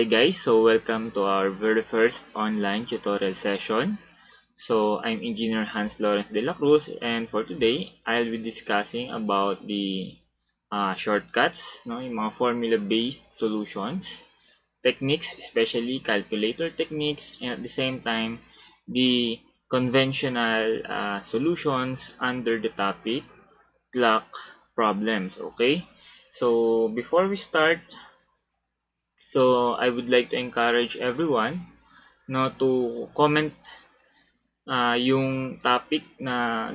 Hi guys, so welcome to our very first online tutorial session. So I'm Engineer Hans Lawrence de la Cruz and for today, I'll be discussing about the uh, shortcuts, no, yung mga formula-based solutions, techniques, especially calculator techniques, and at the same time, the conventional uh, solutions under the topic clock problems, okay? So before we start, So I would like to encourage everyone no to comment uh, yung topic na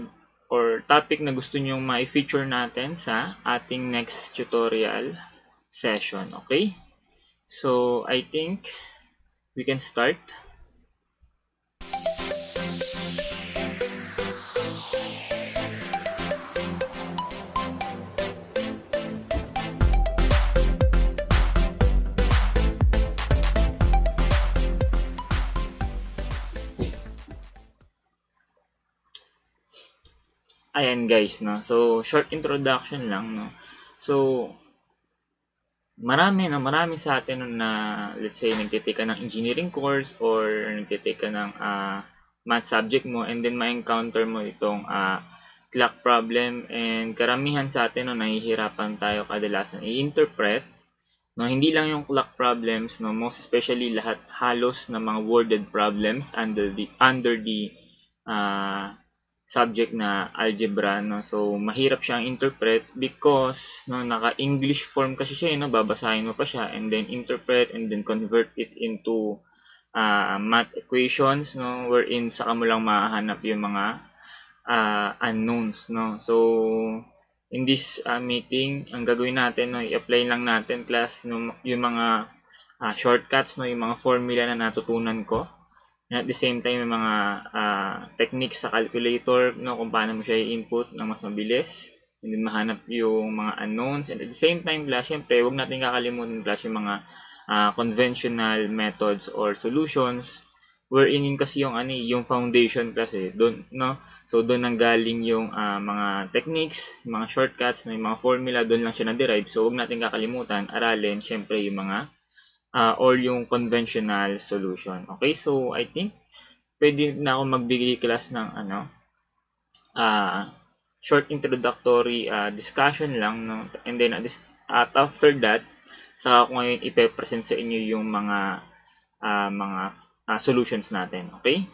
or topic na gusto nyong ma-feature natin sa ating next tutorial session. Okay? So I think we can start. ayan guys, no? So, short introduction lang, no? So, marami, no? Marami sa atin no, na, let's say, nagtitika ka ng engineering course or nagtitika ka ng uh, math subject mo and then ma-encounter mo itong uh, clock problem and karamihan sa atin, no? Nahihirapan tayo kadalasan i-interpret No, hindi lang yung clock problems, no, most especially lahat halos ng mga worded problems under the under the uh, subject na algebra no so mahirap siyang interpret because no naka English form kasi siya eh, no babasahin mo pa siya and then interpret and then convert it into uh, math equations no wherein saka mo lang mahanap yung mga uh, unknowns no so in this uh, meeting ang gagawin natin no i-apply lang natin class no yung mga uh, shortcuts no yung mga formula na natutunan ko at the same time may mga uh, techniques sa calculator no kung paano mo siya i-input ng mas mabilis and then mahanap yung mga unknowns and at the same time class syempre wag natin kakalimutan class yung mga uh, conventional methods or solutions wherein yun kasi yung ano eh, yung foundation kasi doon no so doon nang galing yung uh, mga techniques mga shortcuts na yung mga formula doon lang siya na derive so wag natin kakalimutan aralin syempre yung mga uh, ah, or yung conventional solution. Okay, so I think pwede na ako magbigay class ng ano uh, short introductory uh, discussion lang no? and then at, after that sa ako ngayon ipe-present sa inyo yung mga uh, mga uh, solutions natin. Okay?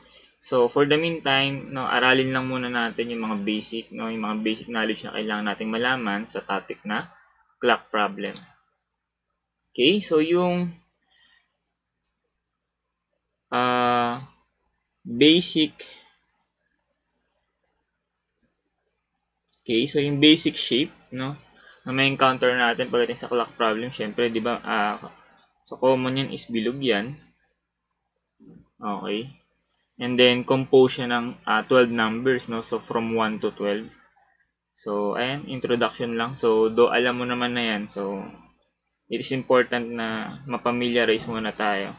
So for the meantime, no, aralin lang muna natin yung mga basic, no, yung mga basic knowledge na kailangan nating malaman sa topic na clock problem. Okay? So yung uh, basic Okay, so yung basic shape, no, na may encounter natin pagdating sa clock problem, syempre, di ba, uh, ah, so common yan is bilog yan. Okay. And then, composition ng uh, ah, 12 numbers, no, so from 1 to 12. So, ayan, introduction lang. So, do alam mo naman na yan. So, it is important na mapamiliarize muna tayo.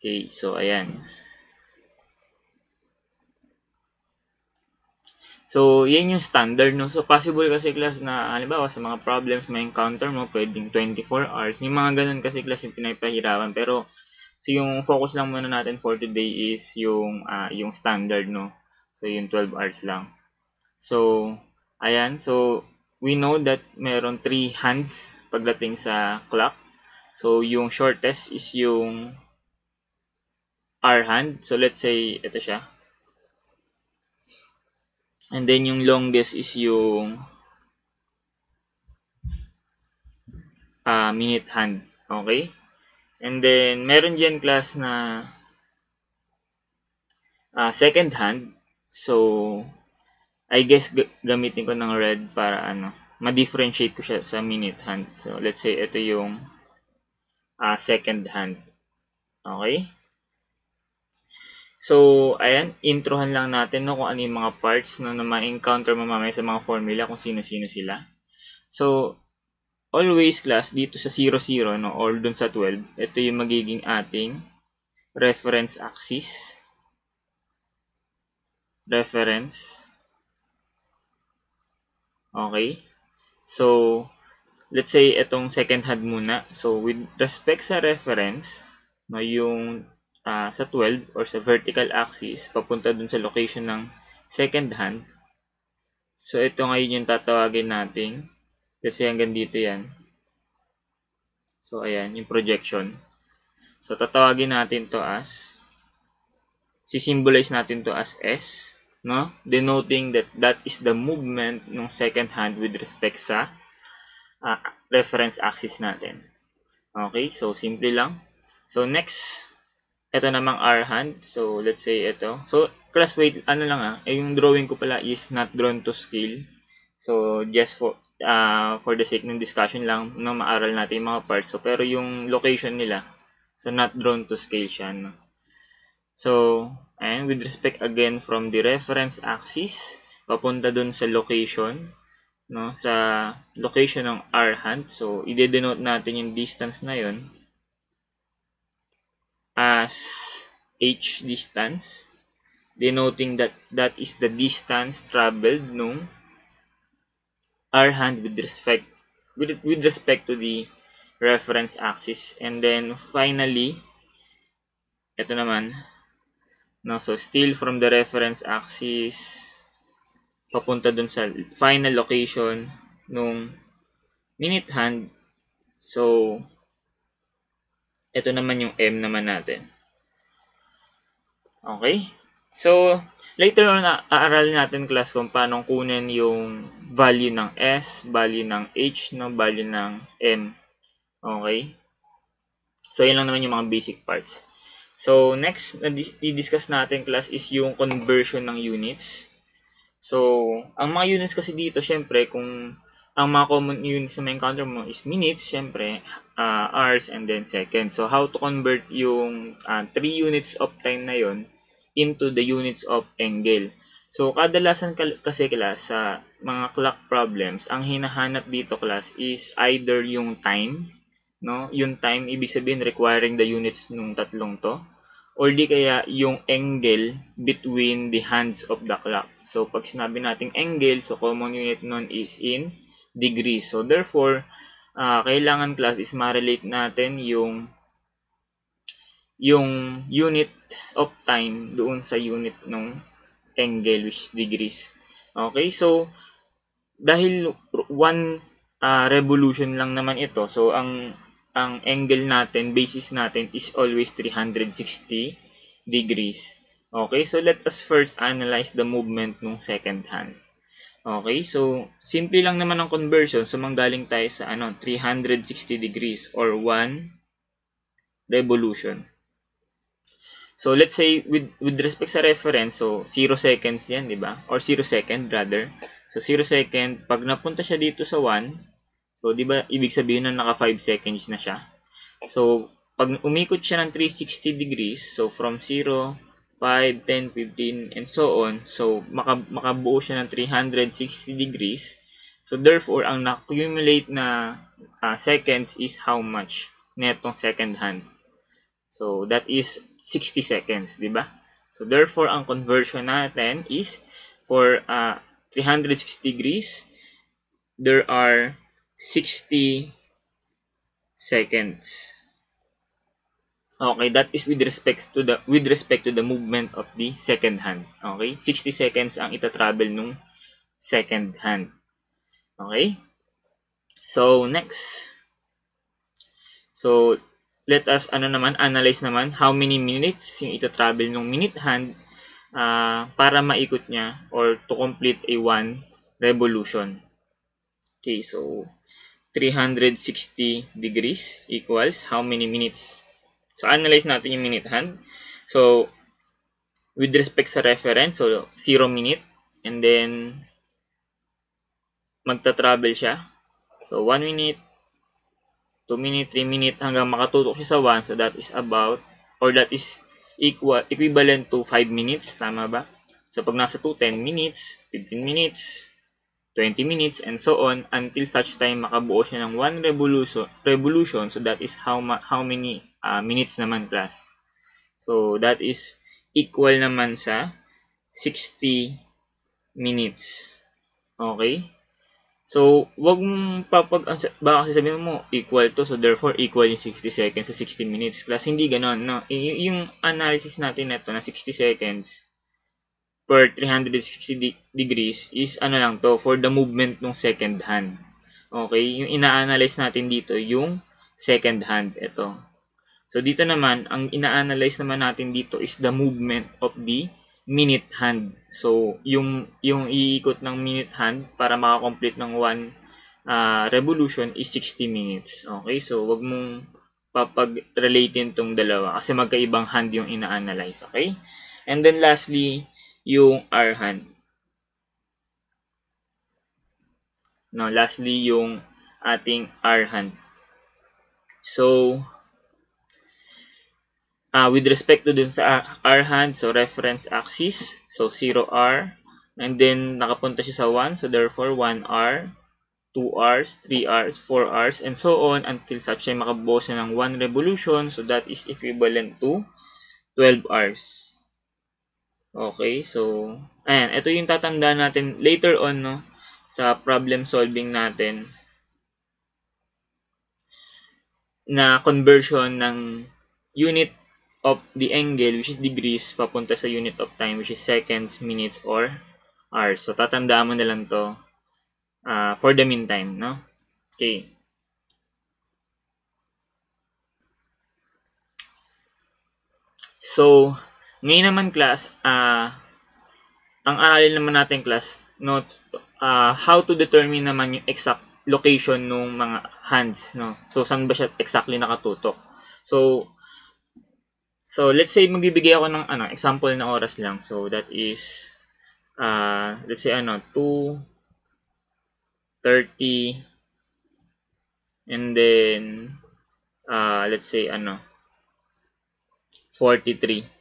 Okay, so ayan. So, yan yung standard, no? So, possible kasi class na, halimbawa, sa mga problems may encounter mo, pwedeng 24 hours. Yung mga ganun kasi class yung pinapahirapan. Pero, so yung focus lang muna natin for today is yung, uh, yung standard, no? So, yung 12 hours lang. So, ayan. So, we know that meron 3 hands pagdating sa clock. So, yung shortest is yung our hand. So, let's say, ito siya. And then, yung longest is yung uh, minute hand. Okay? And then, meron dyan class na uh, second hand. So, I guess gamitin ko ng red para ano, ma-differentiate ko siya sa minute hand. So, let's say ito yung uh, second hand. Okay? So, ayan, introhan lang natin no, kung ano yung mga parts no, na ma-encounter mo mamaya sa mga formula kung sino-sino sila. So, always class dito sa 00 no, or dun sa 12, ito yung magiging ating reference axis. Reference. Okay. So, let's say itong second hand muna. So, with respect sa reference, no, yung uh, sa 12 or sa vertical axis papunta dun sa location ng second hand. So, ito ngayon yung tatawagin natin kasi hanggang dito yan. So, ayan, yung projection. So, tatawagin natin to as si-symbolize natin to as S, no? Denoting that that is the movement ng second hand with respect sa uh, reference axis natin. Okay? So, simple lang. So, next ito namang R hand. So, let's say ito. So, class weight, ano lang ah, eh, yung drawing ko pala is not drawn to scale. So, just for, uh, for the sake ng discussion lang, no, maaral natin yung mga parts. So, pero yung location nila, so not drawn to scale siya. No? So, and with respect again from the reference axis, papunta dun sa location, no, sa location ng R hand. So, ide-denote natin yung distance na yon as h distance, denoting that that is the distance traveled nung r hand with respect with, with respect to the reference axis. And then finally, ito naman, no, so still from the reference axis, papunta dun sa final location nung minute hand. So, ito naman yung M naman natin. Okay? So, later on, aaralin natin class kung paano kunin yung value ng S, value ng H, no, value ng M. Okay? So, yun lang naman yung mga basic parts. So, next na discuss natin class is yung conversion ng units. So, ang mga units kasi dito, syempre, kung ang mga common units na ma-encounter mo is minutes, syempre, uh, hours, and then seconds. So, how to convert yung uh, ah, 3 units of time na yon into the units of angle. So, kadalasan kasi class sa mga clock problems, ang hinahanap dito class is either yung time, no? Yung time, ibig sabihin requiring the units nung tatlong to, or di kaya yung angle between the hands of the clock. So, pag sinabi nating angle, so common unit nun is in degree. So, therefore, uh, kailangan class is ma-relate natin yung yung unit of time doon sa unit ng angle which degrees. Okay, so dahil one uh, revolution lang naman ito, so ang ang angle natin, basis natin is always 360 degrees. Okay, so let us first analyze the movement ng second hand. Okay, so simple lang naman ang conversion. So manggaling tayo sa ano, 360 degrees or 1 revolution. So let's say with with respect sa reference, so 0 seconds 'yan, 'di ba? Or 0 second rather. So 0 second, pag napunta siya dito sa 1, so 'di ba ibig sabihin na naka 5 seconds na siya. So pag umikot siya ng 360 degrees, so from 0 5, 10, 15, and so on. So, maka, makabuo siya ng 360 degrees. So, therefore, ang na-accumulate na uh, seconds is how much netong second hand. So, that is 60 seconds, di ba? So, therefore, ang conversion natin is for uh, ah, 360 degrees, there are 60 seconds. Okay, that is with respect to the with respect to the movement of the second hand. Okay? 60 seconds ang ita-travel nung second hand. Okay? So next. So let us ano naman analyze naman how many minutes yung ita-travel nung minute hand uh, para maikot niya or to complete a one revolution. Okay, so 360 degrees equals how many minutes? So, analyze natin yung minute hand. So, with respect sa reference, so 0 minute. And then, magta-travel siya. So, 1 minute, 2 minute, 3 minute, hanggang makatutok siya sa 1. So, that is about, or that is equal, equivalent to 5 minutes. Tama ba? So, pag nasa 2, 10 minutes, 15 minutes, 20 minutes, and so on until such time makabuo siya ng 1 revolution, revolution. So that is how, ma- how many uh, minutes naman class. So that is equal naman sa 60 minutes. Okay? So, wag mong papag... Baka kasi sabihin mo, equal to. So, therefore, equal yung 60 seconds sa 60 minutes. Class, hindi ganon, no? Y- yung analysis natin na to, na 60 seconds, per 360 degrees is ano lang to for the movement ng second hand. Okay, yung ina-analyze natin dito yung second hand ito. So dito naman ang ina-analyze naman natin dito is the movement of the minute hand. So yung yung iikot ng minute hand para maka-complete ng one uh, revolution is 60 minutes. Okay, so wag mong papag relate tong dalawa kasi magkaibang hand yung ina-analyze, okay? And then lastly, yung arhan. No, lastly, yung ating arhan. So, uh, with respect to dun sa arhan, so reference axis, so 0R, and then nakapunta siya sa 1, so therefore 1R, 2Rs, 3Rs, 4Rs, and so on until such ay makabuo siya ng 1 revolution, so that is equivalent to 12Rs. Okay, so, ayan, ito yung tatanda natin later on, no, sa problem solving natin na conversion ng unit of the angle, which is degrees, papunta sa unit of time, which is seconds, minutes, or hours. So, tatandaan mo na lang to uh, for the meantime, no? Okay. So, ngayon naman class, uh, ang aralin naman natin class, no, uh, how to determine naman yung exact location ng mga hands, no? So, saan ba siya exactly nakatutok? So, so let's say magbibigay ako ng ano, example na oras lang. So, that is, uh, let's say ano, 2, 30, and then, uh, let's say ano, 43.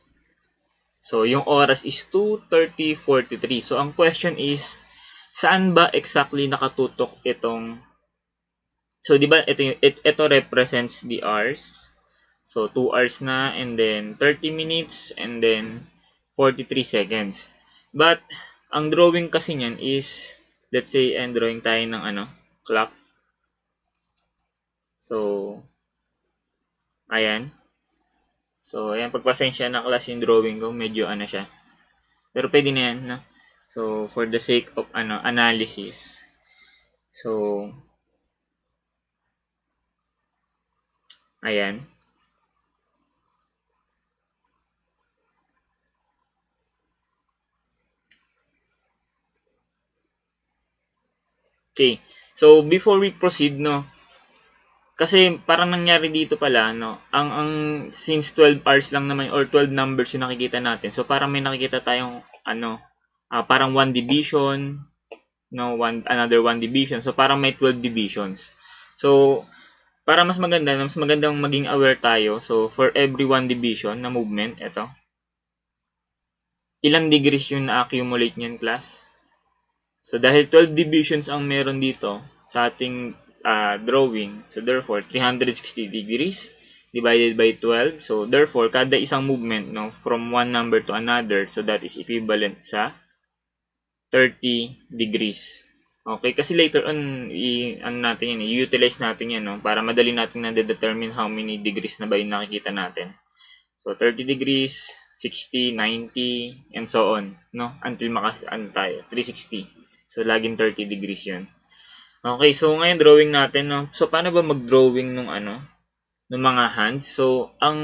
So, yung oras is 2.30.43. So, ang question is, saan ba exactly nakatutok itong So, di ba, ito, it, ito represents the hours. So, 2 hours na, and then 30 minutes, and then 43 seconds. But, ang drawing kasi niyan is, let's say, and drawing tayo ng ano, clock. So, ayan. So, ayan, pagpasensya na class yung drawing ko, medyo ano siya. Pero pwede na yan, no? So, for the sake of ano, analysis. So, ayan. Okay. So, before we proceed, no, kasi parang nangyari dito pala, no? Ang, ang since 12 hours lang naman or 12 numbers yung nakikita natin. So parang may nakikita tayong ano, uh, parang one division, no, one another one division. So parang may 12 divisions. So para mas maganda, mas magandang maging aware tayo. So for every one division na movement, ito. Ilang degrees yung na-accumulate niyan class? So dahil 12 divisions ang meron dito sa ating uh, drawing. So, therefore, 360 degrees divided by 12. So, therefore, kada isang movement no, from one number to another, so that is equivalent sa 30 degrees. Okay, kasi later on, i ano natin yan, i-utilize natin yan, no? para madali natin na determine how many degrees na ba yung nakikita natin. So, 30 degrees, 60, 90, and so on, no? Until makas, ano tayo, 360. So, laging 30 degrees yun. Okay, so ngayon drawing natin. No? So, paano ba mag-drawing nung ano? ng mga hands? So, ang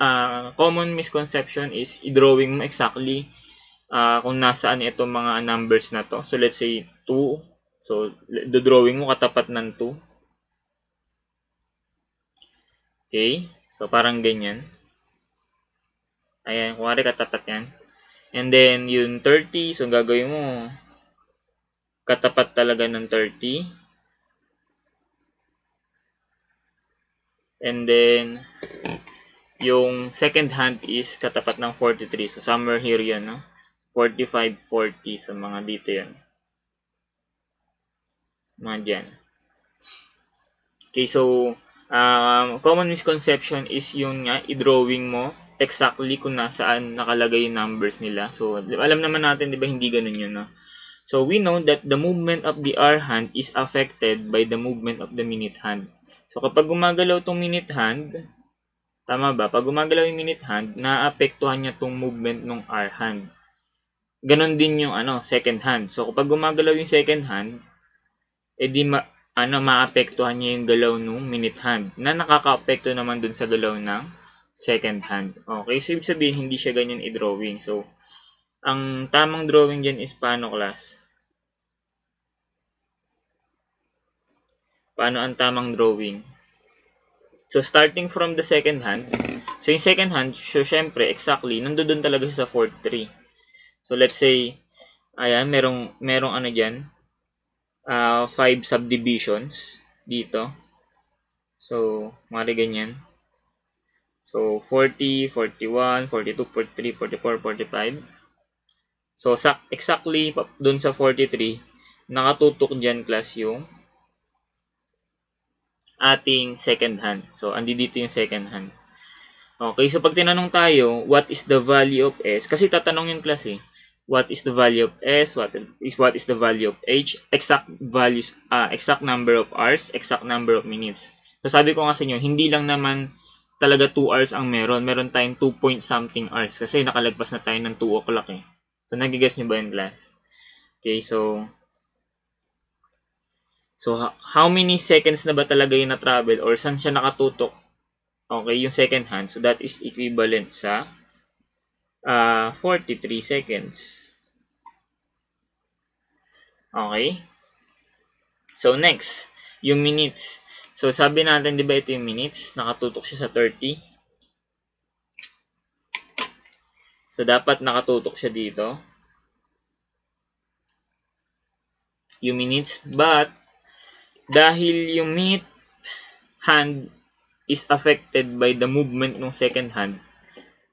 uh, common misconception is i-drawing mo exactly uh, kung nasaan itong mga numbers na to. So, let's say 2. So, the drawing mo katapat ng 2. Okay? So, parang ganyan. Ayan, kuwari katapat yan. And then, yung 30. So, gagawin mo katapat talaga ng 30. And then, yung second hand is katapat ng 43. So, somewhere here yun, no? 45, 40. So, mga dito yun. Mga dyan. Okay, so, um, common misconception is yun nga, i-drawing mo exactly kung nasaan nakalagay yung numbers nila. So, alam naman natin, di ba, hindi ganun yun, no? So we know that the movement of the hour hand is affected by the movement of the minute hand. So kapag gumagalaw itong minute hand, tama ba? Pag gumagalaw yung minute hand, naapektuhan niya itong movement ng hour hand. Ganon din yung ano, second hand. So kapag gumagalaw yung second hand, edi eh ma ano, maapektuhan niya yung galaw ng minute hand na nakakaapekto naman dun sa galaw ng second hand. Okay, so ibig sabihin hindi siya ganyan i-drawing. So, ang tamang drawing dyan is paano class. Paano ang tamang drawing. So, starting from the second hand. So, yung second hand, so, syempre, exactly, nandoon talaga siya sa fourth tree. So, let's say, ayan, merong, merong ano dyan, uh, five subdivisions dito. So, mari ganyan. So, 40, 41, 42, 43, 44, 45. So, sa, exactly dun sa 43, nakatutok dyan class yung ating second hand. So, andi dito yung second hand. Okay, so pag tinanong tayo, what is the value of S? Kasi tatanong yung class eh. What is the value of S? What is what is the value of H? Exact values, uh, exact number of hours, exact number of minutes. So sabi ko nga sa inyo, hindi lang naman talaga 2 hours ang meron. Meron tayong 2 point something hours kasi nakalagpas na tayo ng 2 o'clock eh. So, nagigess nyo ba yung class? Okay, so, so, how many seconds na ba talaga yung na-travel or saan siya nakatutok? Okay, yung second hand. So, that is equivalent sa uh, ah, 43 seconds. Okay? So, next, yung minutes. So, sabi natin, di ba ito yung minutes? Nakatutok siya sa 30. So, dapat nakatutok siya dito. Yung minutes. But, dahil yung minute hand is affected by the movement ng second hand.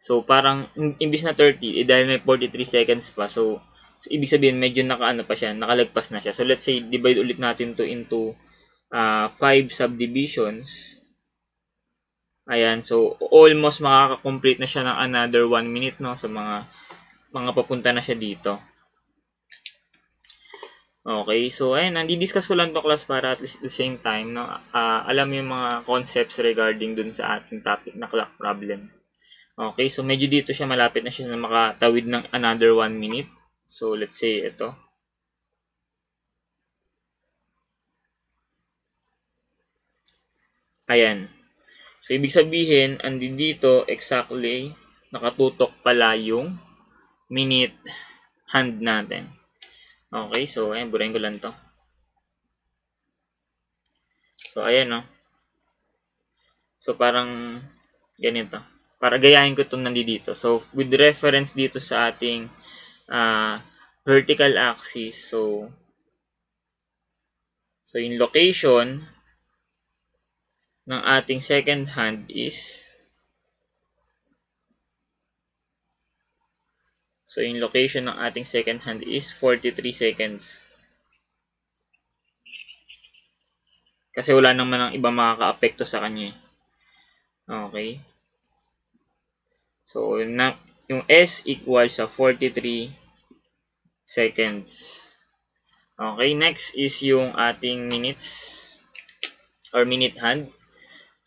So, parang, imbis na 30, eh, dahil may 43 seconds pa. So, so ibig sabihin, medyo nakaano pa siya, nakalagpas na siya. So, let's say, divide ulit natin to into uh, ah, 5 subdivisions. Ayan, so almost makaka-complete na siya ng another 1 minute no sa mga mga papunta na siya dito. Okay, so ayan, nandidiscuss ko lang to class para at least at the same time no uh, alam yung mga concepts regarding dun sa ating topic na clock problem. Okay, so medyo dito siya malapit na siya na makatawid ng another 1 minute. So let's say ito. Ayan. So, ibig sabihin, andi dito exactly nakatutok pala yung minute hand natin. Okay, so, ayan, burahin ko lang to. So, ayan, no. So, parang ganito. Para gayahin ko itong nandito. So, with reference dito sa ating uh, vertical axis, so, so, yung location, ng ating second hand is So, yung location ng ating second hand is 43 seconds. Kasi wala naman ang iba makaka-apekto sa kanya. Eh. Okay. So, na, yung S equal sa 43 seconds. Okay, next is yung ating minutes or minute hand.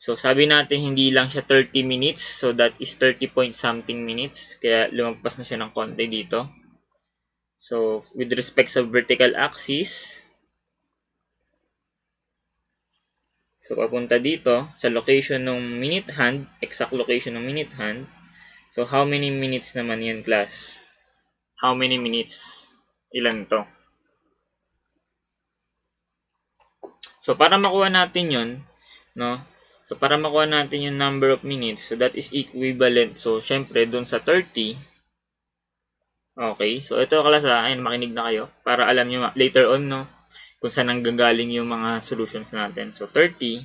So, sabi natin, hindi lang siya 30 minutes. So, that is 30 point something minutes. Kaya, lumagpas na siya ng konti dito. So, with respect sa vertical axis, so, papunta dito sa location ng minute hand, exact location ng minute hand. So, how many minutes naman yan, class? How many minutes? Ilan to? So, para makuha natin yun, no, So, para makuha natin yung number of minutes, so that is equivalent. So, syempre, dun sa 30. Okay. So, ito kalasa, ayun, makinig na kayo. Para alam nyo later on, no? Kung saan nanggagaling yung mga solutions natin. So, 30.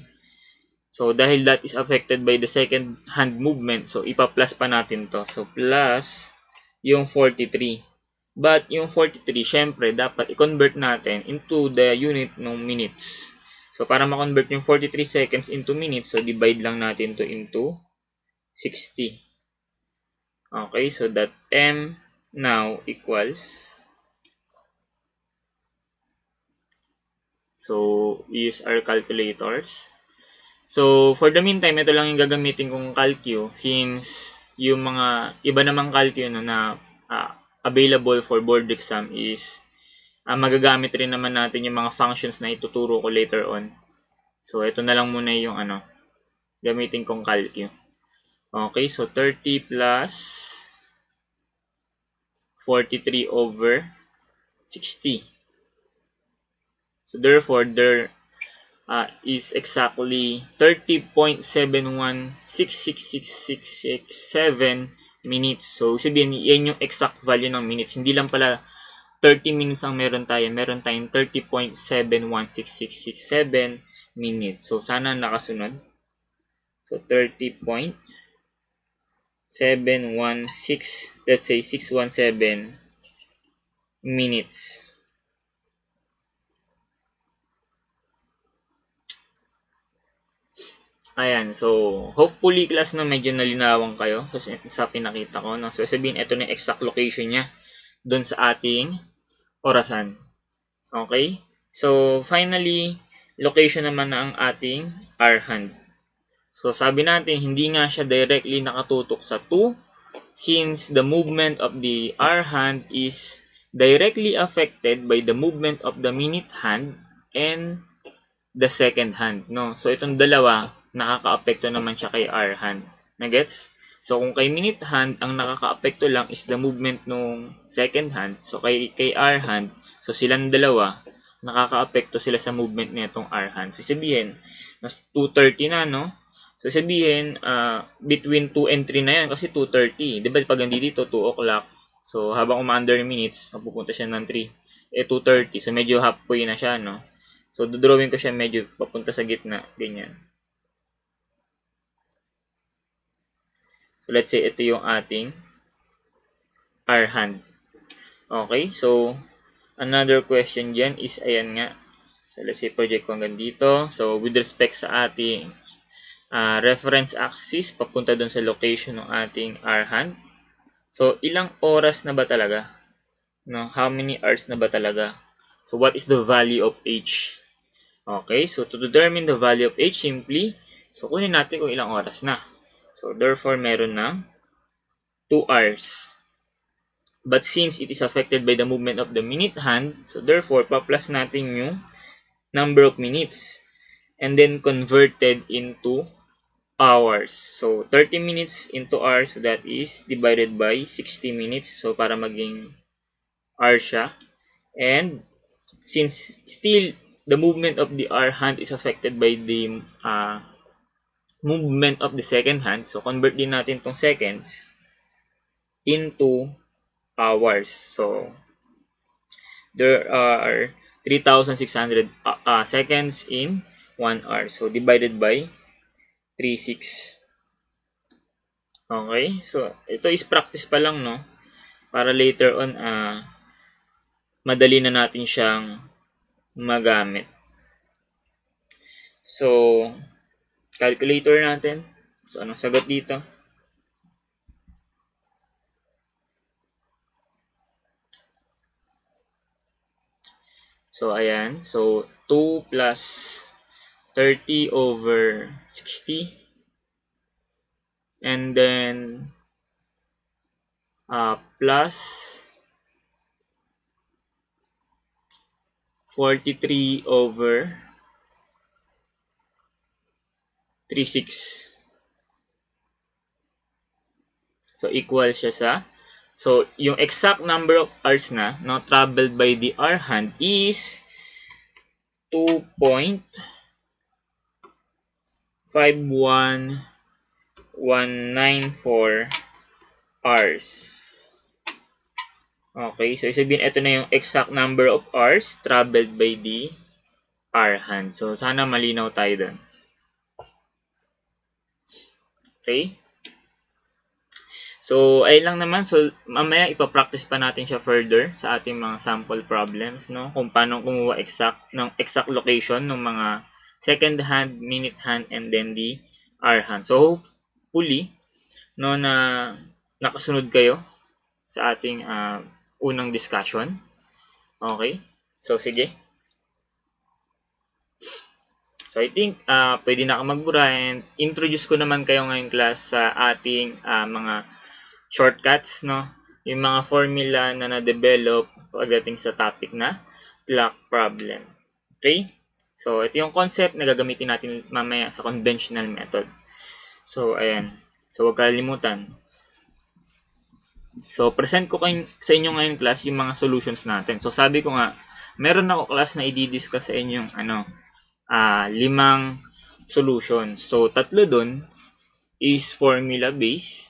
So, dahil that is affected by the second hand movement, so, ipa-plus pa natin to. So, plus yung 43. But, yung 43, syempre, dapat i-convert natin into the unit ng minutes. So, para makonvert yung 43 seconds into minutes, so divide lang natin to into 60. Okay, so that M now equals So, use our calculators. So, for the meantime, ito lang yung gagamitin kong calcu since yung mga iba namang calcu no, na uh, available for board exam is uh, magagamit rin naman natin yung mga functions na ituturo ko later on. So, ito na lang muna yung ano, gamitin kong calcu. Okay, so 30 plus 43 over 60. So, therefore, there uh, is exactly 30.71666667 minutes. So, sabihin, yan yung exact value ng minutes. Hindi lang pala 30 minutes ang meron tayo. Meron tayong 30.716667 minutes. So, sana nakasunod. So, 30.716, let's say 617 minutes. Ayan, so hopefully class na medyo nalinawan kayo sa, sa pinakita ko. No? So sabihin, ito na exact location niya doon sa ating orasan. Okay? So, finally, location naman na ang ating R hand. So, sabi natin, hindi nga siya directly nakatutok sa 2 since the movement of the R hand is directly affected by the movement of the minute hand and the second hand. No? So, itong dalawa, nakaka-apekto naman siya kay R hand. Nagets? So kung kay minute hand, ang nakakaapekto lang is the movement nung second hand. So kay, kay R hand, so silang dalawa, nakakaapekto sila sa movement nitong R hand. So sabihin, nas 230 na, no? So sabihin, uh, between 2 and 3 na yan kasi 2.30. Diba pag nandito, 2 o'clock. So habang umaunder minutes, mapupunta siya ng 3. Eh 2.30. So medyo halfway na siya, no? So drawing ko siya medyo papunta sa gitna, ganyan. So, let's say ito yung ating R hand. Okay, so another question dyan is ayan nga. So let's say project ko hanggang dito. So with respect sa ating uh, reference axis, papunta doon sa location ng ating R hand. So ilang oras na ba talaga? No, how many hours na ba talaga? So what is the value of H? Okay, so to determine the value of H simply, so kunin natin kung ilang oras na. So, therefore, meron ng 2 hours. But since it is affected by the movement of the minute hand, so therefore, pa-plus natin yung number of minutes and then converted into hours. So, 30 minutes into hours, so that is divided by 60 minutes. So, para maging hour siya. And, since still the movement of the hour hand is affected by the uh, movement of the second hand. So, convert din natin tong seconds into hours. So, there are 3,600 uh, uh, seconds in 1 hour. So, divided by 3,6. Okay? So, ito is practice pa lang, no? Para later on, uh, madali na natin siyang magamit. So, calculator natin. So, anong sagot dito? So, ayan. So, 2 plus 30 over 60. And then, uh, plus 43 over 36. So, equal siya sa... So, yung exact number of hours na, no, traveled by the hour hand is 2.51194 hours. Okay, so isabihin ito na yung exact number of hours traveled by the hour hand. So, sana malinaw tayo doon. Okay? So, ay lang naman. So, mamaya ipapractice pa natin siya further sa ating mga sample problems, no? Kung paano kumuha exact, ng exact location ng mga second hand, minute hand, and then the hour hand. So, hopefully, no, na nakasunod kayo sa ating uh, unang discussion. Okay? So, sige. So I think uh, pwede na ako magbura and introduce ko naman kayo ngayon class sa ating uh, mga shortcuts, no? Yung mga formula na na-develop pagdating sa topic na clock problem. Okay? So ito yung concept na gagamitin natin mamaya sa conventional method. So ayan. So huwag kalimutan. So present ko kayo, sa inyo ngayon class yung mga solutions natin. So sabi ko nga, meron ako class na i-discuss sa inyong ano, uh, limang solution. So, tatlo dun is formula base.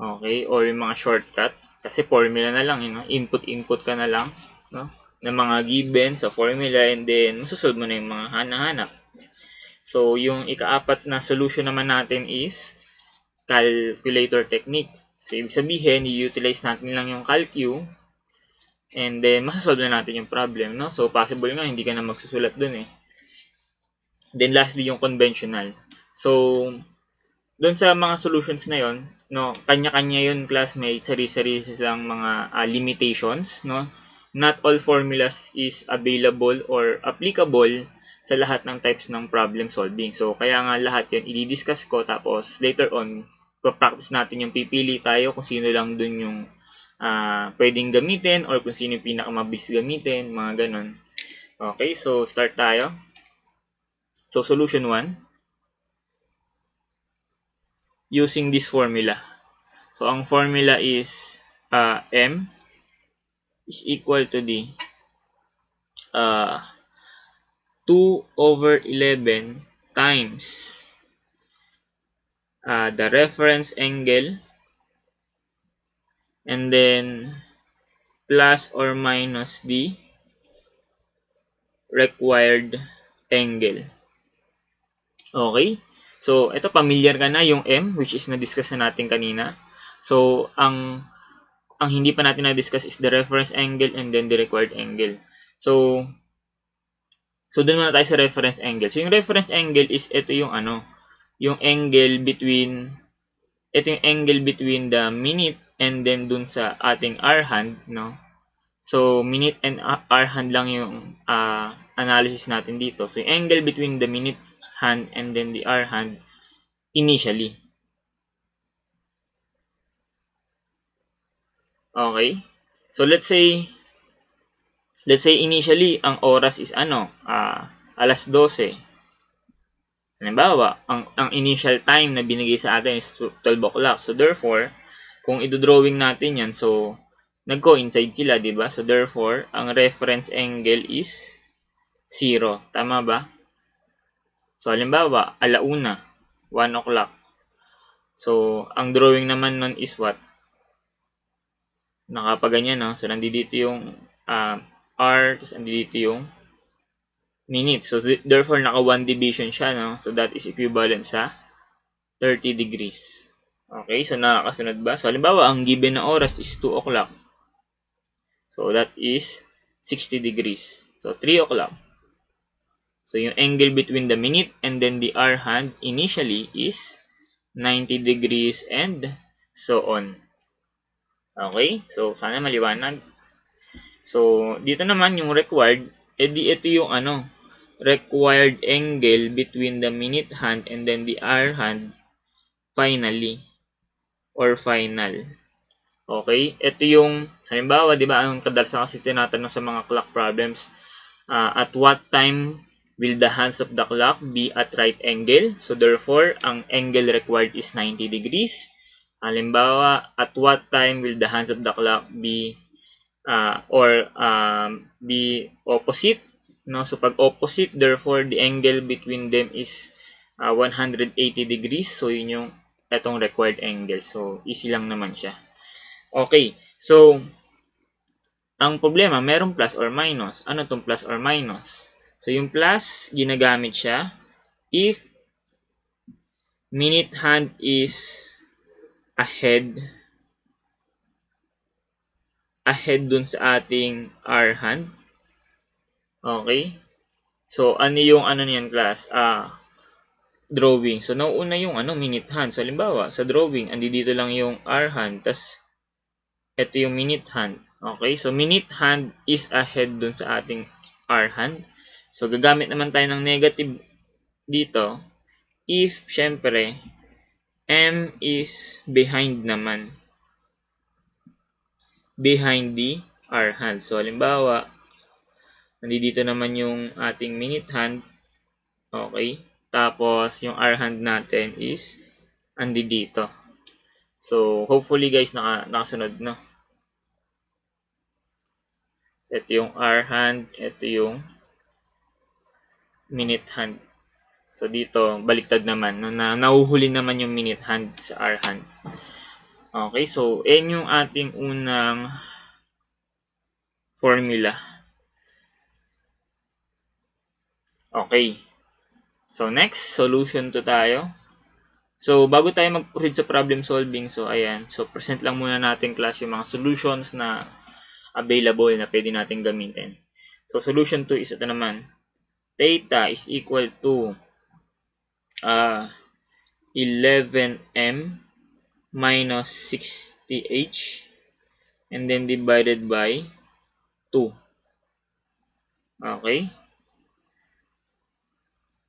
Okay, or yung mga shortcut. Kasi formula na lang, yun, input-input ka na lang no? ng mga given sa formula and then masusolve mo na yung mga hanahanap. So, yung ikaapat na solution naman natin is calculator technique. So, ibig sabihin, i-utilize natin lang yung calcu and then masasolve na natin yung problem, no? So, possible nga, hindi ka na magsusulat dun eh. Then lastly, yung conventional. So, doon sa mga solutions na yon, no, kanya-kanya yon class may sari-sari silang mga uh, limitations, no? Not all formulas is available or applicable sa lahat ng types ng problem solving. So, kaya nga lahat yun, i-discuss ko. Tapos, later on, pa-practice natin yung pipili tayo kung sino lang dun yung uh, pwedeng gamitin or kung sino yung pinakamabilis gamitin, mga ganun. Okay, so start tayo. So solution 1, using this formula. So ang formula is uh, M is equal to the uh, 2 over 11 times uh, the reference angle and then plus or minus the required angle. Okay? So, ito, familiar ka na yung M, which is na-discuss na natin kanina. So, ang ang hindi pa natin na-discuss is the reference angle and then the required angle. So, so doon muna tayo sa reference angle. So, yung reference angle is ito yung ano, yung angle between, ito yung angle between the minute and then dun sa ating R hand, no? So, minute and R hand lang yung uh, analysis natin dito. So, yung angle between the minute hand and then the R hand initially. Okay? So let's say let's say initially ang oras is ano, uh, alas 12. Halimbawa, ang ang initial time na binigay sa atin is 12 o'clock. So therefore, kung i-drawing natin 'yan, so nag-coincide sila, 'di ba? So therefore, ang reference angle is 0. Tama ba? So, halimbawa, alauna, 1 o'clock. So, ang drawing naman nun is what? Nakapaganyan, no? So, nandito yung uh, ah, hour, tapos nandito yung minutes. So, th therefore, naka 1 division siya, no? So, that is equivalent sa 30 degrees. Okay, so nakakasunod ba? So, halimbawa, ang given na oras is 2 o'clock. So, that is 60 degrees. So, 3 o'clock. So, yung angle between the minute and then the hour hand initially is 90 degrees and so on. Okay? So, sana maliwanag. So, dito naman yung required, edi eh, ito yung ano, required angle between the minute hand and then the hour hand finally or final. Okay? Ito yung, halimbawa, di ba, ang kadalasan kasi tinatanong sa mga clock problems, uh, at what time Will the hands of the clock be at right angle? So therefore, ang angle required is 90 degrees. Halimbawa, at what time will the hands of the clock be uh, or um, be opposite? No? So pag opposite, therefore, the angle between them is uh, 180 degrees. So yun yung etong required angle. So easy lang naman siya. Okay, so ang problema, merong plus or minus. Ano tong plus or minus? So, yung plus, ginagamit siya if minute hand is ahead ahead dun sa ating R hand. Okay? So, ano yung ano niyan class? Ah, drawing. So, nauuna yung ano, minute hand. So, halimbawa, sa drawing, andi dito lang yung R hand, tas ito yung minute hand. Okay? So, minute hand is ahead dun sa ating R hand. So, gagamit naman tayo ng negative dito if, syempre, M is behind naman. Behind the R hand. So, halimbawa, nandito naman yung ating minute hand. Okay. Tapos, yung R hand natin is andi dito. So, hopefully guys, naka, nakasunod, no? Ito yung R hand, ito yung minute hand. So dito, baliktad naman. No, na, nahuhuli naman yung minute hand sa hour hand. Okay, so yan yung ating unang formula. Okay. So next, solution to tayo. So bago tayo mag-proceed sa problem solving, so ayan. So present lang muna natin class yung mga solutions na available na pwede natin gamitin. So solution 2 is ito naman theta is equal to uh, 11m minus 60h and then divided by 2. Okay?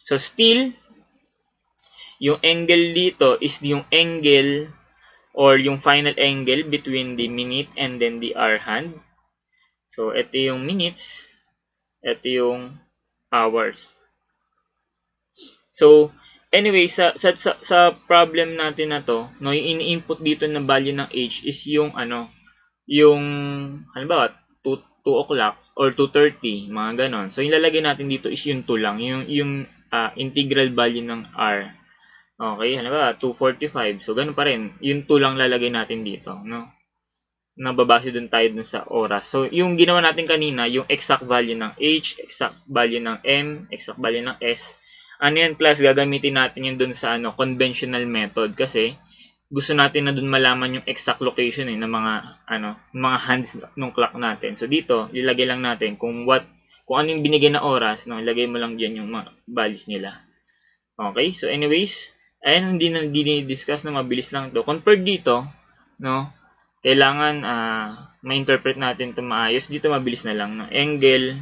So, still, yung angle dito is yung angle or yung final angle between the minute and then the hour hand. So, ito yung minutes. Ito yung hours. So, anyway, sa, sa, sa, problem natin na to, no, yung in-input dito na value ng age is yung ano, yung, halimbawa, 2, 2 o'clock or 2.30, mga ganon. So, yung lalagay natin dito is yung 2 lang, yung, yung uh, integral value ng R. Okay, halimbawa, 245. So, ganun pa rin. Yung 2 lang lalagay natin dito, no? nababase din tayo dun sa oras. So, yung ginawa natin kanina, yung exact value ng H, exact value ng M, exact value ng S. Ano yan? Plus, gagamitin natin yun dun sa ano, conventional method kasi gusto natin na dun malaman yung exact location eh, ng mga ano, mga hands ng clock natin. So, dito, ilagay lang natin kung what kung ano yung binigay na oras, no, ilagay mo lang diyan yung mga values nila. Okay? So, anyways, ayan, hindi na hindi discuss na mabilis lang to Compared dito, no, kailangan uh, ma-interpret natin ito maayos. Dito mabilis na lang. No? Angle,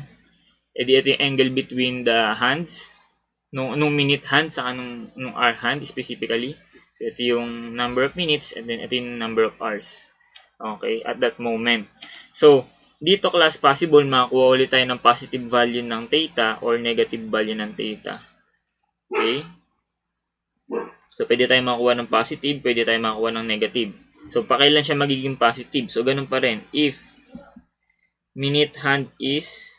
eh di ito yung angle between the hands, nung, nung minute hand, sa nung, nung hour hand specifically. So, ito yung number of minutes and then ito yung number of hours. Okay, at that moment. So, dito class possible makakuha ulit tayo ng positive value ng theta or negative value ng theta. Okay? So, pwede tayo makakuha ng positive, pwede tayo makakuha ng negative. So, pakailan siya magiging positive. So, ganun pa rin. If minute hand is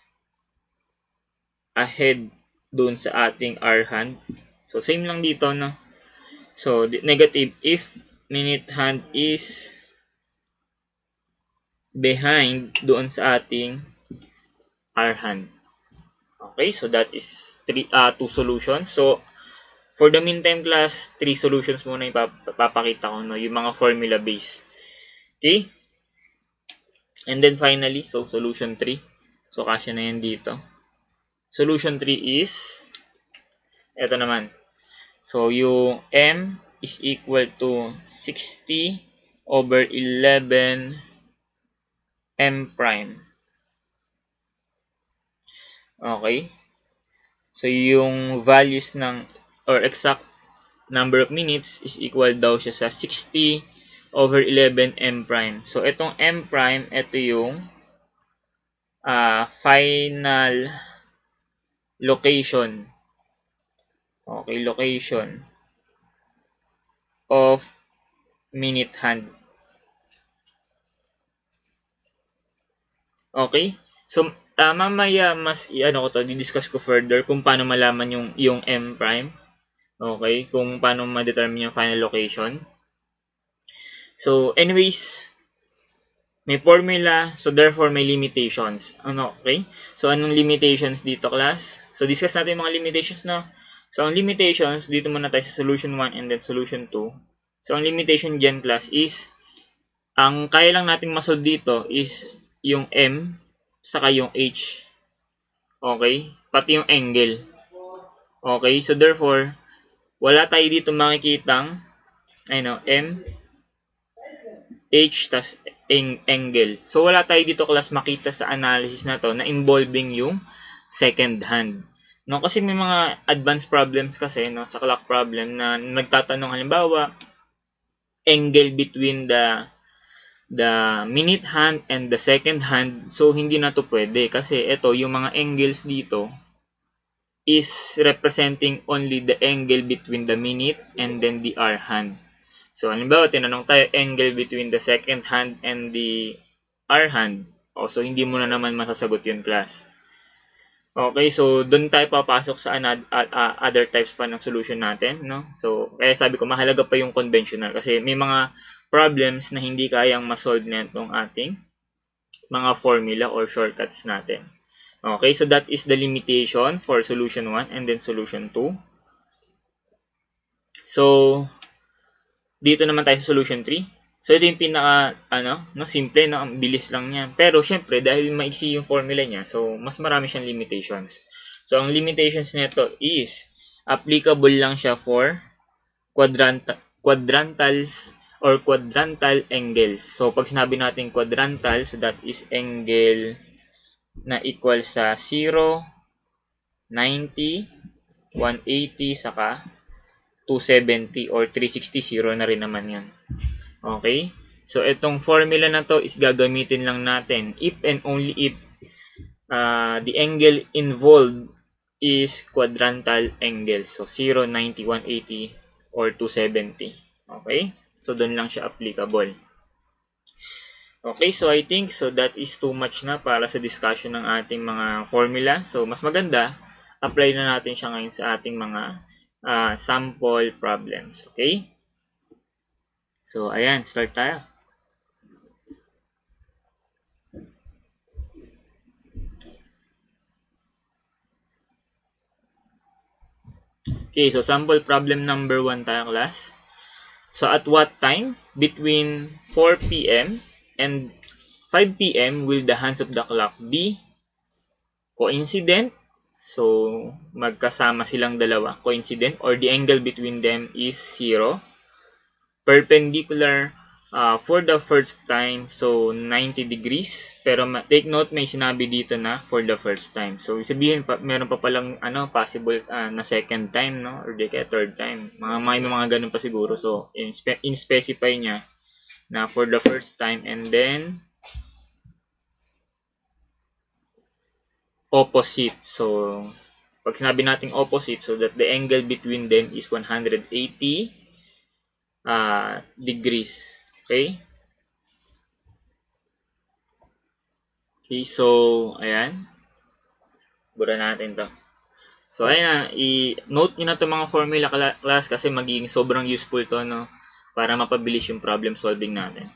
ahead dun sa ating hour hand. So, same lang dito, no? So, negative if minute hand is behind doon sa ating hour hand. Okay, so that is three, uh, two solutions. So, For the meantime class, three solutions muna yung papakita ko, no? yung mga formula base. Okay? And then finally, so solution 3. So kasya na yan dito. Solution 3 is, eto naman. So yung m is equal to 60 over 11 m prime. Okay? So yung values ng or exact number of minutes is equal daw siya sa 60 over 11 m prime. So itong m prime, ito yung uh, final location. Okay, location of minute hand. Okay? So, uh, mamaya mas ano ko to, didiscuss ko further kung paano malaman yung yung M prime. Okay, kung paano ma-determine yung final location. So, anyways, may formula, so therefore may limitations. Ano, okay? So, anong limitations dito, class? So, discuss natin yung mga limitations na. So, ang limitations, dito muna tayo sa solution 1 and then solution 2. So, ang limitation dyan, class, is ang kaya lang nating masolve dito is yung M saka yung H. Okay? Pati yung angle. Okay? So, therefore, wala tayo dito makikitang ano, M H tas angle. So wala tayo dito class makita sa analysis na to na involving yung second hand. No, kasi may mga advanced problems kasi no, sa clock problem na nagtatanong halimbawa angle between the the minute hand and the second hand. So hindi na to pwede kasi ito yung mga angles dito is representing only the angle between the minute and then the hour hand. So, halimbawa, tinanong tayo, angle between the second hand and the hour hand. O, so, hindi mo na naman masasagot yung class. Okay, so doon tayo papasok sa another, uh, other types pa ng solution natin, no? So, kaya sabi ko mahalaga pa yung conventional kasi may mga problems na hindi kayang ma-solve nitong ating mga formula or shortcuts natin. Okay, so that is the limitation for solution 1 and then solution 2. So, dito naman tayo sa solution 3. So, ito yung pinaka, ano, no, simple, no, ang bilis lang niya. Pero, syempre, dahil maiksi yung formula niya, so, mas marami siyang limitations. So, ang limitations nito is, applicable lang siya for quadrant quadrantals or quadrantal angles. So, pag sinabi natin quadrantal, so that is angle na equal sa 0, 90, 180, saka 270 or 360, 0 na rin naman yan. Okay? So, itong formula na to is gagamitin lang natin if and only if uh, the angle involved is quadrantal angle. So, 0, 90, 180, or 270. Okay? So, doon lang siya applicable. Okay, so I think so that is too much na para sa discussion ng ating mga formula. So mas maganda, apply na natin siya ngayon sa ating mga uh, sample problems. Okay? So ayan, start tayo. Okay, so sample problem number 1 tayo class. So at what time? Between 4 p.m and 5 p.m. will the hands of the clock be coincident? So, magkasama silang dalawa, coincident, or the angle between them is 0. Perpendicular uh, for the first time, so 90 degrees. Pero take note, may sinabi dito na for the first time. So, sabihin, pa, meron pa palang ano, possible uh, na second time, no? or di kaya third time. Mga, may mga ganun pa siguro. So, in-specify in niya na for the first time and then opposite. So, pag sinabi nating opposite, so that the angle between them is 180 uh, degrees. Okay? Okay, so, ayan. Bura natin to. So, ayan, i-note nyo na itong mga formula class kasi magiging sobrang useful to, no? para mapabilis yung problem solving natin.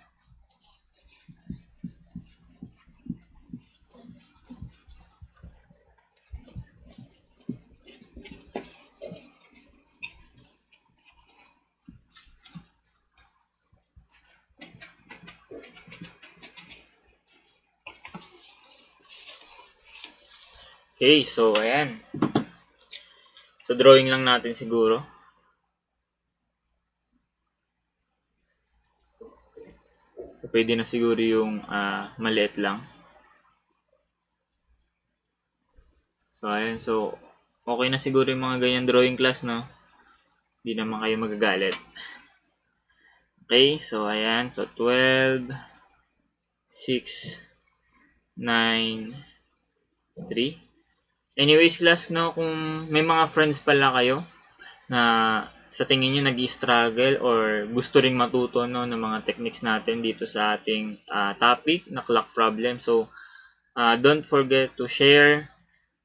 Okay, so ayan. So drawing lang natin siguro. pwede na siguro yung uh, maliit lang. So, ayan. So, okay na siguro yung mga ganyan drawing class, no? Hindi naman kayo magagalit. Okay. So, ayan. So, 12, 6, 9, 3. Anyways, class, no? Kung may mga friends pala kayo na sa tingin niyo nag-struggle or gusto ring matuto no ng mga techniques natin dito sa ating uh, topic na clock problem. So uh, don't forget to share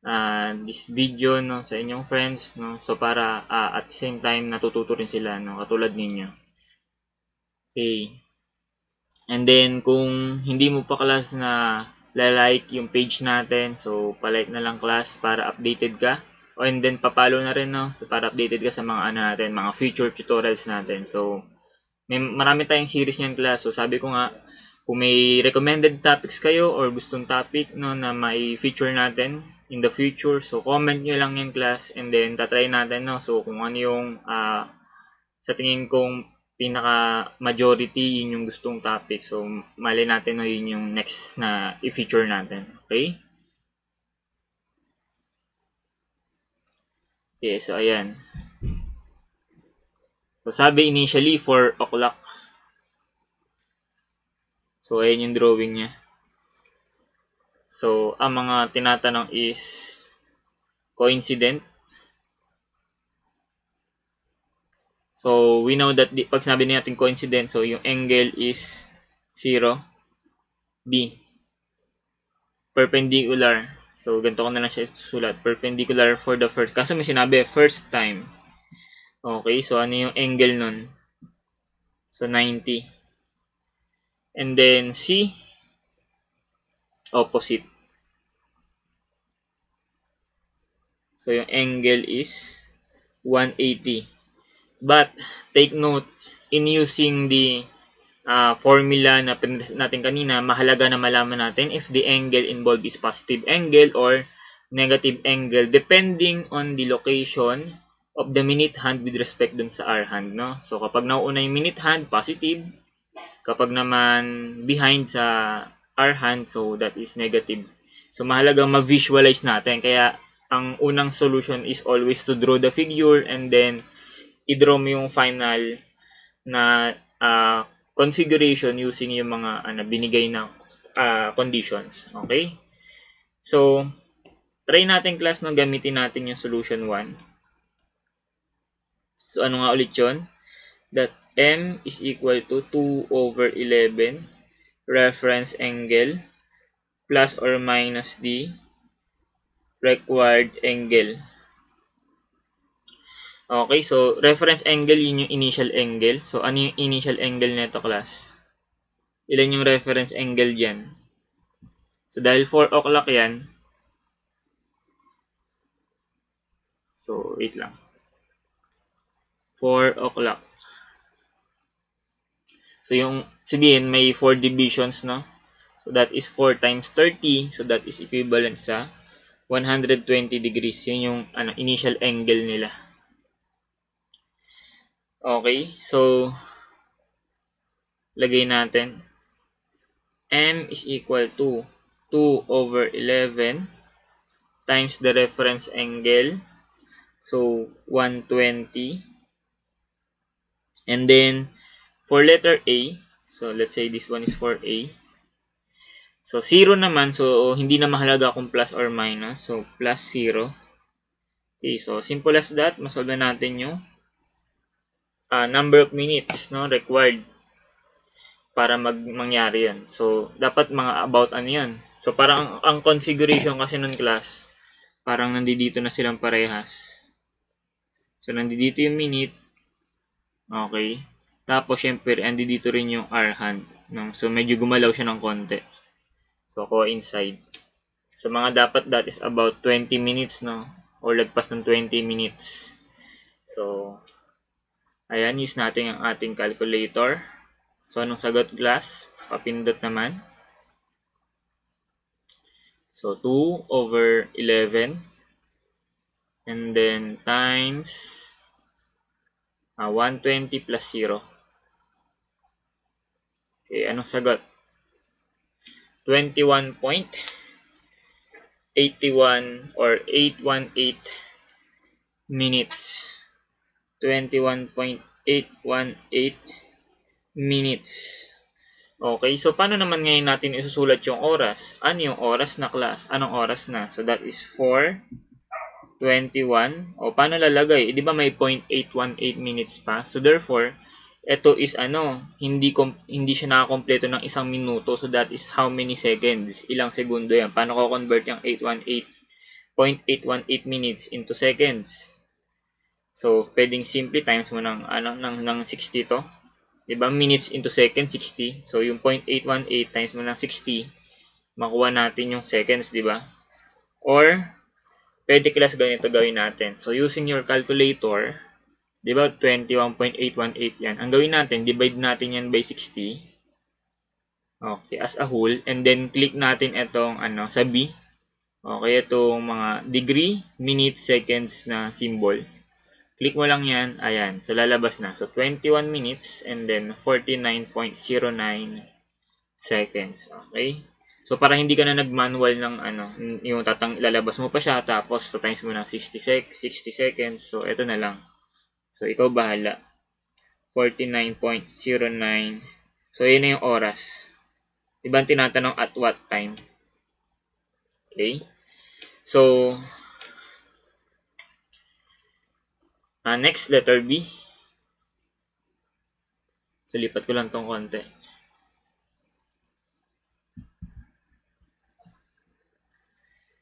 uh, this video no sa inyong friends no so para uh, at same time natututo rin sila no katulad ninyo. Okay. And then kung hindi mo pa class na la-like yung page natin, so palike na lang class para updated ka and then papalo na rin no, so, para updated ka sa mga ano natin, mga future tutorials natin. So, may marami tayong series niyan class. So, sabi ko nga, kung may recommended topics kayo or gustong topic no na may feature natin in the future, so comment niyo lang yan class and then tatry natin no. So, kung ano yung uh, sa tingin kong pinaka majority yun yung gustong topic. So, mali natin no yun yung next na i-feature natin. Okay? Okay, so ayan. So sabi initially 4 o'clock. So ayan yung drawing niya. So ang mga tinatanong is coincident. So we know that the, pag sinabi na natin coincident, so yung angle is 0 B perpendicular So, ganito ko na lang siya sulat. Perpendicular for the first. Kaso may sinabi, first time. Okay, so ano yung angle nun? So, 90. And then, C, opposite. So, yung angle is 180. But, take note, in using the uh, formula na pinres natin kanina, mahalaga na malaman natin if the angle involved is positive angle or negative angle depending on the location of the minute hand with respect dun sa hour hand. No? So kapag nauuna yung minute hand, positive. Kapag naman behind sa hour hand, so that is negative. So mahalaga ma-visualize natin. Kaya ang unang solution is always to draw the figure and then i-draw mo yung final na uh, configuration using yung mga ano, binigay na uh, conditions. Okay? So, try natin class na gamitin natin yung solution 1. So, ano nga ulit yun? That m is equal to 2 over 11 reference angle plus or minus d required angle. Okay, so reference angle, yun yung initial angle. So, ano yung initial angle nito class? Ilan yung reference angle yan? So, dahil 4 o'clock yan. So, wait lang. 4 o'clock. So, yung sabihin, may 4 divisions, no? So, that is 4 times 30. So, that is equivalent sa 120 degrees. Yun yung ano, initial angle nila. Okay, so lagay natin m is equal to 2 over 11 times the reference angle. So 120. And then for letter A, so let's say this one is for A. So 0 naman, so hindi na mahalaga kung plus or minus. So plus 0. Okay, so simple as that, masolve natin yung uh, number of minutes no required para mag mangyari yan. So, dapat mga about ano yan. So, parang ang, ang configuration kasi ng class, parang nandito na silang parehas. So, nandito yung minute. Okay. Tapos, syempre, nandito rin yung R hand. No? So, medyo gumalaw siya ng konti. So, ko inside. So, mga dapat that is about 20 minutes, no? Or lagpas ng 20 minutes. So, Ayan, use natin ang ating calculator. So, anong sagot glass? Papindot naman. So, 2 over 11. And then, times uh, ah, 120 plus 0. Okay, anong sagot? 21.81 or 818 minutes. 21.818 minutes. Okay, so paano naman ngayon natin isusulat yung oras? Ano yung oras na class? Anong oras na? So that is 4.21. O paano lalagay? E, Di ba may 0.818 minutes pa? So therefore, ito is ano, hindi hindi siya nakakompleto ng isang minuto. So that is how many seconds? Ilang segundo yan? Paano ko convert yung 818.818 minutes into seconds? So, pwedeng simply times mo ng, ano, ng, ng 60 to. Diba? Minutes into seconds, 60. So, yung 0.818 times mo ng 60, makuha natin yung seconds, diba? Or, pwede class ganito gawin natin. So, using your calculator, diba, 21.818 yan. Ang gawin natin, divide natin yan by 60. Okay, as a whole. And then, click natin itong, ano, sa B. Okay, itong mga degree, minutes, seconds na symbol. Click mo lang yan. Ayan. So, lalabas na. So, 21 minutes and then 49.09 seconds. Okay? So, para hindi ka na nag-manual ng ano, yung tatang, lalabas mo pa siya, tapos tatimes mo ng 60, sec 60 seconds. So, ito na lang. So, ikaw bahala. 49.09. So, yun na yung oras. Diba tinatanong at what time? Okay? So, Uh, next, letter B. So, lipat ko lang tong konti.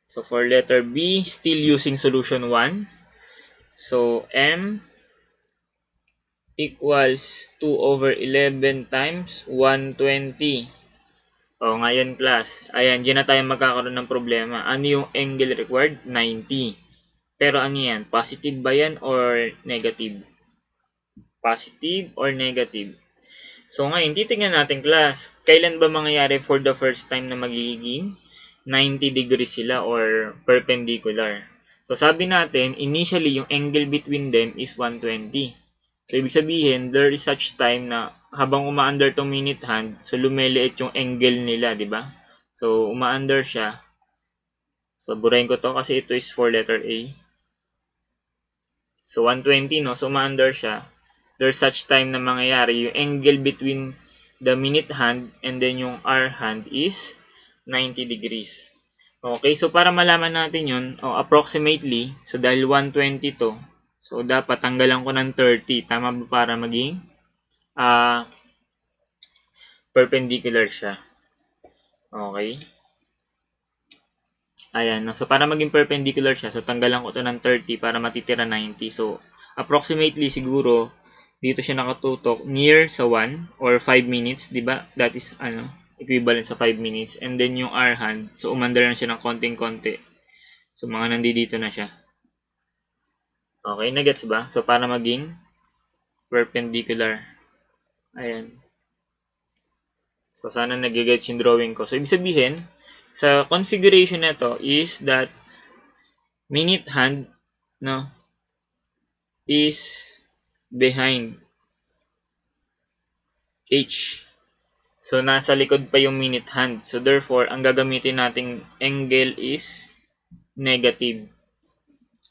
So, for letter B, still using solution 1. So, M equals 2 over 11 times 120. O, ngayon class. Ayan, dyan na tayo magkakaroon ng problema. Ano yung angle required? 90. Pero ano yan? Positive ba yan or negative? Positive or negative? So ngayon, titignan natin class. Kailan ba mangyayari for the first time na magiging 90 degrees sila or perpendicular? So sabi natin, initially yung angle between them is 120. So ibig sabihin, there is such time na habang umaandar tong minute hand, so lumiliit yung angle nila, di ba? So umaandar siya. So burahin ko to kasi ito is for letter A. So, 120, no? So, ma-under siya. There's such time na mangyayari. Yung angle between the minute hand and then yung hour hand is 90 degrees. Okay, so para malaman natin yun, oh, approximately, so dahil 120 to, so dapat tanggalan ko ng 30. Tama ba para maging uh, perpendicular siya? Okay. Ayan, no? so para maging perpendicular siya, so tanggalan ko to ng 30 para matitira 90. So, approximately siguro, dito siya nakatutok near sa 1 or 5 minutes, di ba? That is, ano, equivalent sa 5 minutes. And then yung R hand, so umandar na siya ng konting-konti. So, mga dito na siya. Okay, nagets ba? So, para maging perpendicular. Ayan. So, sana nag yung drawing ko. So, ibig sabihin, sa configuration nito is that minute hand no is behind H. So, nasa likod pa yung minute hand. So, therefore, ang gagamitin nating angle is negative.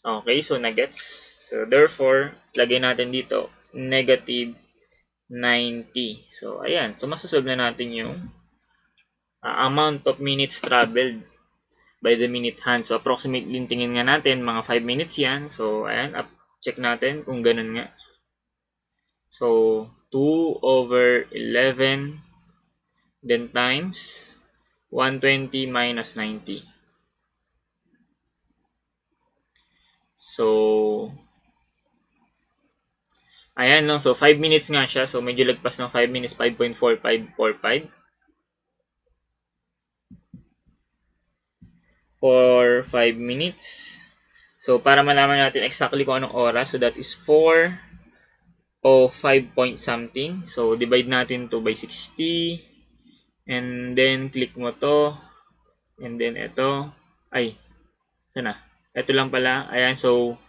Okay, so nagets. So, therefore, lagay natin dito, negative 90. So, ayan. So, masasolve na natin yung uh, amount of minutes traveled by the minute hand. So, approximately tingin nga natin, mga 5 minutes yan. So, ayan, up, check natin kung ganun nga. So, 2 over 11 then times 120 minus 90. So, ayan, no? So, 5 minutes nga siya. So, medyo lagpas ng 5 minutes, 5.4545. for 5 minutes. So, para malaman natin exactly kung anong oras, so that is 4 o 5 point something. So, divide natin to by 60. And then, click mo to. And then, ito. Ay, sana. Ito lang pala. Ayan, so,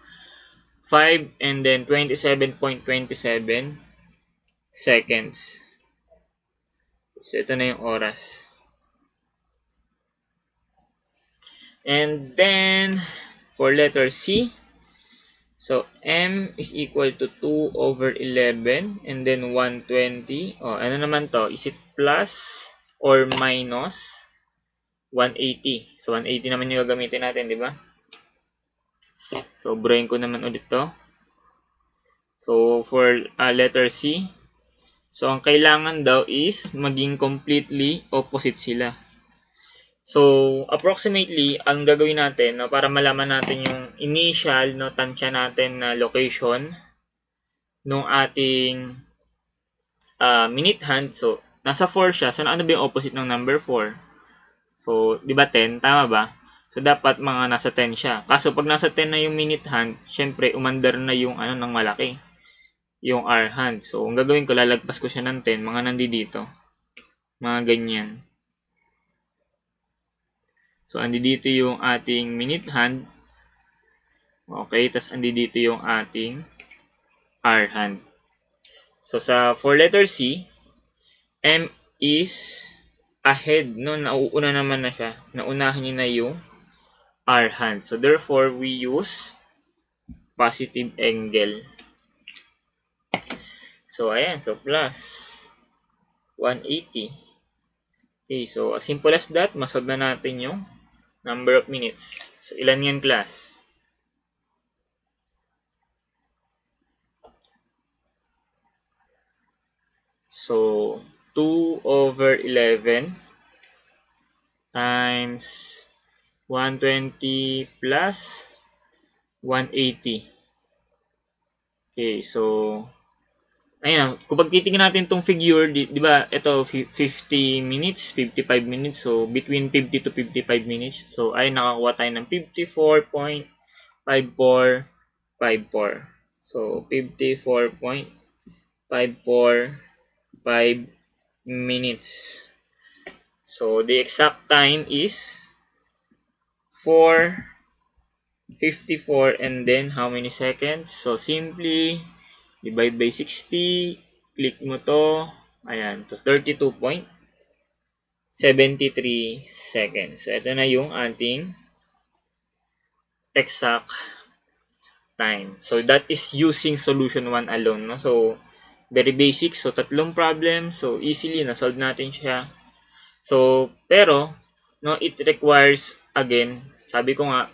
5 and then 27.27 .27 seconds. So, ito na yung oras. And then, for letter C, so M is equal to 2 over 11 and then 120. oh, ano naman to? Is it plus or minus 180? So, 180 naman yung gagamitin natin, di ba? So, brain ko naman ulit to. So, for uh, letter C, so ang kailangan daw is maging completely opposite sila. So, approximately, ang gagawin natin no, para malaman natin yung initial no, tansya natin na location ng ating uh, minute hand. So, nasa 4 siya. So, ano ba yung opposite ng number 4? So, di ba 10? Tama ba? So, dapat mga nasa 10 siya. Kaso, pag nasa 10 na yung minute hand, syempre, umandar na yung ano ng malaki. Yung R hand. So, ang gagawin ko, lalagpas ko siya ng 10. Mga nandito. Mga ganyan. So, andi dito yung ating minute hand. Okay, tas andi dito yung ating R hand. So, sa for letter C, M is ahead, no? Nauuna naman na siya. Naunahan niya na yung R hand. So, therefore, we use positive angle. So, ayan. So, plus 180. Okay. So, as simple as that, masod na natin yung Number of minutes. So, ilan yan class? So, 2 over 11 times 120 plus 180. Okay, so ayan, kung pagtitingnan natin tong figure, di, di ba, ito 50 minutes, 55 minutes, so between 50 to 55 minutes. So, ay nakakuha tayo ng 54.5454. So, 54.5454 minutes. So, the exact time is 4.54 and then how many seconds? So, simply divide by 60, click mo to, ayan, to 32.73 seconds. So, ito na yung ating exact time. So, that is using solution 1 alone. No? So, very basic. So, tatlong problem. So, easily, na-solve natin siya. So, pero, no, it requires, again, sabi ko nga,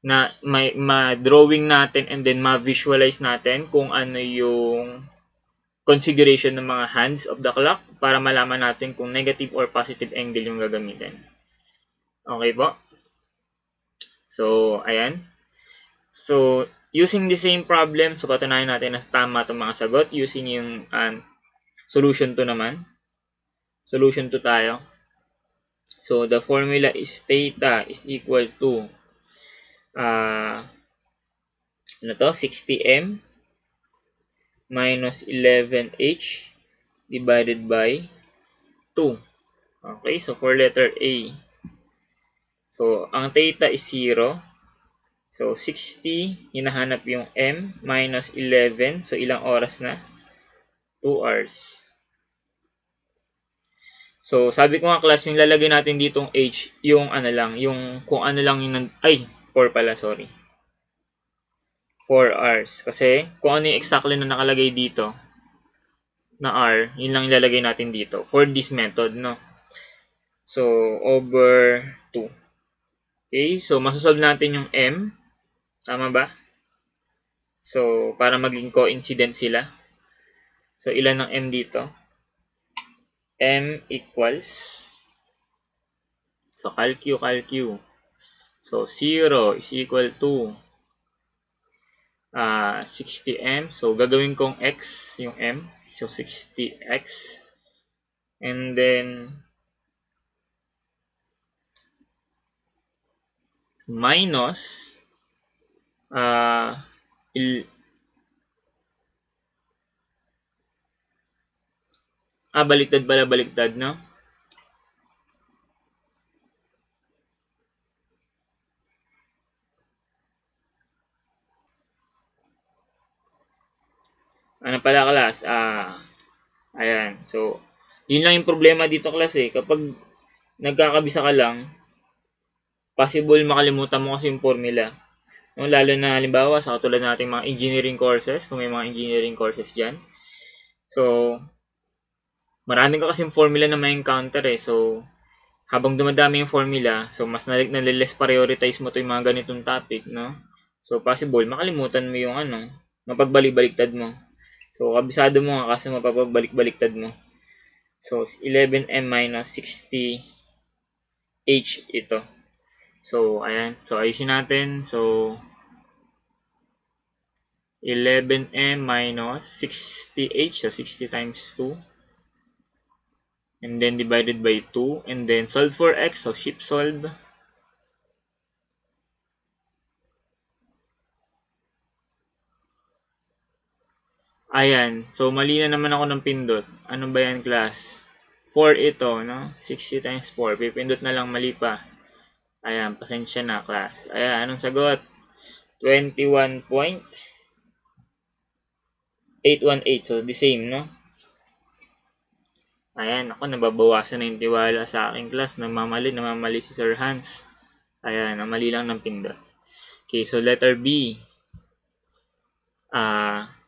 na may ma-drawing natin and then ma-visualize natin kung ano yung configuration ng mga hands of the clock para malaman natin kung negative or positive angle yung gagamitin. Okay po? So, ayan. So, using the same problem, so patunayan natin na tama itong mga sagot using yung um, solution to naman. Solution to tayo. So, the formula is theta is equal to uh, ano to, 60M minus 11H divided by 2. Okay, so for letter A. So, ang theta is 0. So, 60, hinahanap yung M minus 11. So, ilang oras na? 2 hours. So, sabi ko nga class, yung lalagay natin dito ditong H, yung ano lang, yung kung ano lang yung, ay, 4 pala, sorry. 4 hours. Kasi kung ano yung exactly na nakalagay dito na R, yun lang ilalagay natin dito for this method, no? So, over 2. Okay, so masosolve natin yung M. Tama ba? So, para maging coincident sila. So, ilan ng M dito? M equals. So, calcu, calcu. So 0 is equal to uh, ah, 60m. So gagawin kong x yung m. So 60x. And then minus uh, il ah, baliktad pala baliktad, no? ano pala class, ah, ayan, so, yun lang yung problema dito class eh, kapag nagkakabisa ka lang, possible makalimutan mo kasi yung formula. No, lalo na halimbawa sa katulad nating mga engineering courses, kung may mga engineering courses dyan. So, marami ka kasi yung formula na may encounter eh. So, habang dumadami yung formula, so mas nalilis prioritize mo to yung mga ganitong topic, no? So, possible, makalimutan mo yung ano, mapagbalik-baliktad mo. So, kabisado mo nga kasi mapapabalik-baliktad mo. So, 11m minus 60h ito. So, ayan. So, ayusin natin. So, 11m minus 60h. So, 60 times 2. And then, divided by 2. And then, solve for x. So, ship solve. Ayan. So, mali na naman ako ng pindot. Ano ba yan, class? 4 ito, no? 60 times 4. Pipindot na lang, mali pa. Ayan, pasensya na, class. Ayan, anong sagot? 21.818. So, the same, no? Ayan, ako, nababawasan na yung tiwala sa aking class. Namamali, namamali si Sir Hans. Ayan, namali lang ng pindot. Okay, so letter B. Ah... Uh,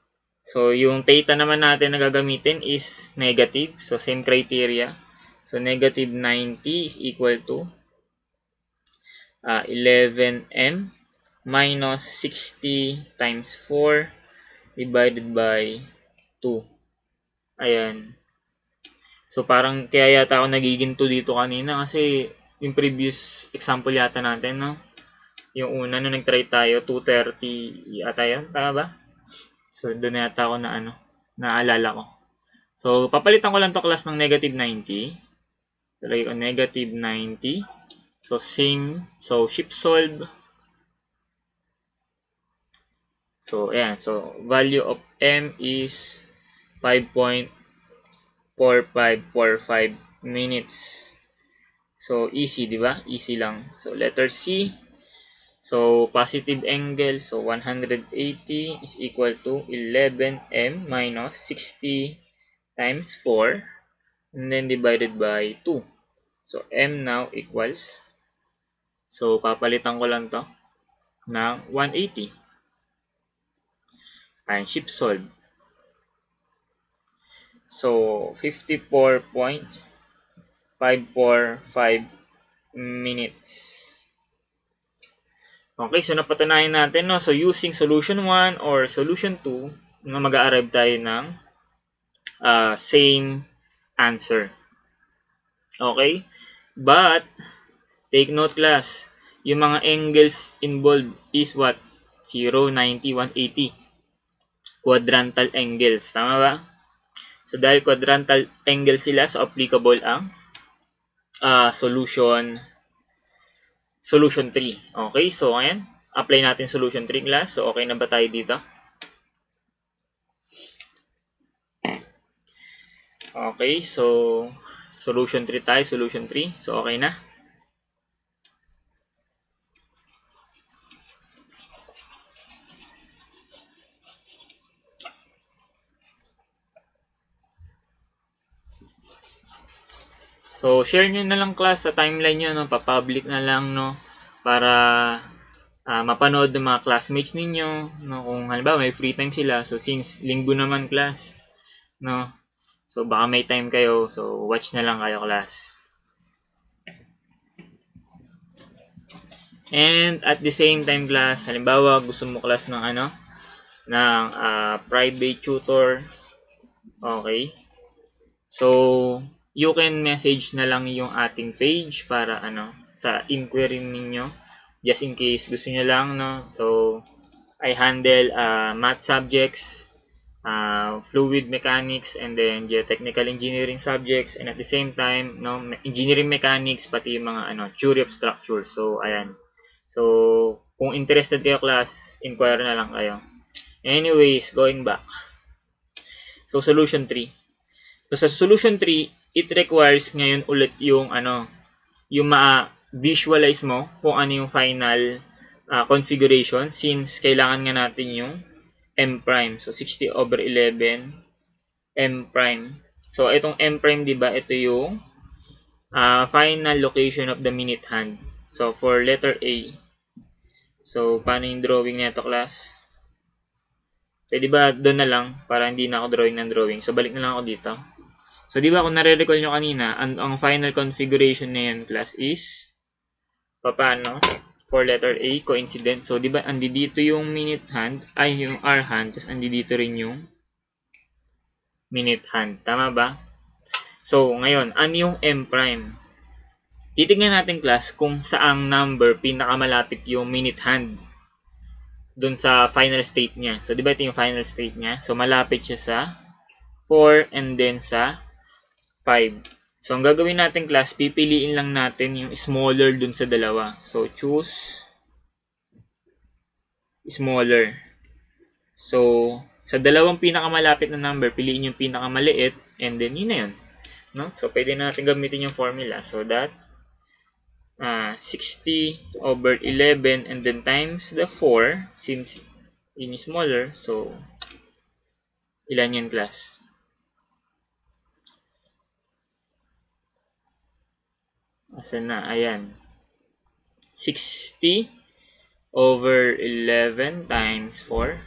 So, yung theta naman natin na gagamitin is negative. So, same criteria. So, negative 90 is equal to uh, 11m minus 60 times 4 divided by 2. Ayan. So, parang kaya yata ako nagiging 2 dito kanina kasi yung previous example yata natin, no? Yung una, nung nag-try tayo, 230 yata yan. Tama ba? So, doon yata ako na ano, naalala ko. So, papalitan ko lang to class ng negative 90. So, ko negative 90. So, same. So, ship solve. So, ayan. So, value of M is 5.4545 minutes. So, easy, di ba? Easy lang. So, letter C. So, positive angle, so 180 is equal to 11m minus 60 times 4 and then divided by 2. So, m now equals, so papalitan ko lang to ng 180. And ship solved. So, 54.545 minutes. Okay, so napatunayan natin, no? So, using solution 1 or solution 2, mag-a-arrive tayo ng uh, same answer. Okay? But, take note class, yung mga angles involved is what? 0, 90, 180. Quadrantal angles. Tama ba? So, dahil quadrantal angle sila, so applicable ang uh, solution solution 3. Okay, so ayan. Apply natin solution 3 class. So okay na ba tayo dito? Okay, so solution 3 tayo, solution 3. So okay na. So, share nyo na lang class sa timeline nyo, no? pa-public na lang, no? Para uh, mapanood ng mga classmates ninyo, no? Kung halimbawa may free time sila. So, since linggo naman class, no? So, baka may time kayo. So, watch na lang kayo class. And at the same time class, halimbawa gusto mo class ng ano, ng uh, private tutor. Okay. So, you can message na lang yung ating page para ano sa inquiry ninyo just in case gusto niyo lang no so I handle uh, math subjects uh, fluid mechanics and then geotechnical engineering subjects and at the same time no engineering mechanics pati yung mga ano theory of structure so ayan so kung interested kayo class inquire na lang kayo anyways going back so solution 3 so sa solution 3 it requires ngayon ulit yung ano, yung ma-visualize mo kung ano yung final uh, configuration since kailangan nga natin yung m prime. So 60 over 11 m prime. So itong m prime 'di ba, ito yung uh, final location of the minute hand. So for letter A. So paano yung drawing nito class? Pwede eh, ba doon na lang para hindi na ako drawing ng drawing. So balik na lang ako dito. So, di ba kung nare-recall nyo kanina, ang, ang final configuration na yan, class, is paano? For letter A, coincident. So, di ba, andi dito yung minute hand, ay, yung R hand, tapos andi dito rin yung minute hand. Tama ba? So, ngayon, ano yung M prime? Titignan natin, class, kung saang number pinakamalapit yung minute hand dun sa final state niya. So, di ba ito yung final state niya? So, malapit siya sa 4 and then sa 5. So, ang gagawin natin class, pipiliin lang natin yung smaller dun sa dalawa. So, choose smaller. So, sa dalawang pinakamalapit na number, piliin yung pinakamaliit and then yun na yun. No? So, pwede natin gamitin yung formula. So, that uh, ah, 60 over 11 and then times the 4 since yun smaller. So, ilan yun class? Asa na? Ayan. 60 over 11 times 4.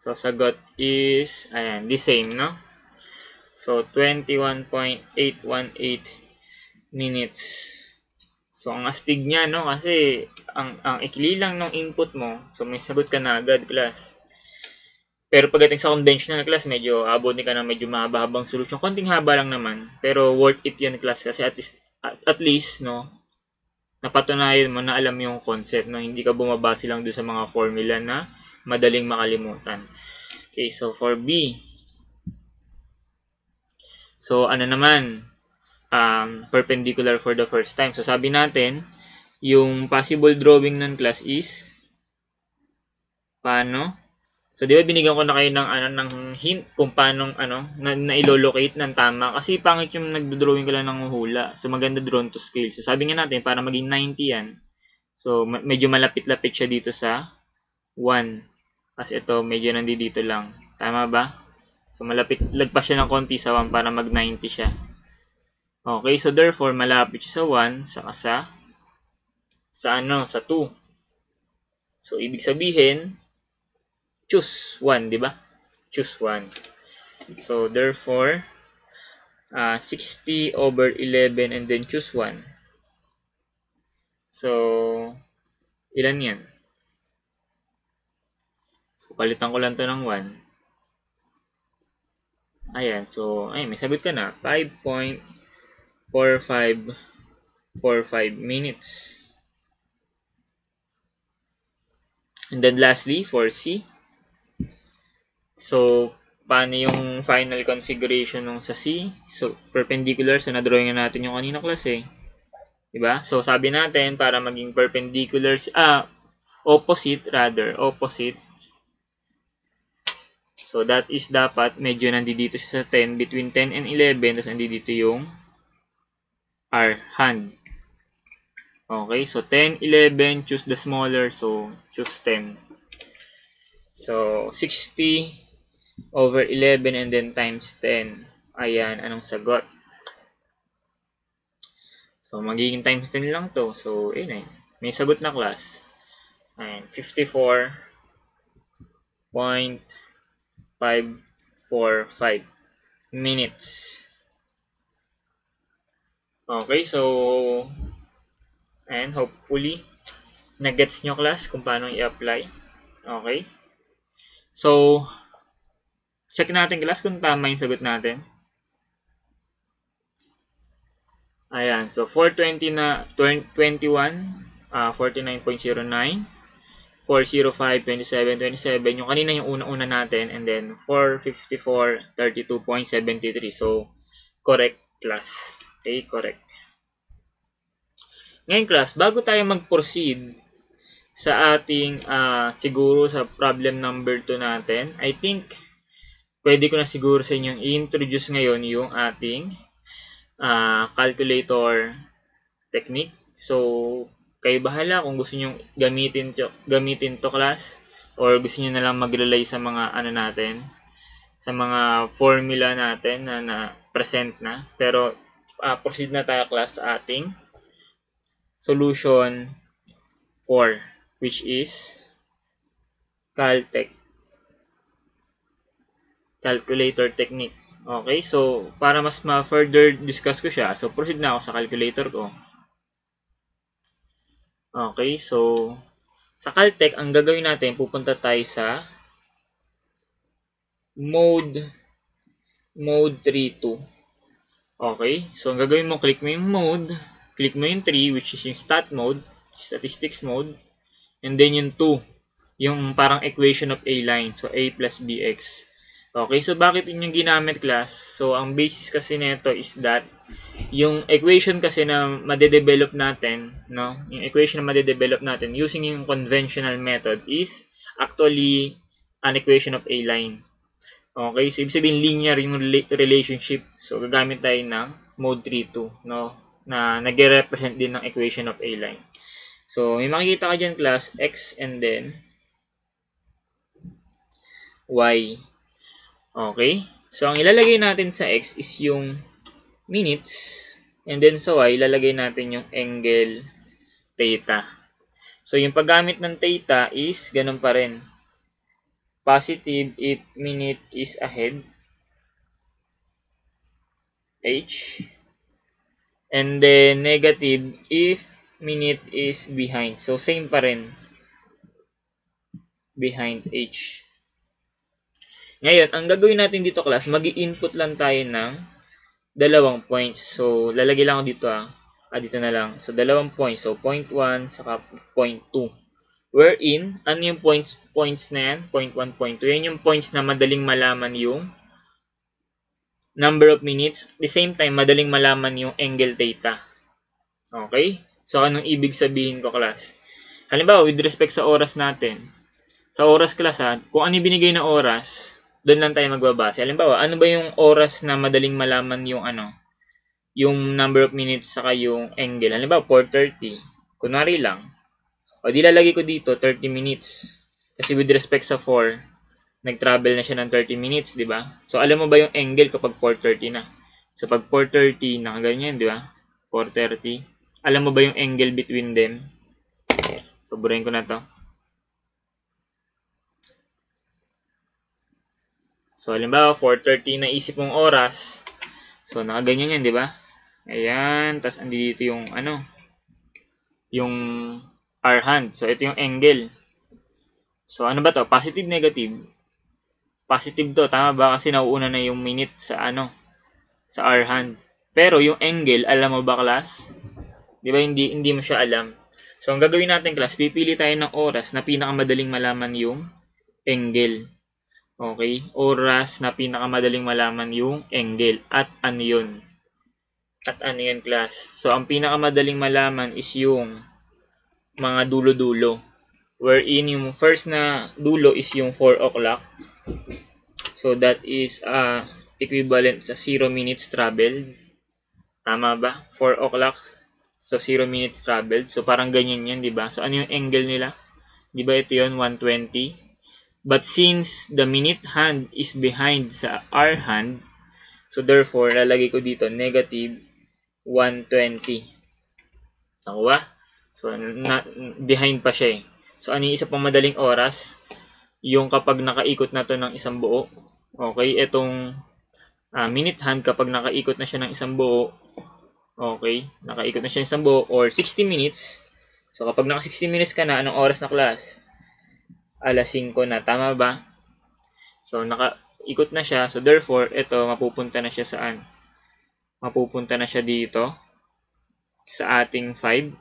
So, sagot is, ayan, the same, no? So, 21.818 minutes. So, ang astig niya, no? Kasi, ang, ang ikli lang ng input mo. So, may sagot ka na agad, class. Pero pagdating sa conventional na class, medyo abot ni ka ng medyo mahaba-habang solution. Konting haba lang naman, pero worth it yun class kasi at least, at, least no, napatunayan mo na alam yung concept, no? hindi ka bumabase lang doon sa mga formula na madaling makalimutan. Okay, so for B. So ano naman, um, perpendicular for the first time. So sabi natin, yung possible drawing ng class is, paano? So, di ba binigyan ko na kayo ng, ano, ng hint kung paano ano, na, na ilolocate ng tama. Kasi pangit yung nagdodrawing ka lang ng hula. So, maganda drone to scale. So, sabi nga natin, para maging 90 yan. So, medyo malapit-lapit siya dito sa 1. Kasi ito, medyo nandito lang. Tama ba? So, malapit, lagpas siya ng konti sa 1 para mag 90 siya. Okay, so therefore, malapit siya sa 1, saka sa, sa ano, sa 2. So, ibig sabihin, choose one, di ba? Choose one. So, therefore, uh, 60 over 11 and then choose one. So, ilan yan? So, palitan ko lang to ng 1. Ayan. So, ay, may sagot ka na. 5.4545 minutes. And then lastly, for C, So, paano yung final configuration nung sa C? So, perpendicular. So, na-drawing na natin yung kanina class eh. Diba? So, sabi natin, para maging perpendicular, ah, opposite rather, opposite. So, that is dapat, medyo nandito siya sa 10, between 10 and 11, tapos nandito yung R, hand. Okay, so 10, 11, choose the smaller, so choose 10. So, 60, over 11 and then times 10. Ayan, anong sagot? So, magiging times 10 lang to. So, ayun eh. May sagot na class. Ayan, 54.545 minutes. Okay, so, and hopefully, nag-gets nyo class kung paano i-apply. Okay? So, Check natin class kung tama yung sagot natin. Ayan, so 420 na 21 uh, 49.09 405 27 27 yung kanina yung una-una natin and then 454 32.73. So correct class. Okay, correct. Ngayon class, bago tayo mag-proceed sa ating uh, siguro sa problem number 2 natin, I think pwede ko na siguro sa inyong introduce ngayon yung ating uh, calculator technique. So, kayo bahala kung gusto niyo gamitin to, gamitin to class or gusto niyo na lang maglalay sa mga ano natin, sa mga formula natin na, na present na. Pero, uh, proceed na tayo class sa ating solution 4 which is Caltech calculator technique. Okay, so para mas ma-further discuss ko siya, so proceed na ako sa calculator ko. Okay, so sa Caltech, ang gagawin natin, pupunta tayo sa mode mode 3.2. Okay, so ang gagawin mo, click mo yung mode, click mo yung 3, which is yung stat mode, statistics mode, and then yung 2, yung parang equation of A line, so A plus BX. Okay, so bakit yun yung ginamit class? So, ang basis kasi nito is that yung equation kasi na madedevelop natin, no? Yung equation na madedevelop natin using yung conventional method is actually an equation of a line. Okay, so ibig sabihin linear yung relationship. So, gagamit tayo ng mode 3-2, no? Na nagre-represent din ng equation of a line. So, may makikita ka dyan class, x and then y. Okay? So, ang ilalagay natin sa x is yung minutes. And then sa y, ilalagay natin yung angle theta. So, yung paggamit ng theta is ganun pa rin. Positive if minute is ahead. H. And then, negative if minute is behind. So, same pa rin. Behind H. Ngayon, ang gagawin natin dito class, mag input lang tayo ng dalawang points. So, lalagay lang ako dito ah. Ah, dito na lang. So, dalawang points. So, point 1, saka point 2. Wherein, ano yung points, points na yan? Point 1, point 2. Yan yung points na madaling malaman yung number of minutes. the same time, madaling malaman yung angle theta. Okay? So, anong ibig sabihin ko, class? Halimbawa, with respect sa oras natin, sa oras class ha, ah, kung ano binigay na oras, doon lang tayo magbabase. Halimbawa, ano ba yung oras na madaling malaman yung ano, yung number of minutes saka yung angle. Halimbawa, 4.30. Kunwari lang. O, di lalagay ko dito, 30 minutes. Kasi with respect sa 4, nag-travel na siya ng 30 minutes, di ba? So, alam mo ba yung angle kapag 4.30 na? So, pag 4.30, na, ganyan, di ba? 4.30. Alam mo ba yung angle between them? Paborin ko na to. So, halimbawa, 4.30 na isip mong oras. So, nakaganyan yan, di ba? Ayan. Tapos, andi dito yung, ano, yung R hand. So, ito yung angle. So, ano ba to? Positive, negative. Positive to. Tama ba? Kasi nauuna na yung minute sa, ano, sa R hand. Pero, yung angle, alam mo ba, class? Di ba? Hindi, hindi mo siya alam. So, ang gagawin natin, class, pipili tayo ng oras na pinakamadaling malaman yung angle. Okay? Oras na pinakamadaling malaman yung angle at ano yun. At ano yun class. So, ang pinakamadaling malaman is yung mga dulo-dulo. Wherein yung first na dulo is yung 4 o'clock. So, that is uh, equivalent sa 0 minutes traveled. Tama ba? 4 o'clock. So, 0 minutes traveled. So, parang ganyan yun, di ba? So, ano yung angle nila? Di ba ito yun? 120. But since the minute hand is behind sa hour hand, so therefore, lalagay ko dito negative 120. Nakuha? So, na, behind pa siya eh. So, ano yung isa pang madaling oras? Yung kapag nakaikot na to ng isang buo. Okay, itong uh, minute hand kapag nakaikot na siya ng isang buo. Okay, nakaikot na siya ng isang buo or 60 minutes. So, kapag naka 60 minutes ka na, anong oras na class? alas 5 na. Tama ba? So, naka, ikot na siya. So, therefore, ito, mapupunta na siya saan? Mapupunta na siya dito sa ating 5.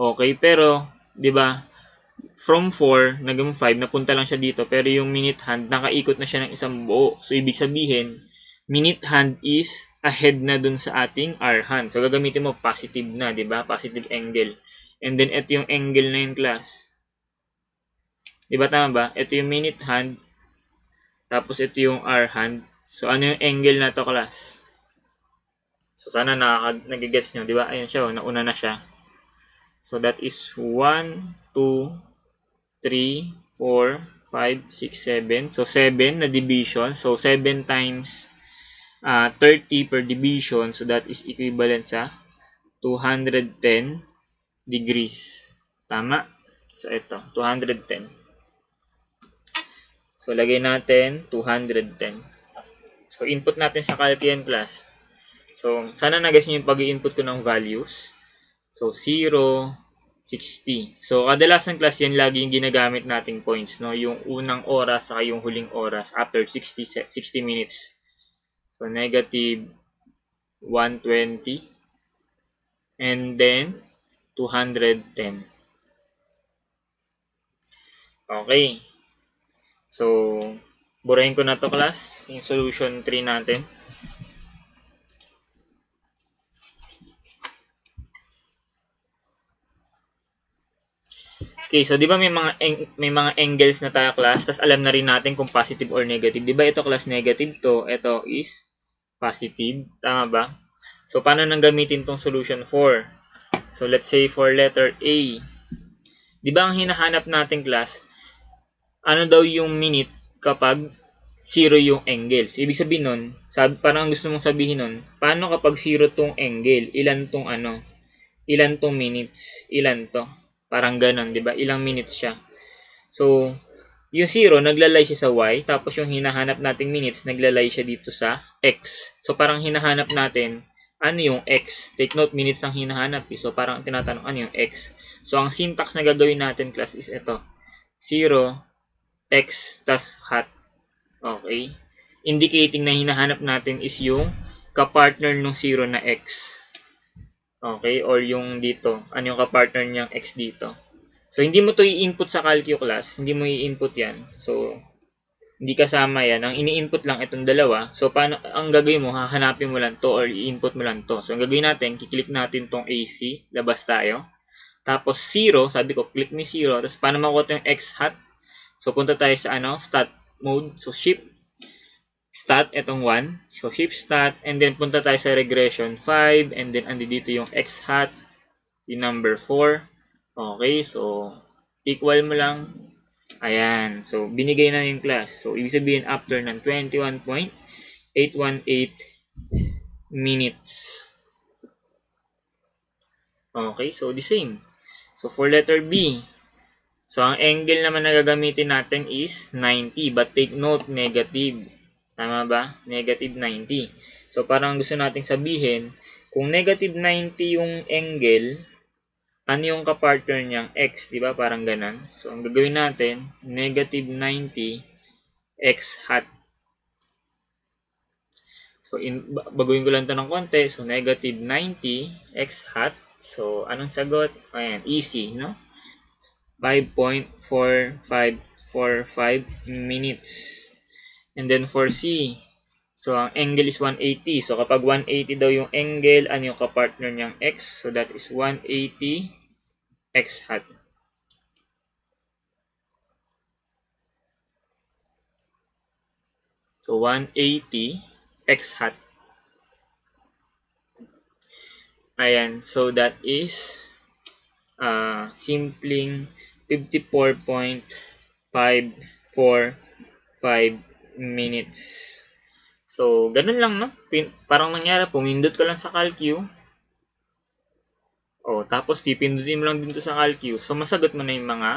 Okay, pero, di ba, from 4, naging 5, napunta lang siya dito. Pero yung minute hand, nakaikot na siya ng isang buo. So, ibig sabihin, minute hand is ahead na dun sa ating R hand. So, gagamitin mo positive na, di ba? Positive angle. And then, ito yung angle na yung class. Diba tama ba? Ito yung minute hand. Tapos ito yung hour hand. So, ano yung angle na to class? So, sana nag-guess nyo. Di ba? Ayan siya. Oh, nauna na siya. So, that is 1, 2, 3, 4, 5, 6, 7. So, 7 na division. So, 7 times uh, ah, 30 per division. So, that is equivalent sa 210 degrees. Tama? So, ito. 210. So, lagay natin 210. So, input natin sa Calcian class. So, sana na guys nyo yung pag-i-input ko ng values. So, 0, 60. So, kadalasan class yan lagi yung ginagamit nating points. No? Yung unang oras sa yung huling oras after 60, 60 minutes. So, negative 120. And then, 210. Okay. So, burahin ko na to class, yung solution 3 natin. Okay, so 'di ba may mga may mga angles na tayo class, tapos alam na rin natin kung positive or negative. 'Di ba ito class negative to, ito is positive, tama ba? So paano nang gamitin tong solution 4? So let's say for letter A. 'Di ba ang hinahanap natin class, ano daw yung minute kapag zero yung angles. Ibig sabihin nun, sabi, parang ang gusto mong sabihin nun, paano kapag zero tong angle, ilan tong ano, ilan tong minutes, ilan to. Parang ganun, di ba? Ilang minutes siya. So, yung zero, naglalay siya sa y, tapos yung hinahanap nating minutes, naglalay siya dito sa x. So, parang hinahanap natin, ano yung x? Take note, minutes ang hinahanap. Eh. So, parang tinatanong, ano yung x? So, ang syntax na gagawin natin, class, is ito. 0, x tas hat. Okay? Indicating na hinahanap natin is yung kapartner ng 0 na x. Okay? Or yung dito. Ano yung kapartner niyang x dito. So, hindi mo to i-input sa calculus. Hindi mo i-input yan. So, hindi kasama yan. Ang ini-input lang itong dalawa. So, paano, ang gagawin mo, hahanapin mo lang to or i-input mo lang to. So, ang gagawin natin, kiklik natin tong AC. Labas tayo. Tapos, 0. Sabi ko, click ni 0. Tapos, paano makuha yung x hat? So, punta tayo sa ano, stat mode. So, shift stat, itong 1. So, shift stat. And then, punta tayo sa regression 5. And then, andi dito yung x hat, yung number 4. Okay, so, equal mo lang. Ayan. So, binigay na yung class. So, ibig sabihin after ng 21.818 minutes. Okay, so the same. So, for letter B, So, ang angle naman na gagamitin natin is 90. But take note, negative. Tama ba? Negative 90. So, parang gusto nating sabihin, kung negative 90 yung angle, ano yung kapartner niyang x, di ba? Parang ganun. So, ang gagawin natin, negative 90 x hat. So, in, baguhin ko lang ito ng konti. So, negative 90 x hat. So, anong sagot? Ayan, easy, no? 5.4545 minutes. And then for C, so ang angle is 180. So kapag 180 daw yung angle, ano yung kapartner niyang x? So that is 180 x hat. So 180 x hat. Ayan, so that is uh, simpleng 54.545 minutes. So, ganun lang, no? Pin parang nangyari, pumindot ka lang sa CalQ. O, tapos pipindutin mo lang dito sa CalQ. So, masagot mo na yung mga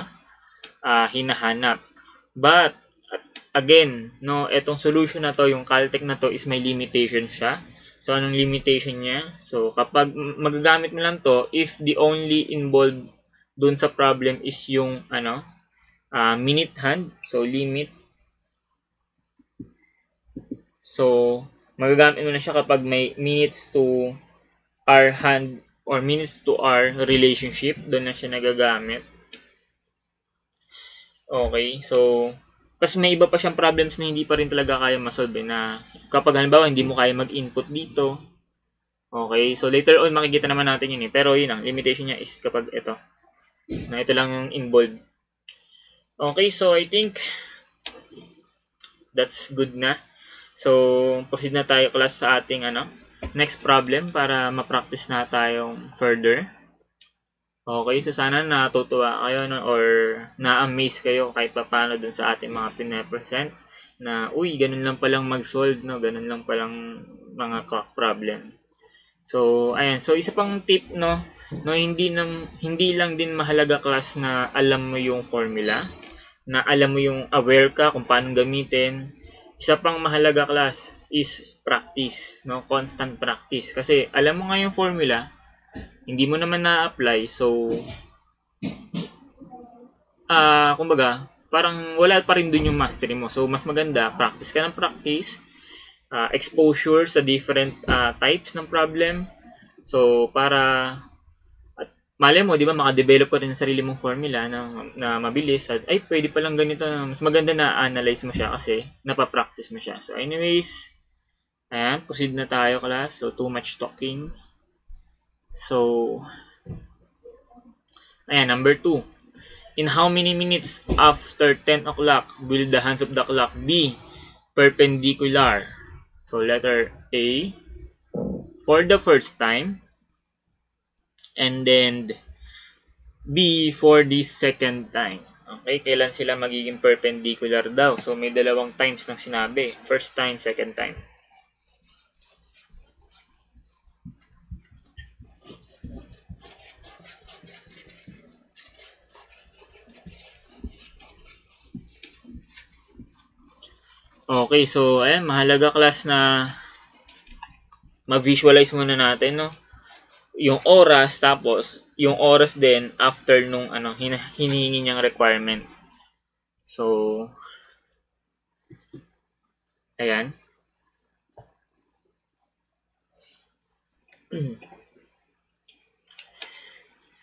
uh, hinahanap. But, again, no, etong solution na to, yung Caltech na to, is may limitation siya. So, anong limitation niya? So, kapag magagamit mo lang to, if the only involved doon sa problem is yung ano uh, minute hand so limit so magagamit mo na siya kapag may minutes to hour hand or minutes to hour relationship doon na siya nagagamit okay so kasi may iba pa siyang problems na hindi pa rin talaga kaya masolve eh, na kapag halimbawa hindi mo kaya mag-input dito okay so later on makikita naman natin yun eh pero yun ang limitation niya is kapag ito na ito lang yung involved. Okay, so I think that's good na. So, proceed na tayo class sa ating ano, next problem para ma-practice na tayong further. Okay, so sana natutuwa kayo no, or na-amaze kayo kahit pa paano dun sa ating mga pinapresent na uy, ganun lang palang mag-solve, no? ganun lang palang mga clock problem. So, ayan. So, isa pang tip, no, No, hindi nang hindi lang din mahalaga class na alam mo yung formula, na alam mo yung aware ka kung paano gamitin. Isa pang mahalaga class is practice, no? Constant practice kasi alam mo nga yung formula, hindi mo naman na-apply. So ah, uh, kumbaga, parang wala pa rin dun yung mastery mo. So mas maganda, practice ka ng practice, uh, exposure sa different uh, types ng problem. So para malay mo, di ba, makadevelop ka rin ng sarili mong formula na, na mabilis at ay, pwede palang ganito mas maganda na analyze mo siya kasi napapractice mo siya. So, anyways, ayan, proceed na tayo class. So, too much talking. So, ayan, number 2. In how many minutes after 10 o'clock will the hands of the clock be perpendicular? So, letter A. For the first time, and then B for the second time. Okay, kailan sila magiging perpendicular daw? So, may dalawang times nang sinabi. First time, second time. Okay, so ayan, mahalaga class na ma-visualize muna natin, no? yung oras tapos yung oras din after nung ano hin- hinihingi niyang requirement. So ayan.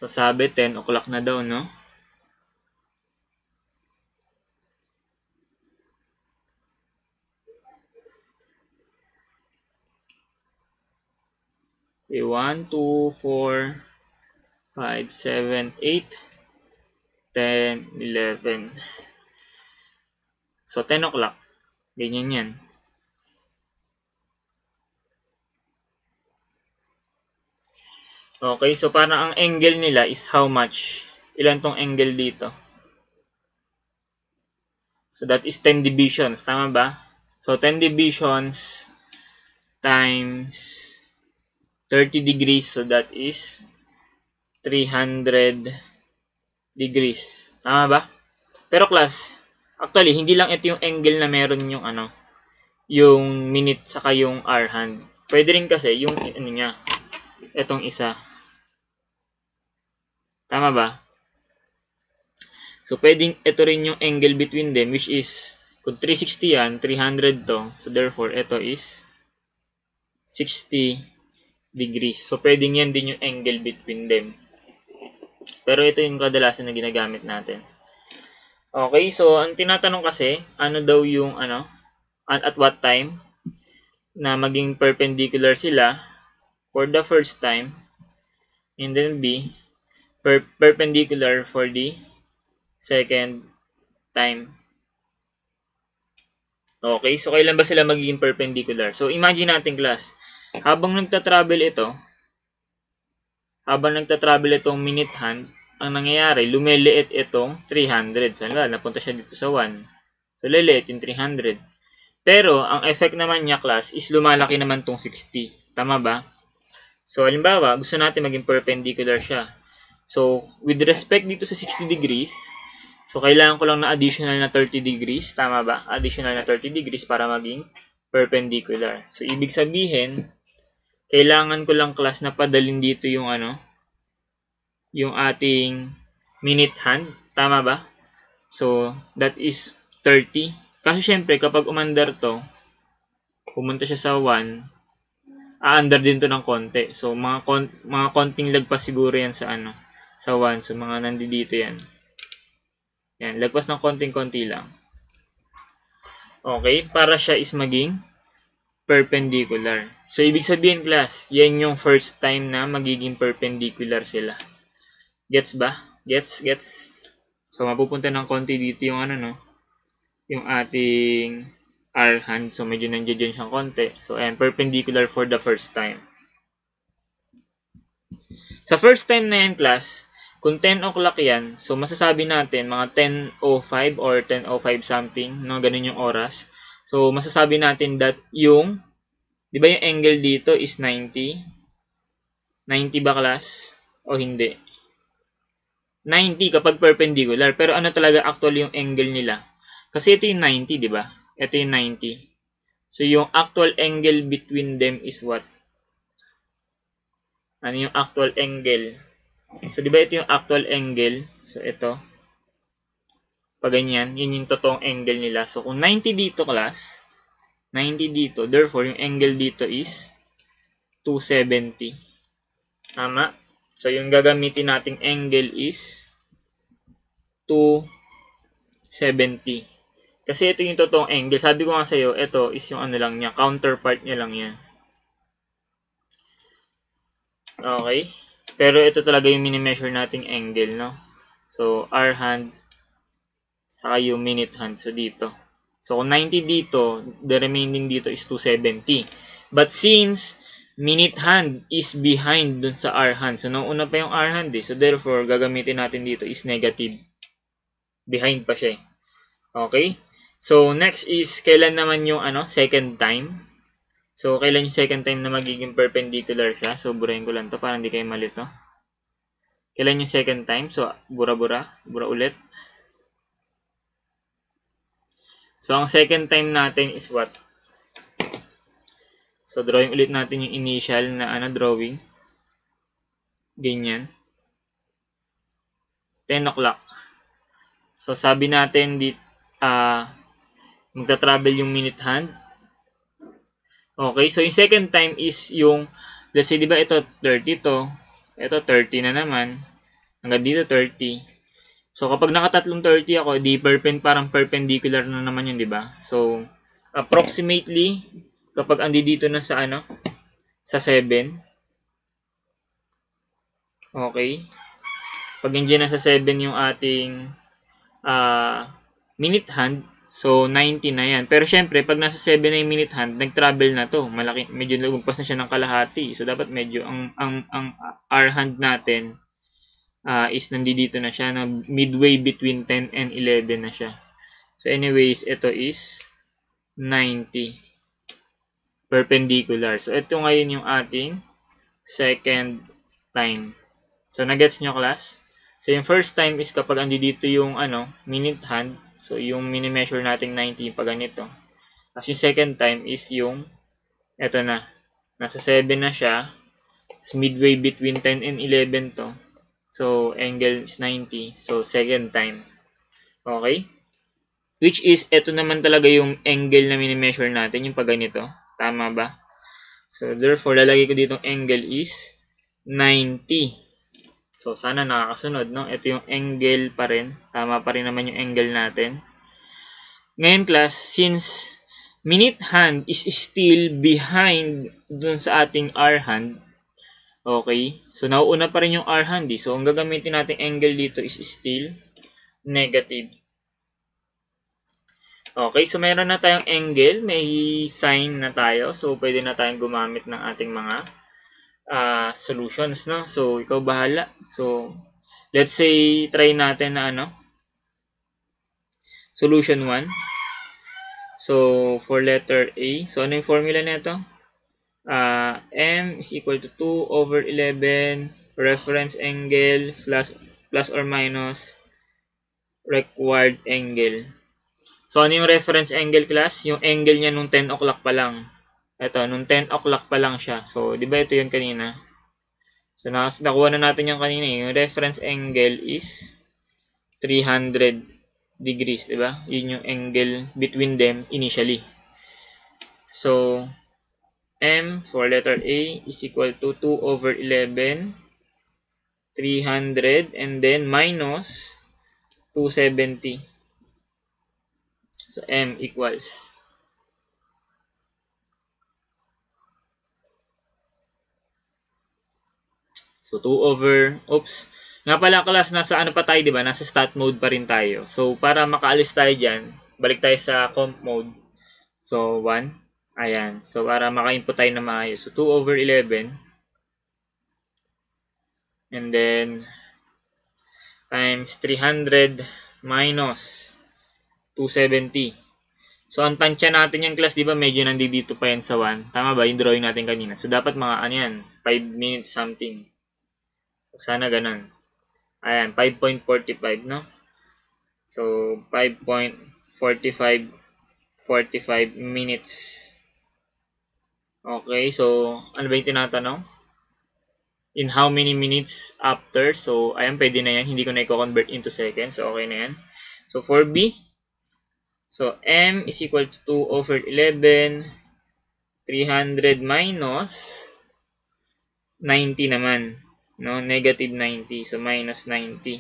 So sabi 10 o'clock na daw no. Okay, 1, 2, 4, 5, 7, 8, 10, 11. So, 10 o'clock. Ganyan yan. Okay, so para ang angle nila is how much? Ilan tong angle dito? So, that is 10 divisions. Tama ba? So, 10 divisions times 30 degrees so that is 300 degrees tama ba pero class actually hindi lang ito yung angle na meron yung ano yung minute saka yung hour hand pwede rin kasi yung ano niya itong isa tama ba so pwedeng ito rin yung angle between them which is kung 360 yan 300 to so therefore ito is 60 degrees. So, pwedeng yan din yung angle between them. Pero ito yung kadalasan na ginagamit natin. Okay, so ang tinatanong kasi, ano daw yung ano, at at what time na maging perpendicular sila for the first time and then B, per perpendicular for the second time. Okay, so kailan ba sila magiging perpendicular? So imagine natin class, habang nagta-travel ito, habang nagta-travel itong minute hand, ang nangyayari, lumiliit itong 300. So, wala, napunta siya dito sa 1. So, liliit yung 300. Pero, ang effect naman niya, class, is lumalaki naman itong 60. Tama ba? So, halimbawa, gusto natin maging perpendicular siya. So, with respect dito sa 60 degrees, so, kailangan ko lang na additional na 30 degrees. Tama ba? Additional na 30 degrees para maging perpendicular. So, ibig sabihin, kailangan ko lang class na padalin dito yung ano, yung ating minute hand. Tama ba? So, that is 30. Kasi syempre, kapag umandar to, pumunta siya sa 1, aandar din to ng konti. So, mga, kon mga konting lagpas siguro yan sa ano, sa 1. So, mga nandito yan. Yan, lagpas ng konting-konti lang. Okay, para siya is maging perpendicular. So, ibig sabihin, class, yan yung first time na magiging perpendicular sila. Gets ba? Gets, gets. So, mapupunta ng konti dito yung ano, no? Yung ating R hand. So, medyo nandiyan dyan siyang konti. So, ayan, perpendicular for the first time. Sa first time na yan, class, kung 10 o'clock yan, so masasabi natin mga 10.05 or 10.05 something, no, ganun yung oras. So, masasabi natin that yung Di ba yung angle dito is 90? 90 ba class? O hindi? 90 kapag perpendicular. Pero ano talaga actual yung angle nila? Kasi ito yung 90, di ba? Ito yung 90. So, yung actual angle between them is what? Ano yung actual angle? So, di ba ito yung actual angle? So, ito. Pag ganyan, yun yung totoong angle nila. So, kung 90 dito class, 90 dito. Therefore, yung angle dito is 270. Tama? So, yung gagamitin nating angle is 270. Kasi ito yung totoong angle. Sabi ko nga sa'yo, ito is yung ano lang niya, counterpart niya lang yan. Okay? Pero ito talaga yung mini-measure nating angle, no? So, R hand, saka yung minute hand. So, dito. So, kung 90 dito, the remaining dito is 270. But since minute hand is behind dun sa R hand, so nauna pa yung R hand eh. So, therefore, gagamitin natin dito is negative. Behind pa siya eh. Okay? So, next is kailan naman yung ano, second time. So, kailan yung second time na magiging perpendicular siya? So, burahin ko lang to para hindi kayo malito. Kailan yung second time? So, bura-bura. Bura ulit. So, ang second time natin is what? So, drawing ulit natin yung initial na ano, drawing. Ganyan. 10 o'clock. So, sabi natin, di, uh, magta-travel yung minute hand. Okay, so yung second time is yung, let's say, di ba ito 30 to, ito 30 na naman, hanggang dito 30. So, kapag naka 30 ako, di perpen, parang perpendicular na naman yun, di ba? So, approximately, kapag andi dito na sa ano, sa 7, okay, pag nandiyan na sa 7 yung ating uh, minute hand, so 90 na yan. Pero syempre, pag nasa 7 na yung minute hand, nag-travel na to. Malaki, medyo nagumpas na siya ng kalahati. So, dapat medyo ang, ang, ang ah, R hand natin uh, is nandito na siya. Na midway between 10 and 11 na siya. So anyways, ito is 90 perpendicular. So ito ngayon yung ating second time. So nagets nyo class? So yung first time is kapag andito yung ano, minute hand. So yung mini-measure nating 90 pag ganito. Tapos yung second time is yung eto na. Nasa 7 na siya. It's midway between 10 and 11 to. So, angle is 90. So, second time. Okay? Which is, ito naman talaga yung angle na minimeasure natin, yung pagganito. Tama ba? So, therefore, lalagay ko dito angle is 90. So, sana nakakasunod, no? Ito yung angle pa rin. Tama pa rin naman yung angle natin. Ngayon, class, since minute hand is still behind dun sa ating R hand, Okay? So, nauuna pa rin yung R handy. So, ang gagamitin nating angle dito is still negative. Okay, so meron na tayong angle, may sign na tayo. So, pwede na tayong gumamit ng ating mga uh, solutions, no? So, ikaw bahala. So, let's say, try natin na ano? Solution 1. So, for letter A. So, ano yung formula nito? uh, m is equal to 2 over 11 reference angle plus plus or minus required angle. So, ano yung reference angle class? Yung angle niya nung 10 o'clock pa lang. Ito, nung 10 o'clock pa lang siya. So, di ba ito yun kanina? So, nakuha na natin yung kanina. Eh. Yung reference angle is 300 degrees, di ba? Yun yung angle between them initially. So, m for letter A is equal to 2 over 11, 300, and then minus 270. So m equals. So 2 over, oops, nga pala class, nasa ano pa tayo, diba? Nasa stat mode pa rin tayo. So, para makaalis tayo dyan, balik tayo sa comp mode. So, 1, Ayan. So, para maka-input tayo na maayos. So, 2 over 11. And then, times 300 minus 270. So, ang tansya natin yung class, di ba, medyo nandito pa yan sa 1. Tama ba? Yung drawing natin kanina. So, dapat mga, ano yan, 5 minutes something. So, sana ganun. Ayan, 5.45, no? So, 5.45 45 minutes. Okay, so ano ba yung tinatanong? In how many minutes after? So, ayan, pwede na yan. Hindi ko na i-convert into seconds. So, okay na yan. So, for B, so M is equal to 2 over 11, 300 minus 90 naman. No? Negative 90. So, minus 90.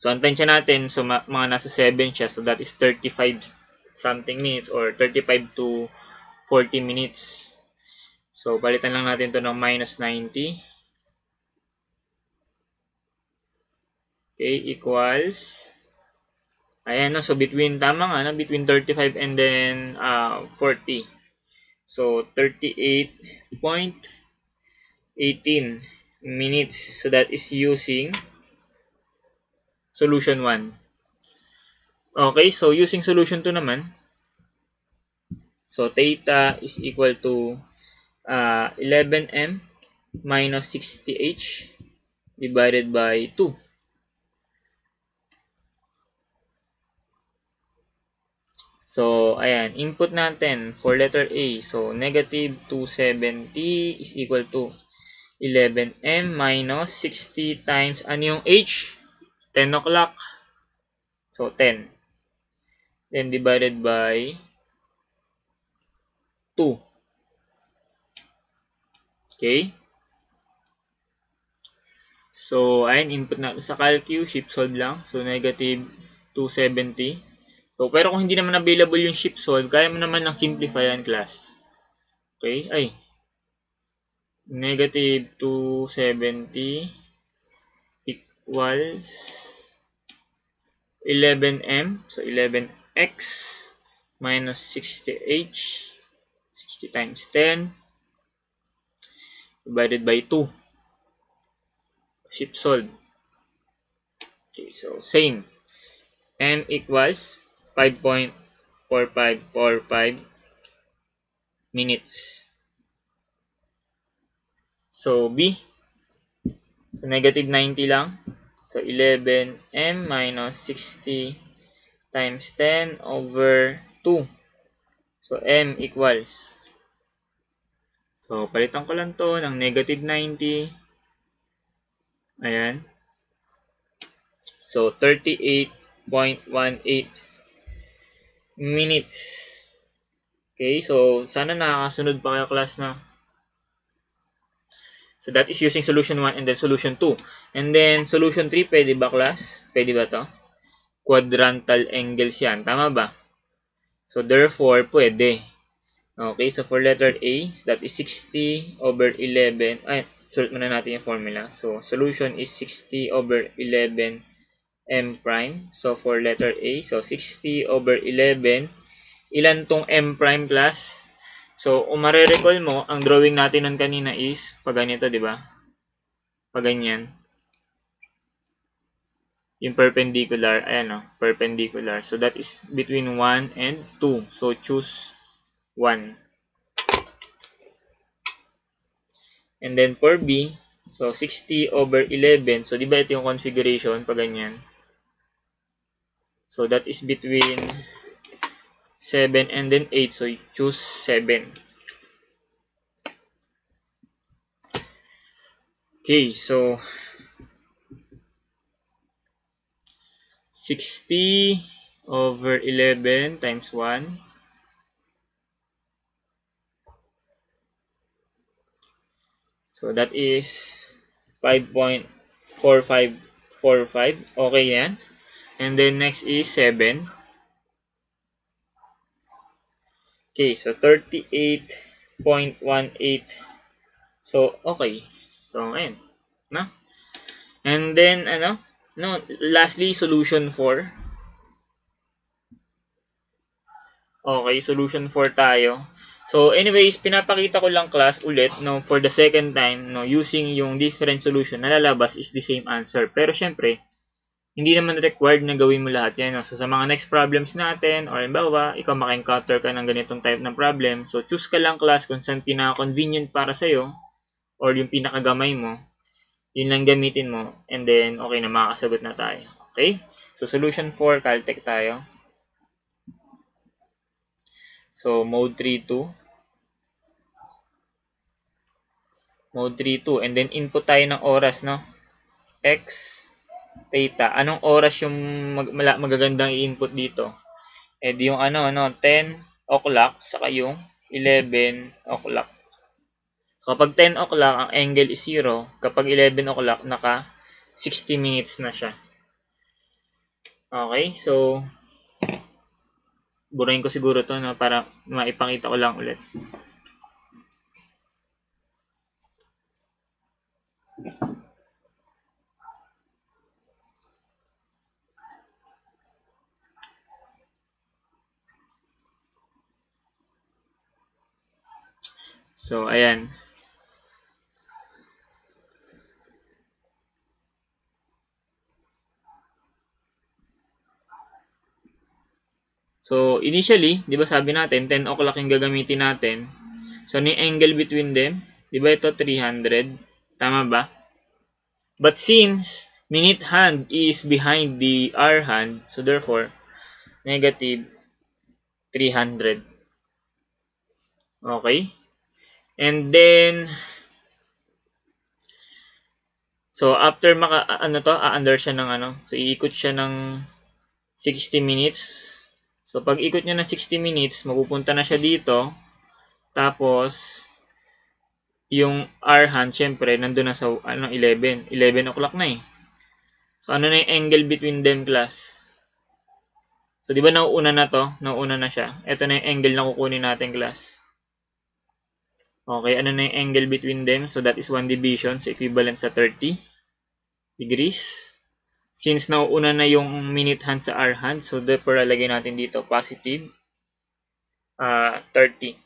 So, ang tansya natin, so mga nasa 7 siya. So, that is 35 something minutes or 35 to 40 minutes. So, palitan lang natin to ng minus 90. Okay, equals. Ayan, no? so between, tama nga, no? between 35 and then uh, 40. So, 38.18 minutes. So, that is using solution 1. Okay, so using solution 2 naman, So, theta is equal to uh, 11m minus 60h divided by 2. So, ayan. Input natin for letter A. So, negative 270 is equal to 11m minus 60 times, ano yung h? 10 o'clock. So, 10. Then, divided by 2. Okay? So, ayun, input na sa CalQ, ship solve lang. So, negative 270. So, pero kung hindi naman available yung ship solve, kaya mo naman ng simplify and class. Okay? Ay. Negative 270 equals 11m. So, 11x minus 60h 60 times 10 divided by 2. Ship solved. Okay, so same. n equals 5.4545 minutes. So, B, so, negative 90 lang. So, 11M minus 60 times 10 over 2. So, M equals So, palitan ko lang to ng negative 90. Ayan. So, 38.18 minutes. Okay, so sana nakasunod pa kayo class na. So, that is using solution 1 and then solution 2. And then, solution 3, pwede ba class? Pwede ba to? Quadrantal angles yan. Tama ba? So, therefore, pwede. Okay, so for letter A, that is 60 over 11. Ay, sulit muna natin yung formula. So, solution is 60 over 11 m prime. So, for letter A, so 60 over 11. Ilan tong m prime class? So, kung marerecall mo, ang drawing natin nun kanina is pag ganito, di ba? Pag ganyan. Yung perpendicular, ayan o, oh, perpendicular. So, that is between 1 and 2. So, choose 1. And then for B, so 60 over 11. So, di ba ito yung configuration pag ganyan? So, that is between 7 and then 8. So, you choose 7. Okay, so 60 over 11 times 1 So, that is 5.4545. Okay yan. And then, next is 7. Okay, so 38.18. So, okay. So, ayan. Na? And then, ano? No, lastly, solution 4. Okay, solution 4 tayo. So anyways, pinapakita ko lang class ulit no for the second time no using yung different solution na lalabas is the same answer. Pero syempre, hindi naman required na gawin mo lahat yan. No? So sa mga next problems natin or imbawa, ikaw maka-encounter ka ng ganitong type ng problem. So choose ka lang class kung saan pinaka-convenient para sa sa'yo or yung pinakagamay mo. Yun lang gamitin mo and then okay na makakasagot na tayo. Okay? So solution for Caltech tayo. So mode 3 2. Mode 3 2 and then input tayo ng oras no. X theta. Anong oras yung mag magagandang i-input dito? Eh yung ano no? 10 o'clock saka yung 11 o'clock. Kapag 10 o'clock, ang angle is 0. Kapag 11 o'clock, naka 60 minutes na siya. Okay, so burahin ko siguro to no, para maipangita ko lang ulit. So, ayan. So, initially, di ba sabi natin, 10 o'clock yung gagamitin natin. So, ni angle between them? Di ba ito 300? Tama ba? But since minute hand is behind the hour hand, so therefore, negative 300. Okay? And then, so after maka, ano to, a-under siya ng ano, so iikot siya ng 60 minutes So, pag ikot niya ng 60 minutes, mapupunta na siya dito. Tapos, yung R hand, syempre, nandun na sa ano, 11. 11 o'clock na eh. So, ano na yung angle between them class? So, di ba nauuna na to? Nauuna na siya. Ito na yung angle na kukunin natin class. Okay, ano na yung angle between them? So, that is 1 division. So, equivalent sa 30 degrees. Since nauuna na yung minute hand sa hour hand, so therefore lalagay natin dito positive uh, ah, 30.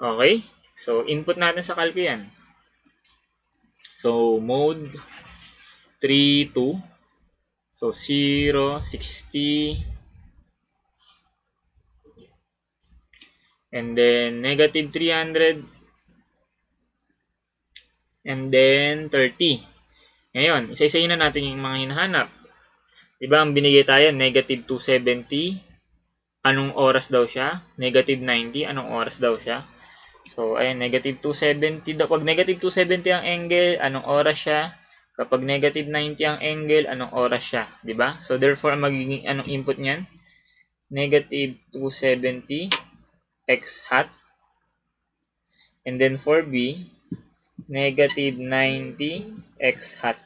Okay? So input natin sa calc yan. So mode 3 2 So 0 60 and then negative 300 and then 30 ngayon, isa-isayin na natin yung mga hinahanap. Diba, ang binigay tayo, negative 270. Anong oras daw siya? Negative 90. Anong oras daw siya? So, ayan, negative 270. Pag negative 270 ang angle, anong oras siya? Kapag negative 90 ang angle, anong oras siya? ba? Diba? So, therefore, magiging anong input niyan? Negative 270 x hat. And then for B, negative 90 x hat.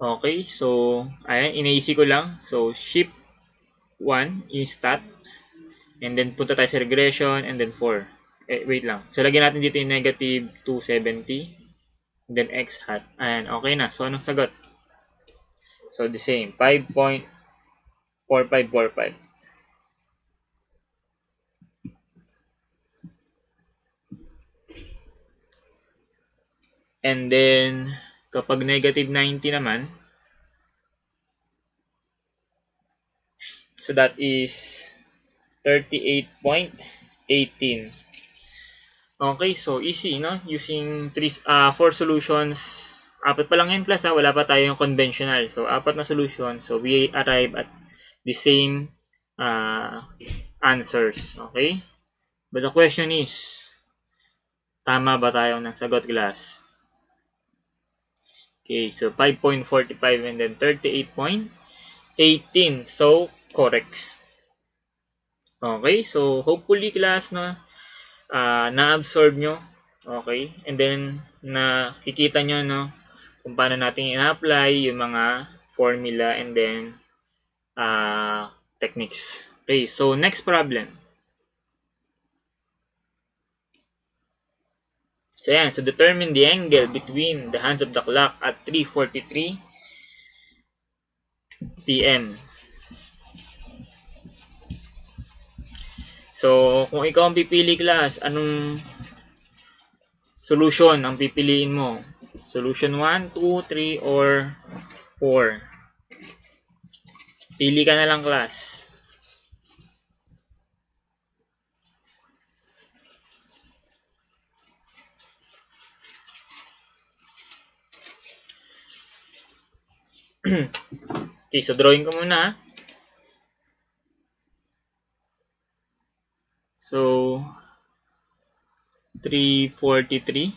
Okay, so, ayan, inaisi ko lang. So, shift 1 in stat. And then, punta tayo sa regression and then 4. Eh, wait lang. So, lagyan natin dito yung negative 270. then, x hat. Ayan, okay na. So, anong sagot? So, the same. 5.4545. And then, kapag negative 90 naman, so that is 38.18. Okay, so easy, no? Using three, uh, four solutions, apat pa lang yan class, ha? Ah, wala pa tayo yung conventional. So, apat na solution. So, we arrive at the same uh, answers. Okay? But the question is, tama ba tayo ng sagot class? Okay, so 5.45 and then 38.18. So, correct. Okay, so hopefully class na uh, na-absorb nyo. Okay, and then nakikita nyo no, kung paano natin i-apply yung mga formula and then uh, techniques. Okay, so next problem. So, yan. So, determine the angle between the hands of the clock at 3.43 p.m. So, kung ikaw ang pipili class, anong solution ang pipiliin mo? Solution 1, 2, 3, or 4. Pili ka na lang class. okay, so drawing ko muna. Ah. So, 343.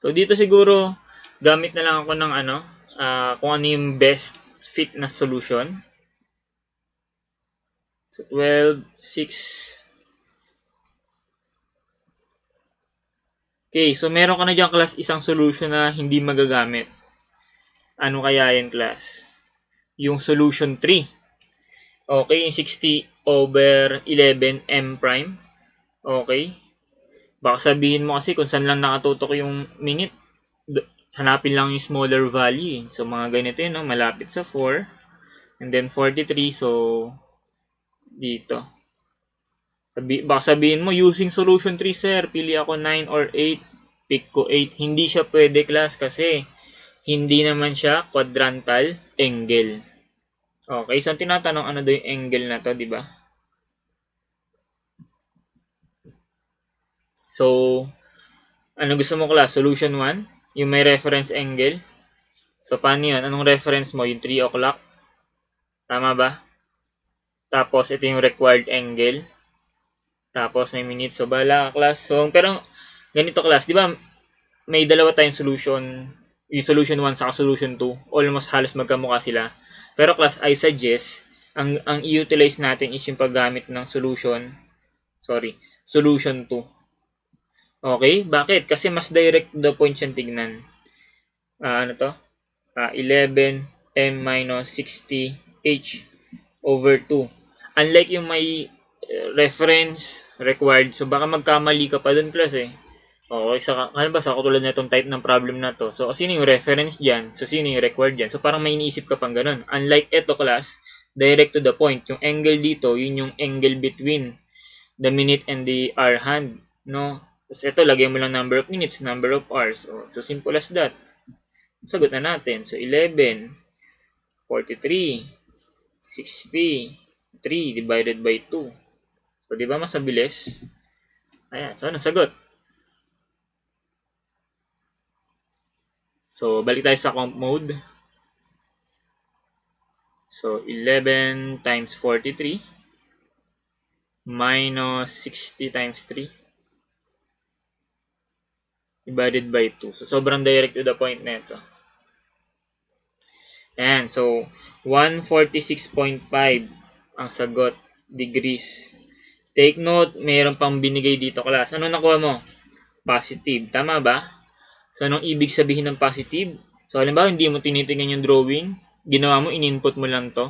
So, dito siguro, gamit na lang ako ng ano, uh, kung ano yung best fit na solution. So, 12, 6, Okay, so meron ka na dyan class isang solution na hindi magagamit. Ano kaya yan class? Yung solution 3. Okay, yung 60 over 11 m prime. Okay. Baka sabihin mo kasi kung saan lang nakatutok yung minute. Hanapin lang yung smaller value. Eh. So mga ganito yun, no? malapit sa 4. And then 43, so dito. Sabi, baka sabihin mo, using solution 3, sir, pili ako 9 or 8, pick ko 8. Hindi siya pwede class kasi hindi naman siya quadrantal angle. Okay, so tinatanong ano daw yung angle na to, di ba? So, ano gusto mo class? Solution 1? Yung may reference angle? So, paano yun? Anong reference mo? Yung 3 o'clock? Tama ba? Tapos, ito yung required angle. Tapos may minutes. So, bahala class. So, pero ganito class, di ba? May dalawa tayong solution. Yung solution 1 sa solution 2. Almost halos magkamukha sila. Pero class, I suggest, ang, ang i-utilize natin is yung paggamit ng solution. Sorry. Solution 2. Okay? Bakit? Kasi mas direct the point siyang tignan. Uh, ano to? Uh, ah, 11 m minus 60 h over 2. Unlike yung may reference required. So, baka magkamali ka pa dun class eh. O, isa, ano ba, sa katulad na itong type ng problem na to. So, sino yung reference dyan? So, sino yung required dyan? So, parang may iniisip ka pang ganun. Unlike ito class, direct to the point. Yung angle dito, yun yung angle between the minute and the hour hand. No? Tapos ito, lagyan mo lang number of minutes, number of hours. O, oh, so, simple as that. Sagot na natin. So, 11, 43, 60, 3 divided by 2. So, di ba mas mabilis? Ayan. So, anong sagot? So, balik tayo sa comp mode. So, 11 times 43 minus 60 times 3 divided by 2. So, sobrang direct to the point na ito. Ayan. So, 146.5 ang sagot degrees Take note, mayroon pang binigay dito class. Ano nakuha mo? Positive. Tama ba? So, anong ibig sabihin ng positive? So, halimbawa, hindi mo tinitingnan yung drawing. Ginawa mo, in-input mo lang to.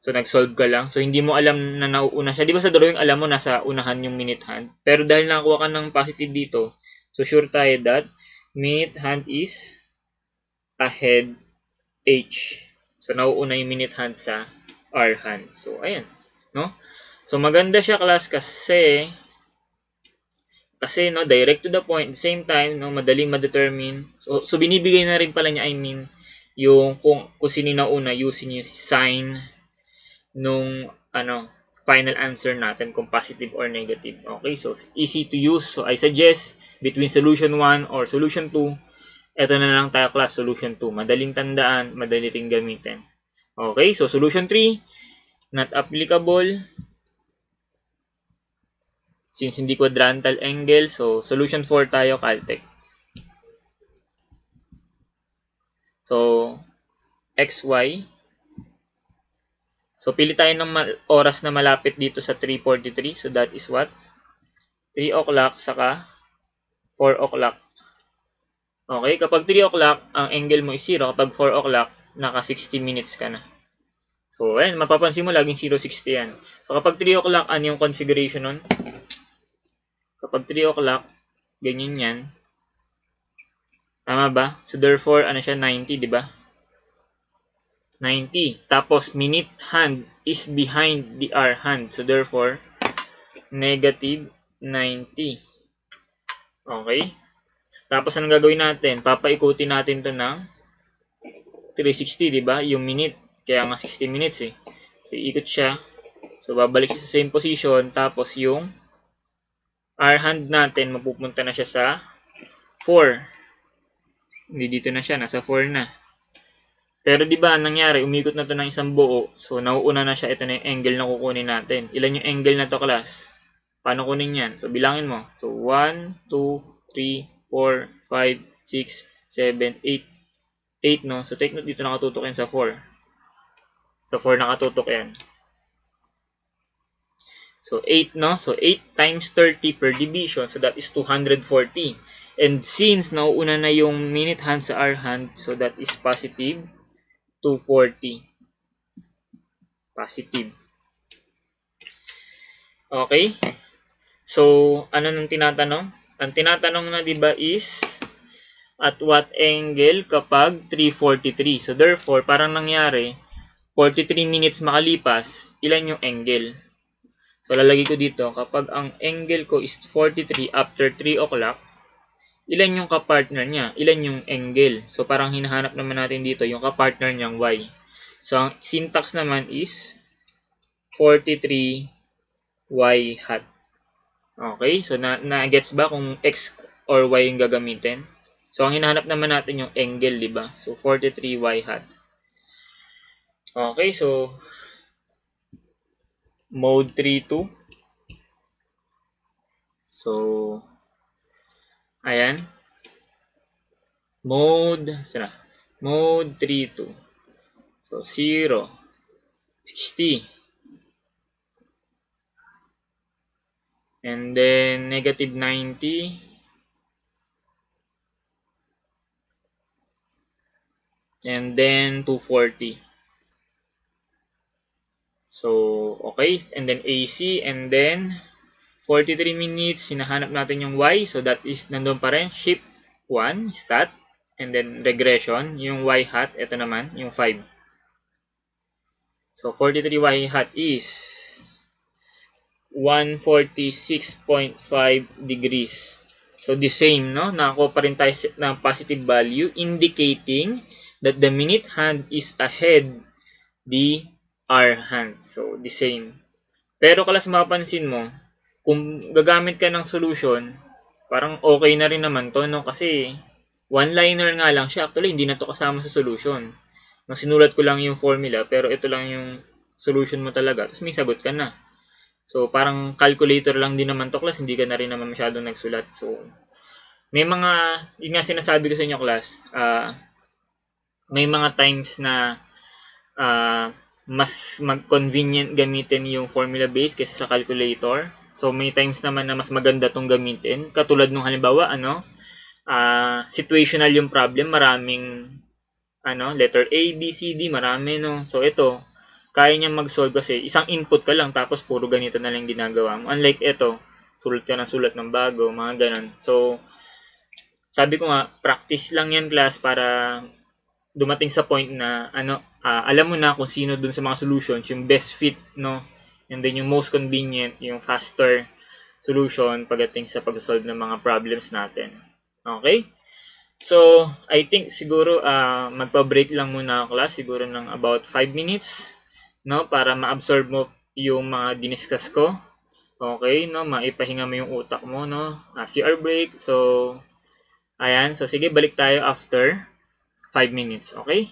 So, nag-solve ka lang. So, hindi mo alam na nauuna siya. Di ba sa drawing, alam mo, nasa unahan yung minute hand. Pero dahil nakuha ka ng positive dito, so sure tayo that minute hand is ahead H. So, nauuna yung minute hand sa R hand. So, ayan. No? So maganda siya class kasi kasi no direct to the point same time no madaling ma-determine. So, so binibigay na rin pala niya I mean yung kung kung sino na una using yung sign nung ano final answer natin kung positive or negative. Okay, so easy to use. So I suggest between solution 1 or solution 2, eto na lang tayo class solution 2. Madaling tandaan, madaling rin gamitin. Okay, so solution 3, not applicable. Since hindi quadrantal angle, so solution 4 tayo, Caltech. So, XY. So, pili tayo ng oras na malapit dito sa 3.43. So, that is what? 3 o'clock, saka 4 o'clock. Okay, kapag 3 o'clock, ang angle mo is 0. Kapag 4 o'clock, naka 60 minutes ka na. So, ayan, mapapansin mo, laging 060 yan. So, kapag 3 o'clock, ano yung configuration nun? Kapag 3 o'clock, ganyan yan. Tama ba? So therefore, ano siya? 90, di ba? 90. Tapos, minute hand is behind the hour hand. So therefore, negative 90. Okay? Tapos, anong gagawin natin? Papaikutin natin to ng 360, di ba? Yung minute. Kaya nga 60 minutes eh. So, ikot siya. So, babalik siya sa same position. Tapos, yung our hand natin, mapupunta na siya sa 4. Hindi dito na siya, nasa 4 na. Pero di ba nangyari, umikot na to ng isang buo. So nauuna na siya, ito na yung angle na kukunin natin. Ilan yung angle na to class? Paano kunin yan? So bilangin mo. So 1 2 3 4 5 6 7 8 8 no. So take note dito nakatutok yan sa 4. Sa 4 nakatutok yan. So 8, no? So 8 times 30 per division. So that is 240. And since nauuna na yung minute hand sa hour hand, so that is positive 240. Positive. Okay? So, ano nang tinatanong? Ang tinatanong na 'di ba is at what angle kapag 343. So therefore, parang nangyari 43 minutes makalipas, ilan yung angle? So, lalagay ko dito, kapag ang angle ko is 43 after 3 o'clock, ilan yung kapartner niya? Ilan yung angle? So, parang hinahanap naman natin dito yung kapartner niyang y. So, ang syntax naman is 43 y hat. Okay? So, na-gets na, ba kung x or y yung gagamitin? So, ang hinahanap naman natin yung angle, di ba? So, 43 y hat. Okay? So, mode 3.2. So, ayan. Mode, sana, mode 3.2. So, 0, 60. And then, negative 90. And then, 240. So, okay. And then AC. And then, 43 minutes, hinahanap natin yung Y. So, that is nandun pa rin. Shift 1, stat. And then, regression. Yung Y hat, ito naman, yung 5. So, 43 Y hat is 146.5 degrees. So, the same, no? Nakakuha pa rin tayo ng positive value indicating that the minute hand is ahead the are hand. So, the same. Pero kalas mapansin mo, kung gagamit ka ng solution, parang okay na rin naman to, no? Kasi one-liner nga lang siya. Actually, hindi na to kasama sa solution. No, sinulat ko lang yung formula, pero ito lang yung solution mo talaga. Tapos may sagot ka na. So, parang calculator lang din naman to, class. Hindi ka na rin naman masyadong nagsulat. So, may mga, yun nga sinasabi ko sa inyo, class, uh, may mga times na uh, mas mag-convenient gamitin yung formula base kaysa sa calculator. So, may times naman na mas maganda tong gamitin. Katulad nung halimbawa, ano, uh, situational yung problem, maraming ano, letter A, B, C, D, marami, no? So, ito, kaya niya mag-solve kasi isang input ka lang tapos puro ganito na lang ginagawa mo. Unlike ito, sulat ka ng sulat ng bago, mga ganun. So, sabi ko nga, practice lang yan class para dumating sa point na ano uh, alam mo na kung sino dun sa mga solutions, yung best fit, no? And then yung most convenient, yung faster solution pagdating sa pag-solve ng mga problems natin. Okay? So, I think siguro uh, magpa-break lang muna ako class, siguro ng about 5 minutes, no? Para ma-absorb mo yung mga diniskas ko. Okay, no? Maipahinga mo yung utak mo, no? Uh, CR break. So, ayan. So, sige, balik tayo after 5 minutes. Okay?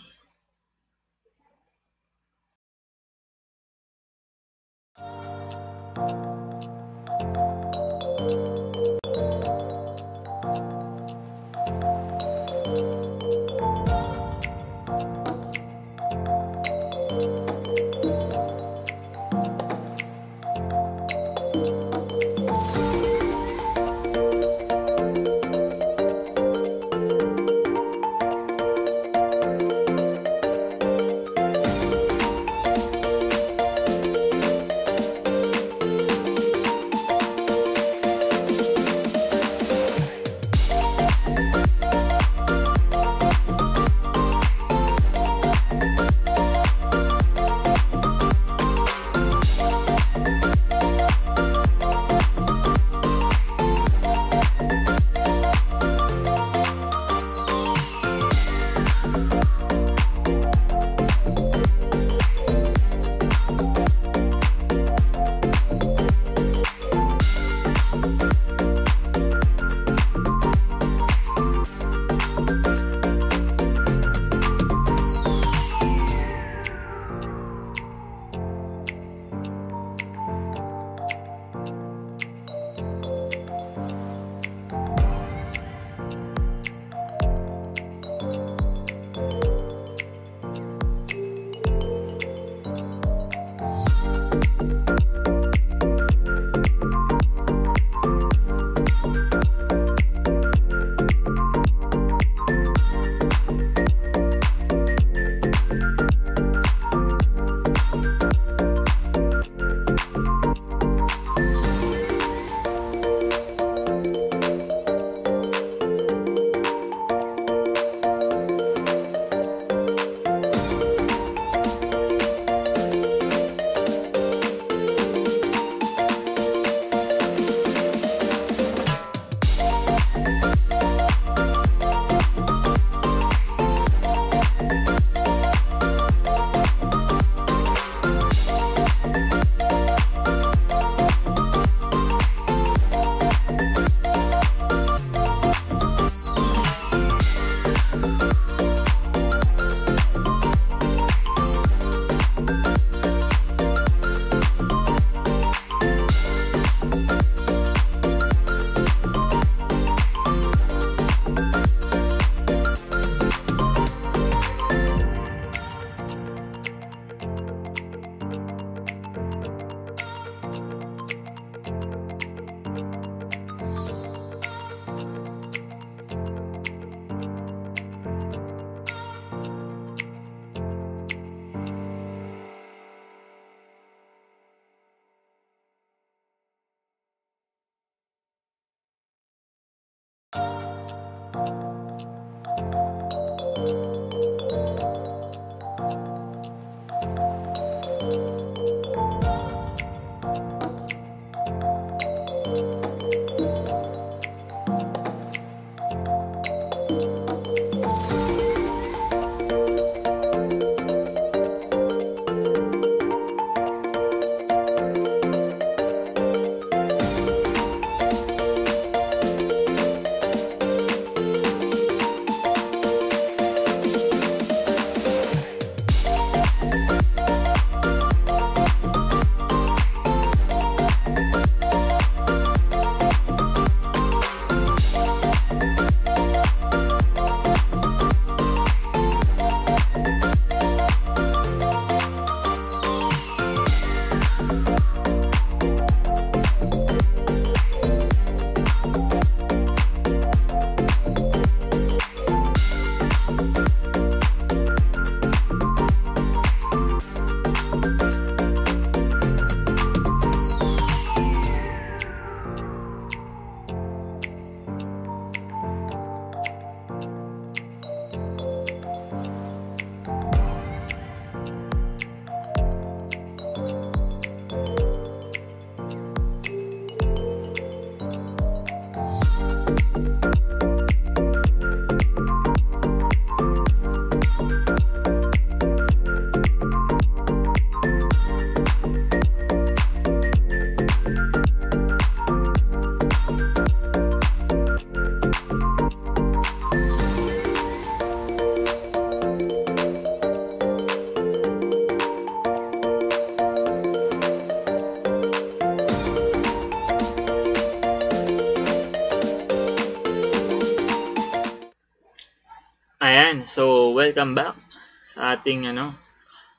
So, welcome back sa ating ano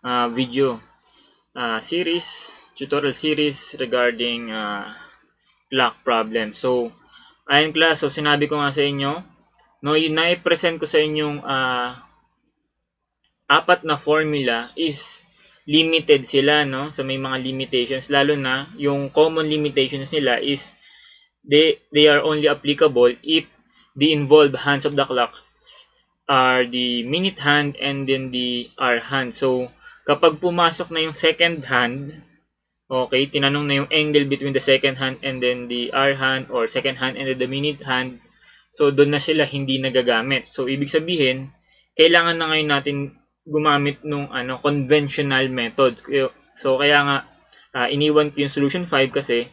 uh, video uh, series, tutorial series regarding uh, ah, clock problem. So, ayun class, so sinabi ko nga sa inyo, no, yun na-present ko sa inyong uh, apat na formula is limited sila no sa so, may mga limitations lalo na yung common limitations nila is they they are only applicable if they involve hands of the clock are the minute hand and then the hour hand. So, kapag pumasok na yung second hand, okay, tinanong na yung angle between the second hand and then the hour hand or second hand and then the minute hand, so doon na sila hindi nagagamit. So, ibig sabihin, kailangan na ngayon natin gumamit nung ano, conventional method. So, kaya nga, uh, iniwan ko yung solution 5 kasi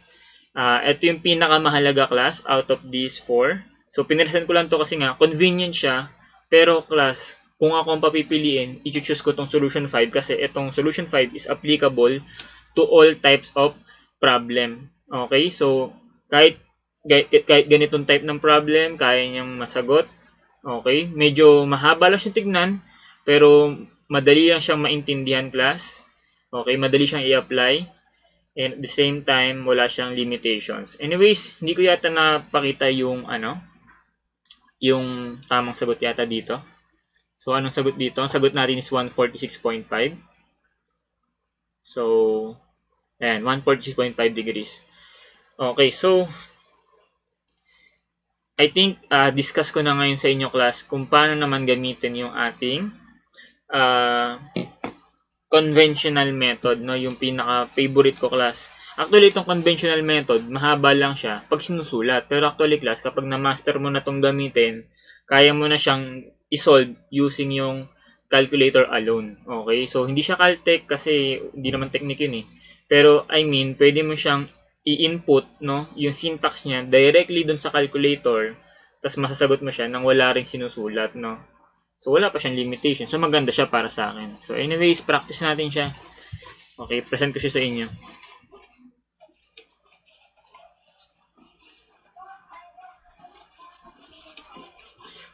uh, ah, ito yung pinakamahalaga class out of these 4. So, pinresent ko lang to kasi nga, convenient siya pero class, kung ako ang papipiliin, i-choose ko tong solution 5 kasi itong solution 5 is applicable to all types of problem. Okay? So, kahit, kahit, kahit ganitong type ng problem, kaya niyang masagot. Okay? Medyo mahaba lang siyang tignan, pero madali lang siyang maintindihan class. Okay? Madali siyang i-apply. And at the same time, wala siyang limitations. Anyways, hindi ko yata napakita yung ano, yung tamang sagot yata dito. So, anong sagot dito? Ang sagot natin is 146.5. So, ayan, 146.5 degrees. Okay, so, I think uh, discuss ko na ngayon sa inyo class kung paano naman gamitin yung ating uh, conventional method, no? yung pinaka-favorite ko class Actually, itong conventional method, mahaba lang siya pag sinusulat. Pero actually, class, kapag na-master mo na itong gamitin, kaya mo na siyang isolve using yung calculator alone. Okay? So, hindi siya Caltech kasi hindi naman technique yun eh. Pero, I mean, pwede mo siyang i-input, no? Yung syntax niya directly dun sa calculator. Tapos, masasagot mo siya nang wala ring sinusulat, no? So, wala pa siyang limitation. So, maganda siya para sa akin. So, anyways, practice natin siya. Okay, present ko siya sa inyo.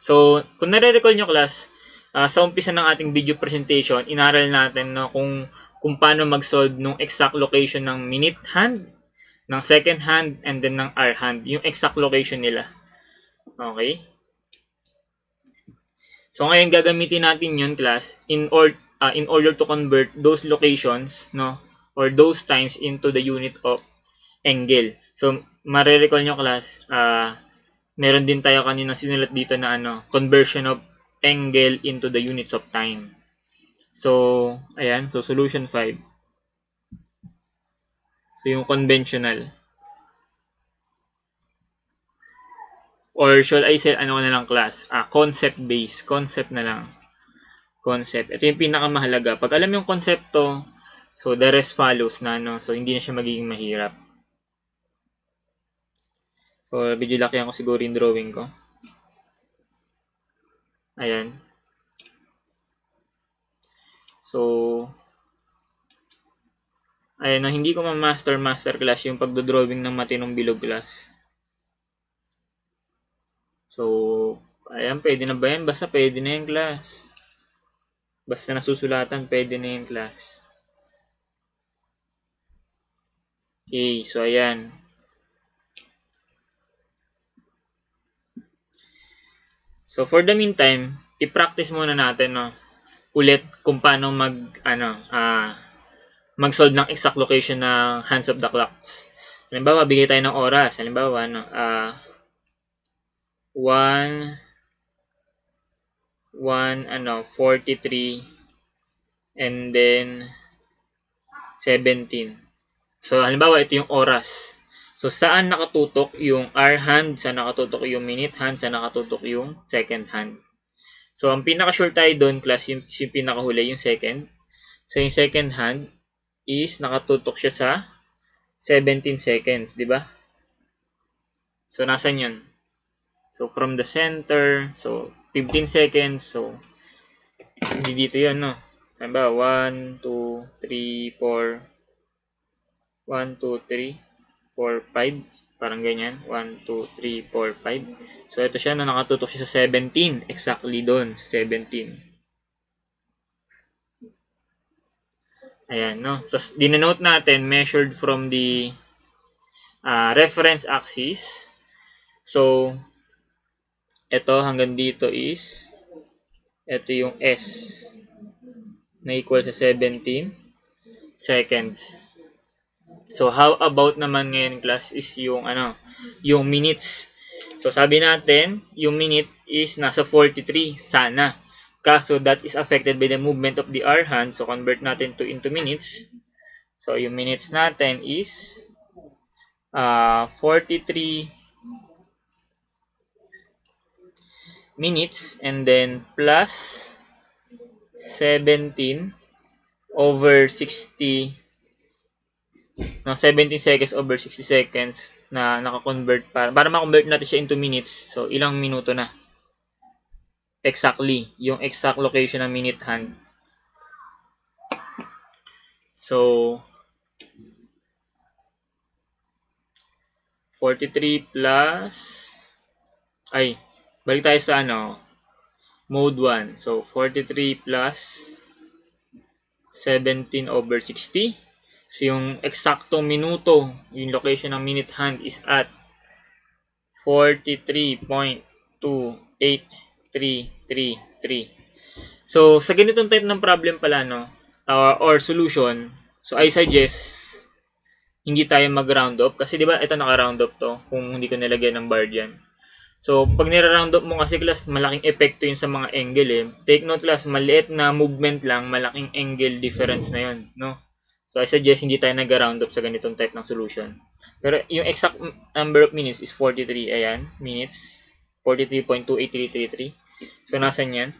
So, kung nare-recall nyo class, uh, sa umpisa ng ating video presentation, inaral natin no, kung, kung paano mag-solve ng exact location ng minute hand, ng second hand, and then ng hour hand, yung exact location nila. Okay? So ngayon gagamitin natin yun class in or uh, in order to convert those locations no or those times into the unit of angle. So mare-recall nyo class uh, meron din tayo kanina sinulat dito na ano, conversion of angle into the units of time. So, ayan. So, solution 5. So, yung conventional. Or should I say, ano na lang class? Ah, concept base. Concept na lang. Concept. Ito yung pinakamahalaga. Pag alam yung konsepto, so the rest follows na, ano, So, hindi na siya magiging mahirap. Or medyo lakihan ko siguro yung drawing ko. Ayan. So, ayan, no, hindi ko ma-master masterclass yung pagdodrawing ng matinong bilog glass. So, ayan, pwede na ba yan? Basta pwede na yung class. Basta nasusulatan, pwede na yung class. Okay, so ayan. So for the meantime, i-practice muna natin no ulit kung paano mag ano uh, mag-solve ng exact location ng hands of the clocks. Halimbawa, bigay tayo ng oras. Halimbawa, ano, uh, 1 1 ano 43 and then 17. So halimbawa ito yung oras. So, saan nakatutok yung R hand, saan nakatutok yung minute hand, saan nakatutok yung second hand. So, ang pinaka-sure tayo doon, class, yung, yung pinakahuli, yung second. So, yung second hand is nakatutok siya sa 17 seconds, di ba? So, nasan yun? So, from the center, so, 15 seconds, so, hindi dito yun, no? ba, 1, 2, 3, 4, 1, 2, 3, 4, 5. Parang ganyan. 1, 2, 3, 4, 5. So, ito siya na nakatutok siya sa 17. Exactly doon, sa 17. Ayan, no? So, dinanote natin, measured from the uh, reference axis. So, ito hanggang dito is, ito yung S na equal sa 17 seconds. So, how about naman ngayon class is yung ano, yung minutes. So, sabi natin, yung minute is nasa 43 sana. Kaso, that is affected by the movement of the hour hand. So, convert natin to into minutes. So, yung minutes natin is uh, ah, 43 minutes and then plus 17 over 60 ng 17 seconds over 60 seconds na naka-convert para para ma-convert natin siya into minutes. So ilang minuto na. Exactly, yung exact location ng minute hand. So 43 plus ay balik tayo sa ano mode 1. So 43 plus 17 over 60 So, yung eksaktong minuto, yung location ng minute hand is at 43.28333. So, sa ganitong type ng problem pala, no, uh, or solution, so I suggest hindi tayo mag-round up. Kasi, di ba, ito naka-round up to kung hindi ko nilagay ng bar dyan. So, pag nira-round up mo kasi class, malaking epekto yun sa mga angle eh. Take note class, maliit na movement lang, malaking angle difference na yun, no? So, I suggest hindi tayo nag-round up sa ganitong type ng solution. Pero yung exact number of minutes is 43. Ayan, minutes. 43.28333. So, nasan yan?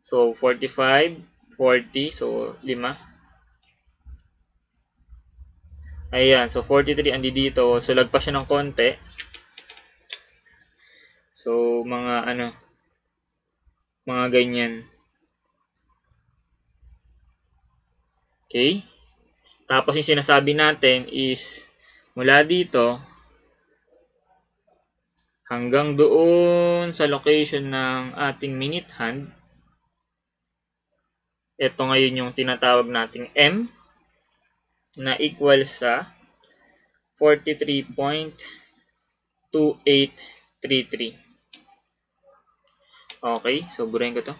So, 45, 40. So, 5. Ayan. So, 43 andi dito. So, lagpas siya ng konti. So, mga ano, mga ganyan. Okay? Tapos yung sinasabi natin is mula dito hanggang doon sa location ng ating minute hand. Ito ngayon yung tinatawag nating M na equal sa 43.2833. Okay, so burahin ko to.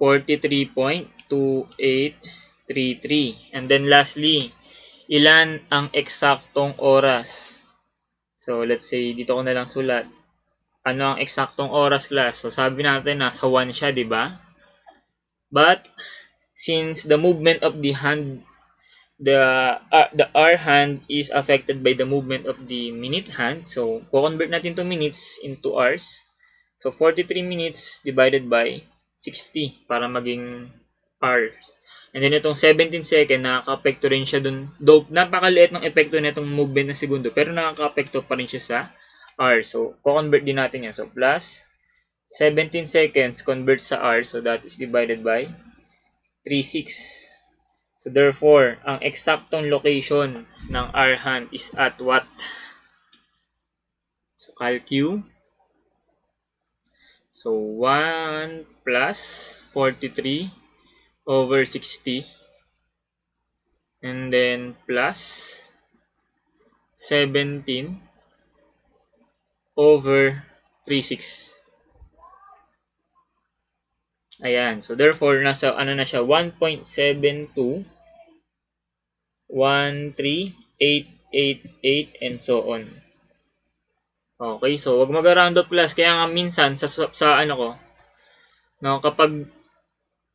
43.2833. And then lastly, ilan ang eksaktong oras? So let's say dito ko na lang sulat. Ano ang eksaktong oras class? So sabi natin na sa 1 siya, 'di ba? But since the movement of the hand the uh, the hour hand is affected by the movement of the minute hand. So, ko convert natin to minutes into hours. So, 43 minutes divided by 60 para maging par. And then itong 17 second, nakaka-apekto rin siya dun. Though napakaliit ng epekto nitong movement na segundo, pero nakaka-apekto pa rin siya sa R. So, co-convert din natin yan. So, plus 17 seconds convert sa R. So, that is divided by 36. So, therefore, ang eksaktong location ng R hand is at what? So, cal So 1 plus 43 over 60 and then plus 17 over 36. Ayan. So therefore nasa ano na siya 1.72 13888 and so on. Okay, so wag mag-round up plus. Kaya nga minsan sa, sa, ano ko, no, kapag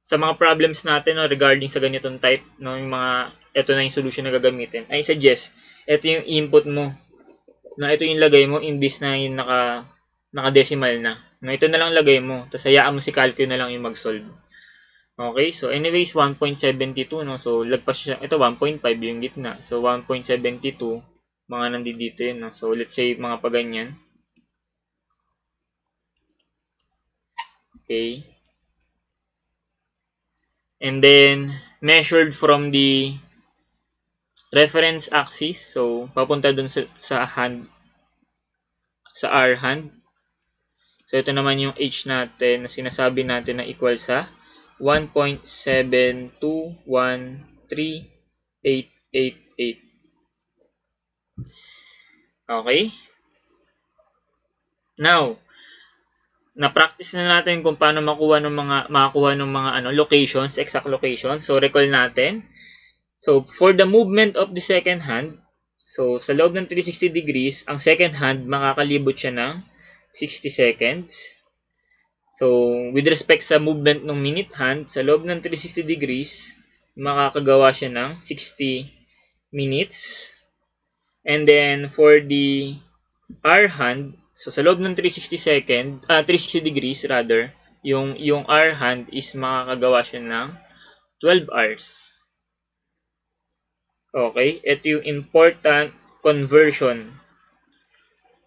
sa mga problems natin no, regarding sa ganitong type, no, yung mga, ito na yung solution na gagamitin, I suggest, ito yung input mo. No, ito yung lagay mo, imbis na yung naka, naka-decimal na. No, ito na lang lagay mo. Tapos hayaan mo si Calcu na lang yung mag-solve. Okay, so anyways, 1.72, no? So, lagpas siya. Ito, 1.5 yung gitna. So, 1.72 mga nandito yun. No? So, let's say mga paganyan. Okay. And then, measured from the reference axis. So, papunta dun sa, sa hand, sa R hand. So, ito naman yung H natin na sinasabi natin na equal sa 1.7213888. Okay? Now, na-practice na natin kung paano makuha ng mga makakuha ng mga ano locations, exact locations. So recall natin. So for the movement of the second hand, so sa loob ng 360 degrees, ang second hand makakalibot siya ng 60 seconds. So with respect sa movement ng minute hand, sa loob ng 360 degrees, makakagawa siya ng 60 minutes. And then, for the R hand, so sa loob ng 360 second, uh, ah, 360 degrees rather, yung, yung R hand is makakagawa siya ng 12 hours. Okay? Ito yung important conversion.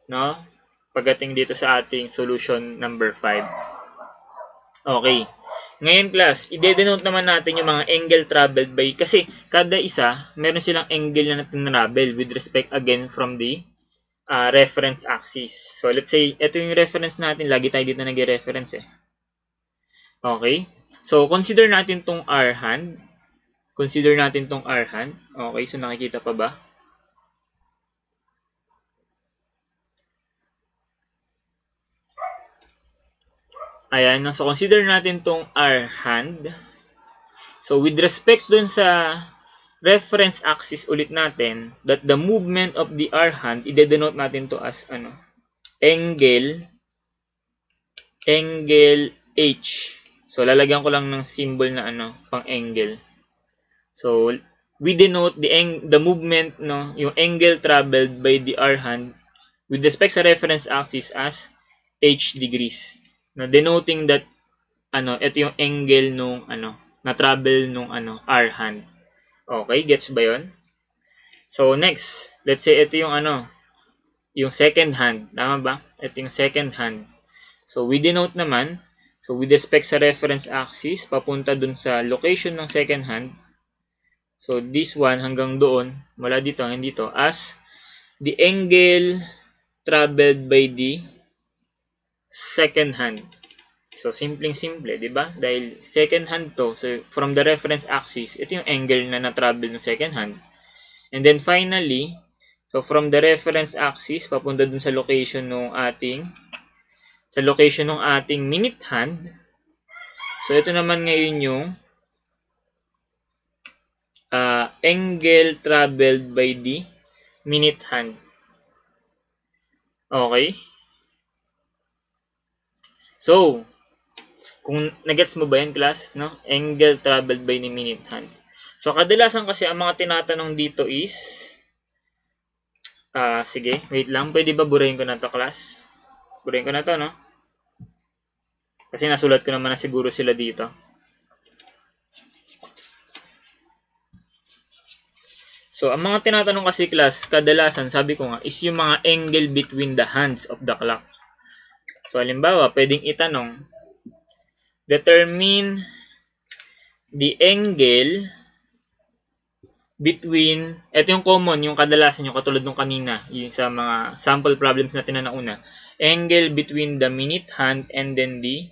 No? Pagdating dito sa ating solution number 5. Okay. Ngayon class, ide-denote naman natin yung mga angle traveled by kasi kada isa, meron silang angle na tinravel with respect again from the uh, reference axis. So let's say, ito yung reference natin. Lagi tayo dito nag-reference eh. Okay? So consider natin tong R hand. Consider natin tong R hand. Okay, so nakikita pa ba? Ayan, so consider natin tong R hand. So with respect dun sa reference axis ulit natin, that the movement of the R hand, ide-denote natin to as ano, angle, angle H. So lalagyan ko lang ng symbol na ano, pang angle. So we denote the the movement no, yung angle traveled by the R hand with respect sa reference axis as h degrees na denoting that ano, ito yung angle nung ano, na travel nung ano, R hand. Okay, gets ba 'yon? So next, let's say ito yung ano, yung second hand, tama ba? Ito yung second hand. So we denote naman, so with respect sa reference axis papunta dun sa location ng second hand. So this one hanggang doon, mula dito hanggang dito as the angle traveled by the second hand. So, simpleng-simple, di ba? Dahil second hand to, so from the reference axis, ito yung angle na na-travel ng second hand. And then finally, so from the reference axis, papunta dun sa location ng ating, sa location ng ating minute hand. So, ito naman ngayon yung uh, angle traveled by the minute hand. Okay? So, kung nagets mo ba yan, class, no? Angle traveled by ni minute hand. So, kadalasan kasi ang mga tinatanong dito is, ah, uh, sige, wait lang, pwede ba burahin ko na to, class? Burahin ko na to, no? Kasi nasulat ko naman na siguro sila dito. So, ang mga tinatanong kasi, class, kadalasan, sabi ko nga, is yung mga angle between the hands of the clock. So, halimbawa, pwedeng itanong, determine the angle between, ito yung common, yung kadalasan, yung katulad nung kanina, yung sa mga sample problems natin na nauna, angle between the minute hand and then the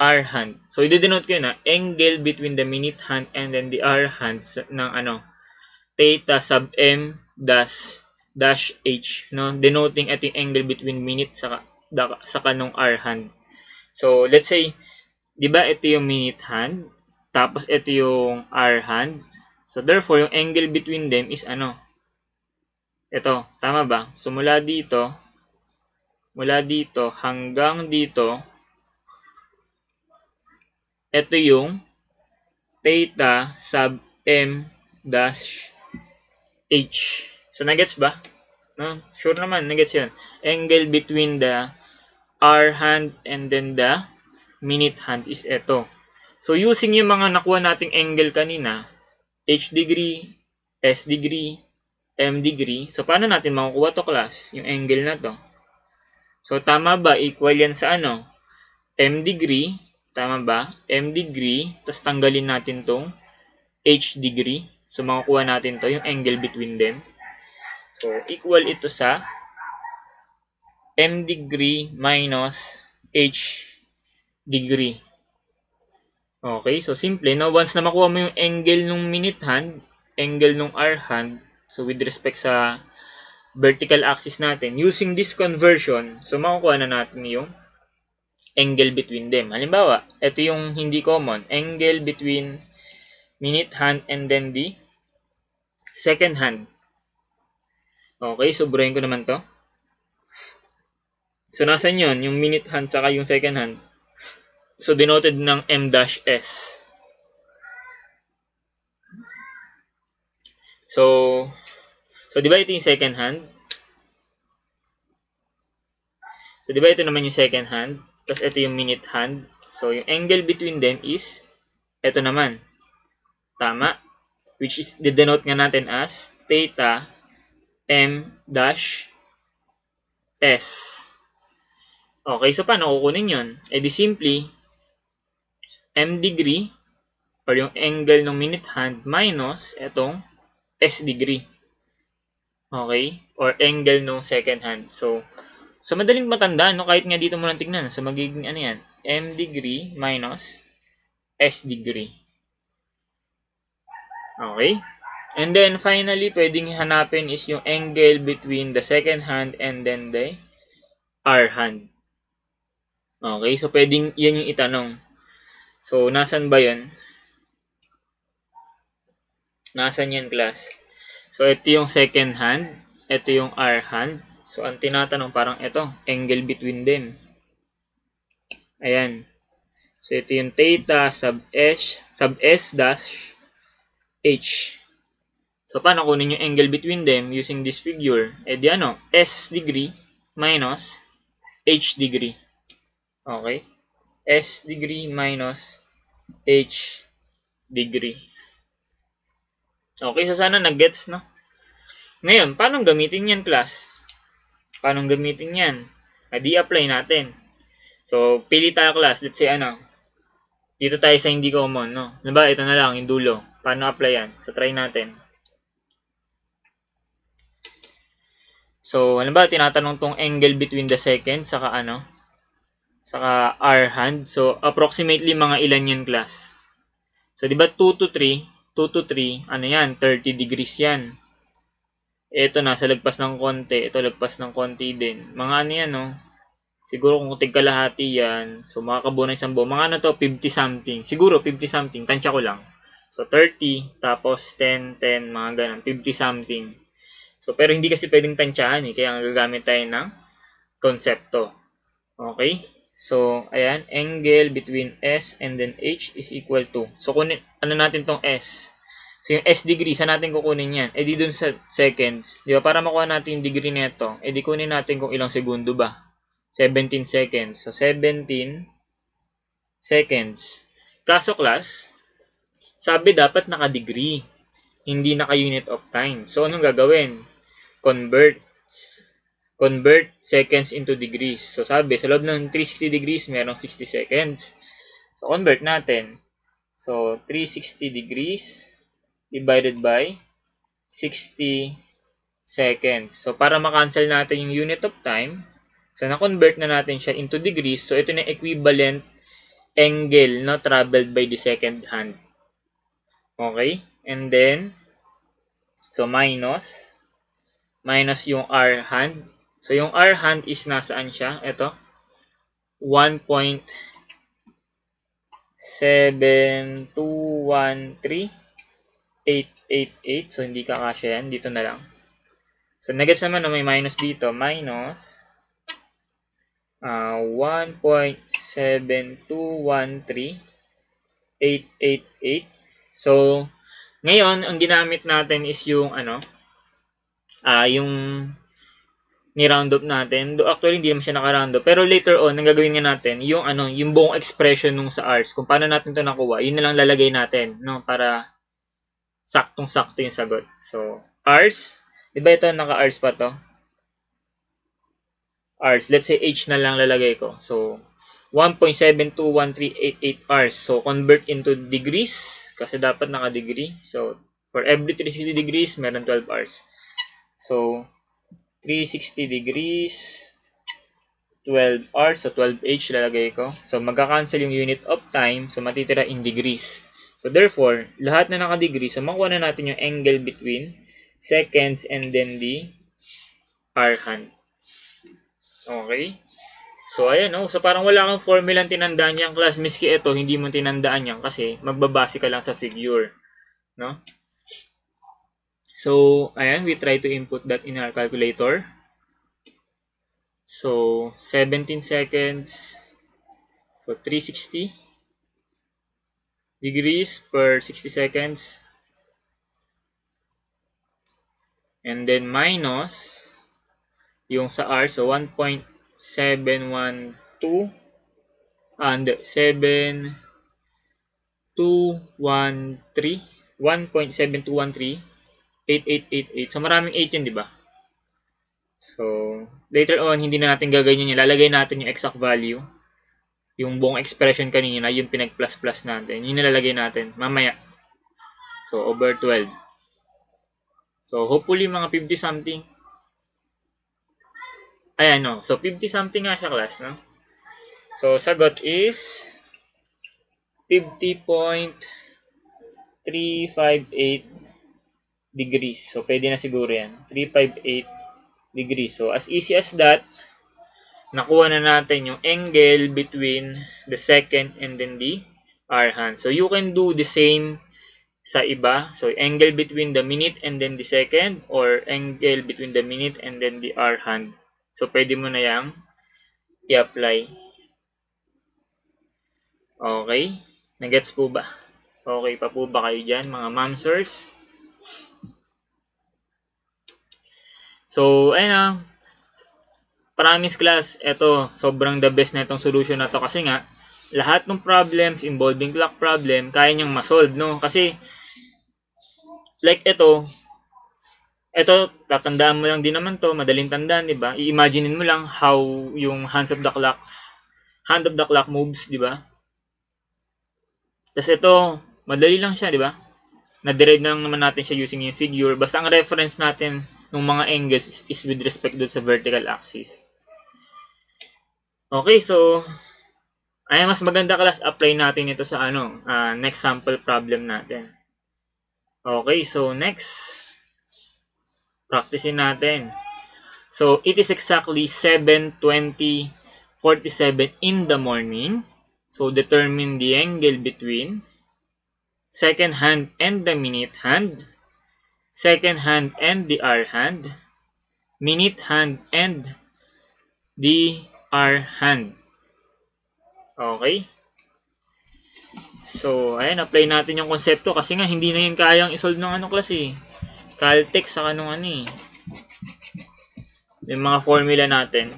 hour hand. So, i-denote ko yun na, angle between the minute hand and then the hour hand ng ano, theta sub m dash dash h, no? Denoting ito yung angle between minute sa da, saka nung hour hand. So, let's say, di ba ito yung minute hand, tapos ito yung R hand. So, therefore, yung angle between them is ano? Ito, tama ba? So, mula dito, mula dito hanggang dito, ito yung theta sub m dash h. So, nagets ba? No? Sure naman, nagets yan. Angle between the hour hand and then the minute hand is ito. So using yung mga nakuha nating angle kanina, h degree, s degree, m degree. So paano natin makukuha to class? Yung angle na to. So tama ba? Equal yan sa ano? m degree. Tama ba? m degree. Tapos tanggalin natin tong h degree. So makukuha natin to, yung angle between them. So equal ito sa m degree minus h degree. Okay, so simple. Now, once na makuha mo yung angle ng minute hand, angle ng hour hand, so with respect sa vertical axis natin, using this conversion, so makukuha na natin yung angle between them. Halimbawa, ito yung hindi common, angle between minute hand and then the second hand. Okay, so burahin ko naman to. So, nasa yun, yung minute hand saka yung second hand. So, denoted ng M-S. So, so di ba ito yung second hand? So, di ba ito naman yung second hand? Tapos, ito yung minute hand. So, yung angle between them is, ito naman. Tama? Which is, denote nga natin as theta m s. Okay, so paano kukunin yun? E di simply, m degree, or yung angle ng minute hand, minus itong s degree. Okay? Or angle ng second hand. So, so madaling matandaan, no? kahit nga dito mo lang tignan. So, magiging ano yan? m degree minus s degree. Okay? And then, finally, pwedeng hanapin is yung angle between the second hand and then the R hand. Okay, so pwedeng yan yung itanong. So, nasan ba yan? Nasan yan, class? So, ito yung second hand. Ito yung R hand. So, ang tinatanong parang ito, angle between them. Ayan. So, ito yung theta sub S, sub S dash H. So, paano kunin yung angle between them using this figure? E di ano, S degree minus H degree. Okay? S degree minus H degree. Okay, so sana nag-gets, no? Ngayon, paano gamitin yan, class? Paano gamitin yan? Adi ah, apply natin. So, pili tayo, class. Let's say, ano, dito tayo sa hindi common, no? ba? Diba, ito na lang, yung dulo. Paano apply yan? So, try natin. So, ano ba, tinatanong tong angle between the second, saka ano, saka R hand. So, approximately mga ilan yan class? So, di ba 2 to 3, 2 to 3, ano yan, 30 degrees yan. Ito na, sa lagpas ng konti, ito lagpas ng konti din. Mga ano yan, no? Siguro kung tigkalahati yan, so makakabuo ng isang buo. Mga ano to, 50 something. Siguro 50 something, tansya ko lang. So, 30, tapos 10, 10, mga ganun, 50 something. So, pero hindi kasi pwedeng tansyahan eh, kaya gagamit tayo ng konsepto. Okay? So, ayan, angle between S and then H is equal to. So, kunin, ano natin tong S? So, yung S degree, saan natin kukunin yan? E di dun sa seconds. Di ba? Para makuha natin yung degree nito, e eh, di kunin natin kung ilang segundo ba. 17 seconds. So, 17 seconds. Kaso class, sabi dapat naka-degree. Hindi naka-unit of time. So, anong gagawin? Convert convert seconds into degrees. So sabi, sa loob ng 360 degrees, merong 60 seconds. So convert natin. So 360 degrees divided by 60 seconds. So para makancel natin yung unit of time, so na-convert na natin siya into degrees. So ito na equivalent angle no traveled by the second hand. Okay? And then, so minus, minus yung R hand, So, yung R hand is nasaan siya? Ito. 1.7213888. So, hindi kakasya yan. Dito na lang. So, nagets naman na may minus dito. Minus uh, ah, 1.7213888. So, ngayon, ang ginamit natin is yung ano, uh, yung ni-round up natin. Do actually, hindi naman siya naka-round up. Pero later on, ang gagawin nga natin, yung, ano, yung buong expression nung sa Rs, kung paano natin to nakuha, yun na lang lalagay natin, no? Para saktong-sakto yung sagot. So, Rs, di ba ito, naka-Rs pa to? Rs, let's say H na lang lalagay ko. So, 1.721388 Rs. So, convert into degrees, kasi dapat naka-degree. So, for every 360 degrees, meron 12 Rs. So, 360 degrees, 12 hours, so 12H lalagay ko. So, magka-cancel yung unit of time, so matitira in degrees. So, therefore, lahat na naka-degree, so makuha na natin yung angle between seconds and then the arcant. Okay? So, ayan, oh. So, parang wala kang formula tinandaan niyang class. Miski ito, hindi mo tinandaan yan kasi magbabase ka lang sa figure. No? So, ayan, we try to input that in our calculator. So, 17 seconds. So, 360 degrees per 60 seconds. And then minus yung sa R. So, 1.712 and 7 213 1.7213 8888. So, maraming 8 yun, di ba? So, later on, hindi na natin gaganyan yun. Lalagay natin yung exact value. Yung buong expression kanina, yung pinag-plus-plus natin. Yun nilalagay natin. Mamaya. So, over 12. So, hopefully, mga 50-something. Ayan, no. So, 50-something nga siya, class, no? So, sagot is 50.358 degrees. So, pwede na siguro yan. 358 degrees. So, as easy as that, nakuha na natin yung angle between the second and then the hour hand. So, you can do the same sa iba. So, angle between the minute and then the second or angle between the minute and then the hour hand. So, pwede mo na yan i-apply. Okay? Nag-gets po ba? Okay pa po ba kayo dyan, mga ma'am sirs? So, ayun na. Promise class, ito, sobrang the best na itong solution na to kasi nga, lahat ng problems involving clock problem, kaya niyang masolve, no? Kasi, like ito, ito, tatandaan mo lang din naman to, madaling tandaan, di ba? I-imaginein mo lang how yung hands of the clocks, hand of the clock moves, di ba? Tapos ito, madali lang siya, di ba? Na-derive lang naman natin siya using yung figure. Basta ang reference natin ng mga angles is, with respect dun sa vertical axis. Okay, so ay mas maganda class apply natin ito sa ano, uh, next sample problem natin. Okay, so next practicein natin. So it is exactly 7:20 47 in the morning. So determine the angle between second hand and the minute hand second hand and the R hand, minute hand and the R hand. Okay? So, ayan, apply natin yung konsepto kasi nga hindi na yun kayang isolve ng anong class eh. Caltech sa kanong ano eh. Yung mga formula natin.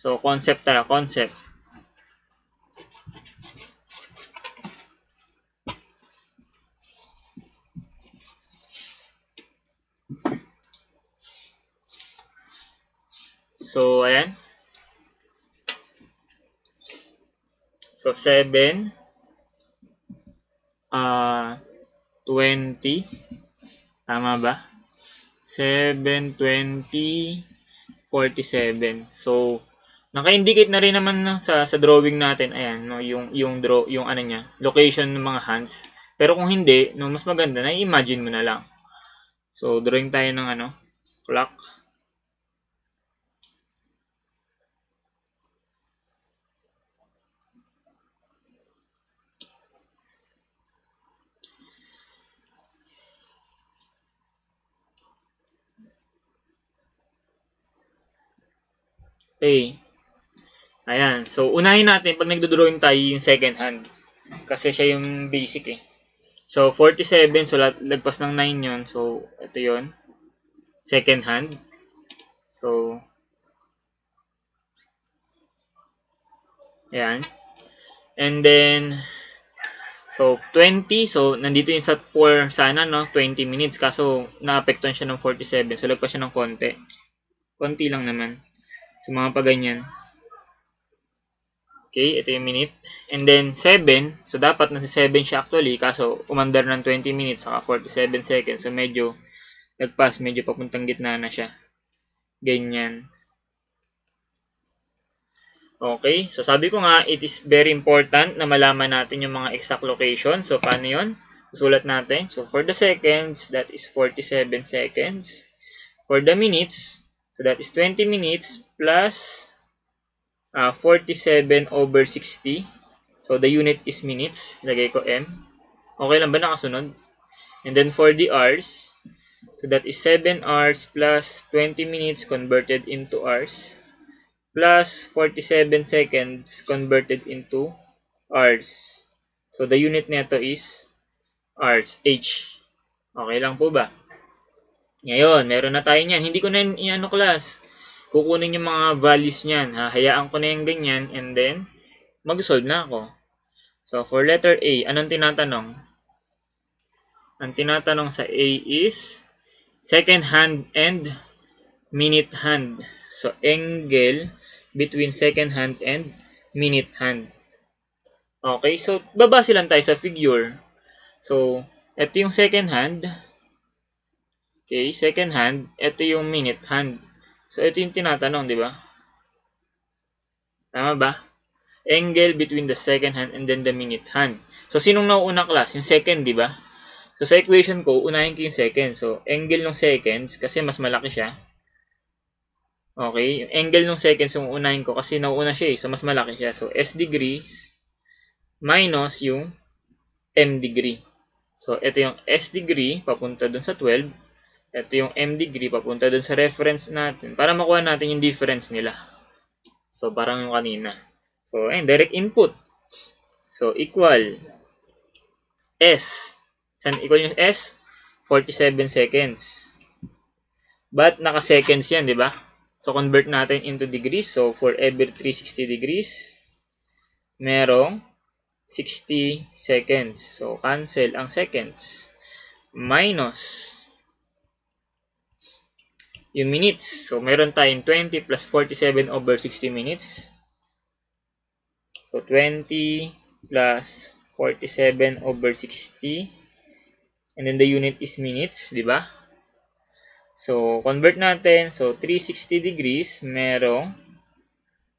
So, concept tayo, concept. So, ayan. So, 7, uh, 20, tama ba? 7, 20, 47. So, naka-indicate na rin naman sa, sa drawing natin, ayan, no, yung, yung, draw, yung ano niya, location ng mga hands. Pero kung hindi, no, mas maganda na, imagine mo na lang. So, drawing tayo ng ano, clock. A. Ayan. So, unahin natin pag nagdo-drawing tayo yung second hand. Kasi siya yung basic eh. So, 47. So, lagpas ng 9 yon So, ito yon Second hand. So, ayan. And then, so, 20. So, nandito yung sa 4 sana, no? 20 minutes. Kaso, naapektuan siya ng 47. So, lagpas siya ng konti. Konti lang naman sa mga paganyan. Okay, ito yung minute. And then, 7. So, dapat nasa 7 siya actually. Kaso, umandar ng 20 minutes, saka 47 seconds. So, medyo nagpas. Medyo papuntang gitna na siya. Ganyan. Okay, so sabi ko nga, it is very important na malaman natin yung mga exact location. So, paano yun? Susulat natin. So, for the seconds, that is 47 seconds. For the minutes, So that is 20 minutes plus uh, 47 over 60. So the unit is minutes. Lagay ko M. Okay lang ba nakasunod? And then for the hours, so that is 7 hours plus 20 minutes converted into hours plus 47 seconds converted into hours. So the unit neto is hours, H. Okay lang po ba? Ngayon, meron na tayo niyan. Hindi ko na iano class. Kukunin yung mga values niyan. Ah, hayaan ko na yung ganyan and then mag-solve na ako. So, for letter A, anong tinatanong? Ang tinatanong sa A is second hand and minute hand. So, angle between second hand and minute hand. Okay, so babase lang tayo sa figure. So, ito yung second hand. Okay, second hand, ito yung minute hand. So, ito yung tinatanong, di ba? Tama ba? Angle between the second hand and then the minute hand. So, sinong nauuna class? Yung second, di ba? So, sa equation ko, unahin ko yung second. So, angle ng seconds, kasi mas malaki siya. Okay, yung angle ng seconds yung unahin ko kasi nauuna siya eh. So, mas malaki siya. So, S degrees minus yung M degree. So, ito yung S degree, papunta dun sa 12 ito yung M degree papunta dun sa reference natin para makuha natin yung difference nila. So, parang yung kanina. So, ayun, direct input. So, equal S. Saan equal yung S? 47 seconds. But, naka-seconds yan, di ba? So, convert natin into degrees. So, for every 360 degrees, merong 60 seconds. So, cancel ang seconds. Minus yung minutes. So, meron tayong 20 plus 47 over 60 minutes. So, 20 plus 47 over 60. And then the unit is minutes, di ba? So, convert natin. So, 360 degrees, merong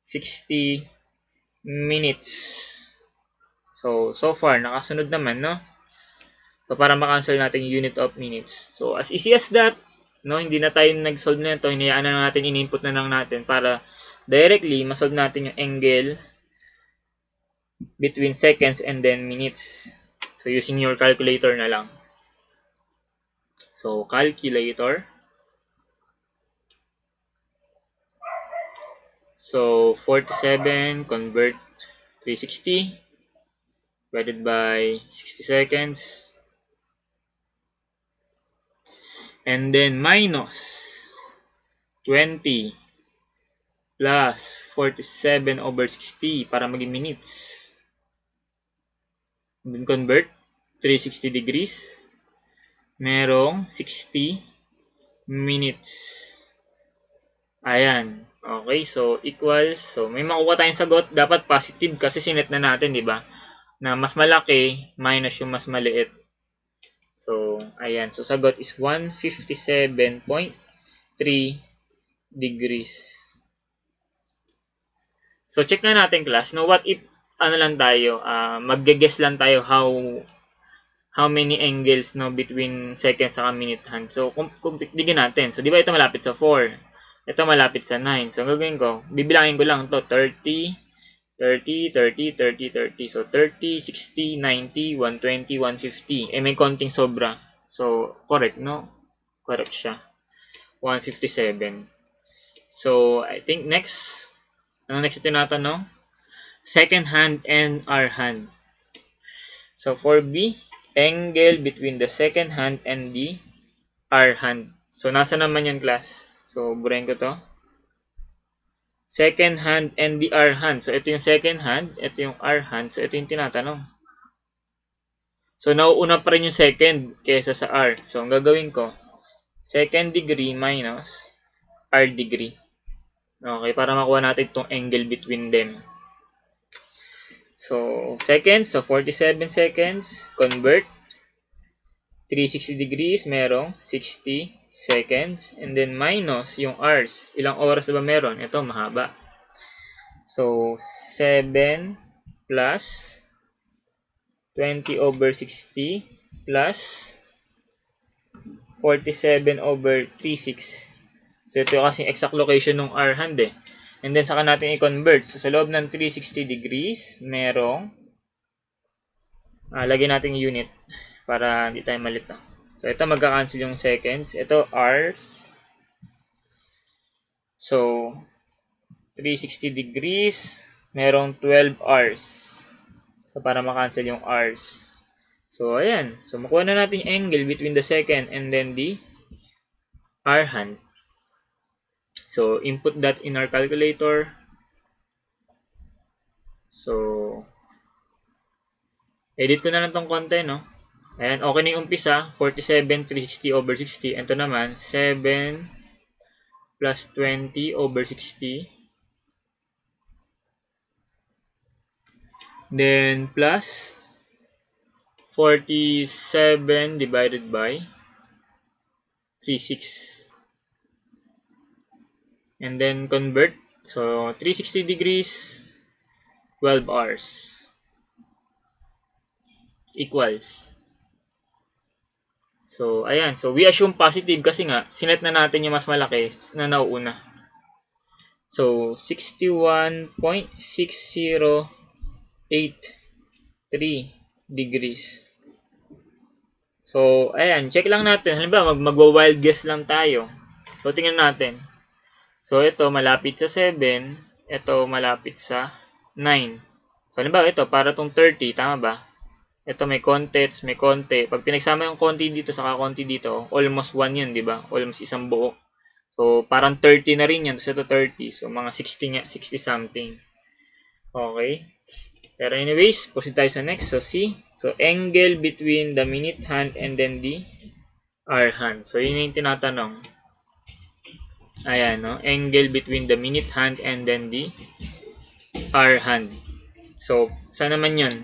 60 minutes. So, so far, nakasunod naman, no? So, para makancel natin yung unit of minutes. So, as easy as that, No, hindi na tayo nag-solve na ito. Hinayaan na natin, in-input na lang natin para directly masolve natin yung angle between seconds and then minutes. So, using your calculator na lang. So, calculator. So, 47 convert 360 divided by 60 seconds. and then minus 20 plus 47 over 60 para maging minutes. And then convert 360 degrees. Merong 60 minutes. Ayan. Okay, so equals. So may makuha tayong sagot. Dapat positive kasi sinet na natin, di ba? Na mas malaki minus yung mas maliit. So, ayan. So, sagot is 157.3 degrees. So, check na natin class. No, what if, ano lang tayo, uh, ah, mag-guess lang tayo how how many angles no between seconds sa minute hand. So, kung, kung natin. So, di ba ito malapit sa 4? Ito malapit sa 9. So, gagawin ko, bibilangin ko lang to 30, 30, 30, 30, 30. So, 30, 60, 90, 120, 150. Eh, may konting sobra. So, correct, no? Correct siya. 157. So, I think next, ano next tinatanong? Second hand and our hand. So, for B, angle between the second hand and the R hand. So, nasa naman yung class? So, burayin ko to second hand and the R hand. So, ito yung second hand, ito yung R hand. So, ito yung tinatanong. So, nauuna pa rin yung second kesa sa R. So, ang gagawin ko, second degree minus R degree. Okay, para makuha natin itong angle between them. So, seconds. So, 47 seconds. Convert. 360 degrees. Merong 60 seconds, and then minus yung hours. Ilang oras na ba meron? Ito, mahaba. So, 7 plus 20 over 60 plus 47 over 36. So, ito yung exact location ng R hand eh. And then, saka natin i-convert. So, sa loob ng 360 degrees, merong ah, lagyan natin yung unit para hindi tayo malito. So, ito magka-cancel yung seconds. Ito, hours. So, 360 degrees, merong 12 hours. So, para makancel yung hours. So, ayan. So, makuha na natin yung angle between the second and then the hour hand. So, input that in our calculator. So, edit ko na lang tong konti, no? Ayan, okay na yung umpisa. 47, 360 over 60. Ito naman, 7 plus 20 over 60. Then, plus 47 divided by 36. And then, convert. So, 360 degrees, 12 hours. Equals So, ayan. So, we assume positive kasi nga, sinet na natin yung mas malaki na nauuna. So, 61.6083 degrees. So, ayan. Check lang natin. Halimbawa, mag magwa-wild guess lang tayo. So, tingnan natin. So, ito malapit sa 7. Ito malapit sa 9. So, halimbawa, ito para tong 30. Tama ba? ito may konti, tapos may konti. Pag pinagsama yung konti dito sa konti dito, almost 1 yun, di ba? Almost isang buo. So, parang 30 na rin yun. Tapos ito 30. So, mga 60 nga, 60 something. Okay. Pero anyways, proceed tayo sa next. So, C. So, angle between the minute hand and then the hour hand. So, yun yung tinatanong. Ayan, no? Angle between the minute hand and then the hour hand. So, saan naman yun?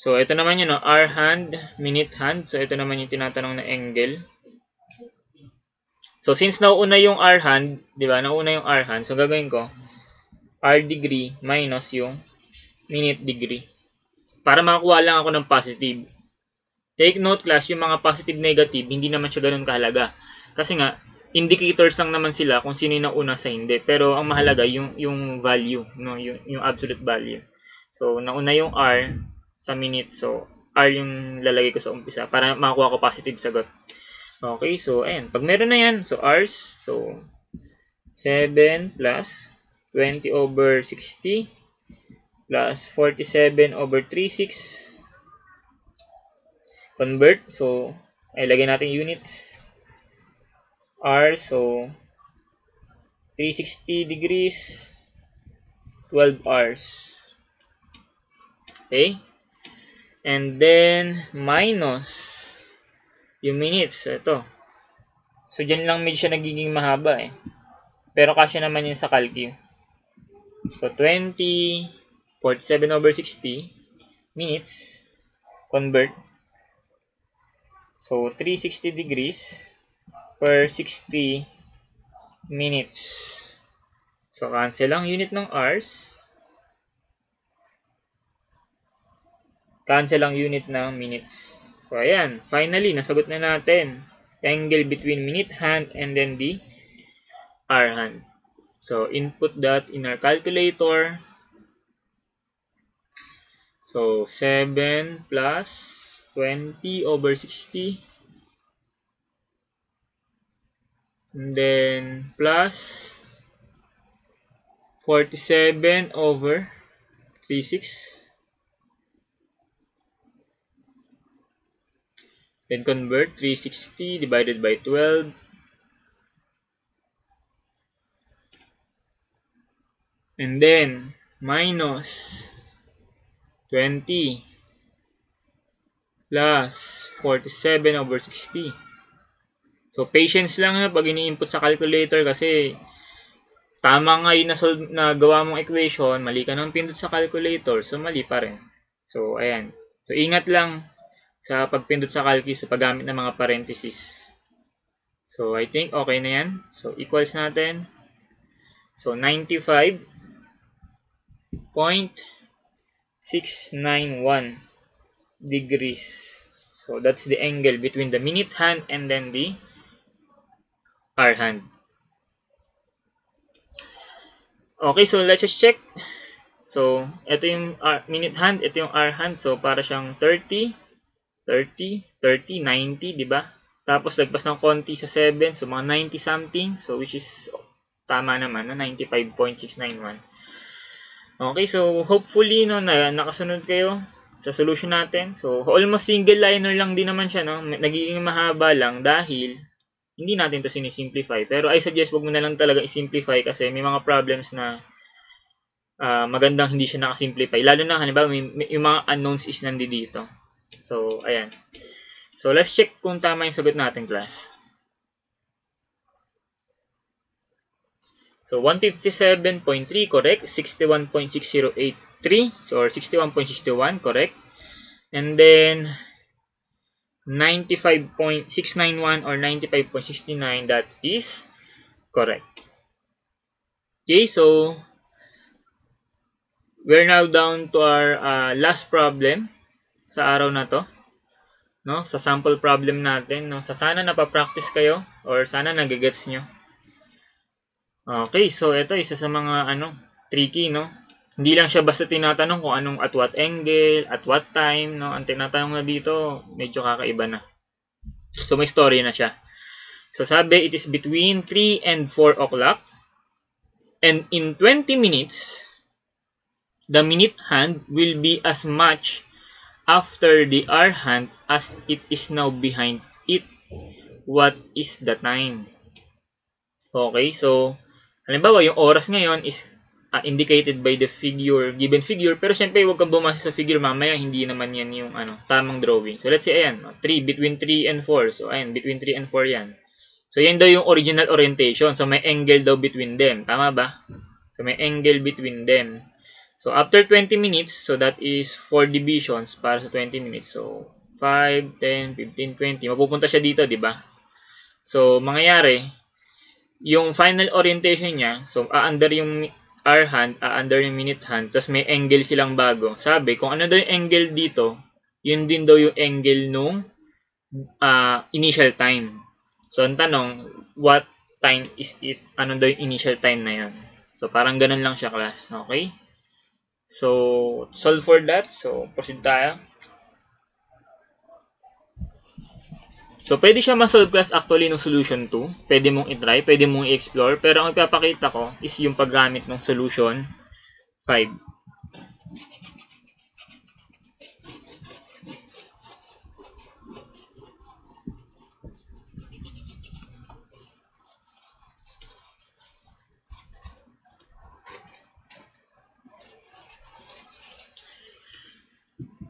So, ito naman yun, no? R hand, minute hand. So, ito naman yung tinatanong na angle. So, since nauna yung R hand, di ba? Nauna yung R hand. So, gagawin ko, R degree minus yung minute degree. Para makakuha lang ako ng positive. Take note, class, yung mga positive-negative, hindi naman siya ganun kahalaga. Kasi nga, indicators lang naman sila kung sino yung nauna sa hindi. Pero ang mahalaga, yung, yung value, no? yung, yung absolute value. So, nauna yung R, sa minute. So, R yung lalagay ko sa umpisa para makakuha ko positive sagot. Okay, so, ayan. Pag meron na yan, so, Rs, so, 7 plus 20 over 60 plus 47 over 36 convert. So, ay lagyan natin units. R, so, 360 degrees, 12 hours. Okay? and then minus yung minutes. So, ito. So, dyan lang medyo siya nagiging mahaba eh. Pero kasi naman yun sa calcu. So, 20 47 over 60 minutes convert. So, 360 degrees per 60 minutes. So, cancel ang unit ng hours. cancel ang unit ng minutes. So, ayan. Finally, nasagot na natin. Angle between minute hand and then the hour hand. So, input that in our calculator. So, 7 plus 20 over 60. And then, plus 47 over 36. Then convert 360 divided by 12. And then minus 20 plus 47 over 60. So, patience lang na pag ini-input sa calculator kasi tama nga yung na gawa mong equation, mali ka ng pindot sa calculator, so mali pa rin. So, ayan. So, ingat lang sa pagpindot sa calculus sa paggamit ng mga parenthesis. So, I think okay na yan. So, equals natin. So, 95.691 degrees. So, that's the angle between the minute hand and then the hour hand. Okay, so let's just check. So, ito yung uh, minute hand, ito yung hour hand. So, para siyang 30 30, 30, 90, di ba? Tapos lagpas ng konti sa 7, so mga 90 something, so which is oh, tama naman, no? 95.691. Okay, so hopefully no na nakasunod kayo sa solution natin. So almost single liner lang din naman siya, no? Nagiging mahaba lang dahil hindi natin 'to sinisimplify. Pero I suggest wag mo na lang talaga i-simplify kasi may mga problems na uh, magandang hindi siya nakasimplify. Lalo na, halimbawa, may, may, yung mga unknowns is nandito. So, ayan. So, let's check kung tama yung sagot natin, class. So, 157.3, correct. 61.6083, so, or 61.61, correct. And then, 95.691 or 95.69, that is correct. Okay, so, we're now down to our uh, last problem sa araw na to. No? Sa sample problem natin. No? Sa sana practice kayo or sana nagigets nyo. Okay, so ito isa sa mga ano, tricky, no? Hindi lang siya basta tinatanong kung anong at what angle, at what time, no? Ang tinatanong na dito, medyo kakaiba na. So may story na siya. So sabi, it is between 3 and 4 o'clock. And in 20 minutes, the minute hand will be as much after the hour hand as it is now behind it. What is the time? Okay, so halimbawa yung oras ngayon is uh, indicated by the figure, given figure. Pero syempre, huwag kang bumasa sa figure mamaya, hindi naman yan yung ano, tamang drawing. So let's say, ayan, 3, between 3 and 4. So ayan, between 3 and 4 yan. So yan daw yung original orientation. So may angle daw between them. Tama ba? So may angle between them. So, after 20 minutes, so that is 4 divisions para sa 20 minutes. So, 5, 10, 15, 20. Mapupunta siya dito, di ba? So, mangyayari, yung final orientation niya, so, a-under yung hour hand, a-under yung minute hand, tapos may angle silang bago. Sabi, kung ano daw yung angle dito, yun din daw yung angle nung uh, initial time. So, ang tanong, what time is it? Ano daw yung initial time na yun? So, parang ganun lang siya, class. Okay? So, solve for that. So, proceed tayo. So, pwede siya ma-solve class actually ng solution 2. Pwede mong i-try, pwede mong i-explore. Pero ang ipapakita ko is yung paggamit ng solution 5.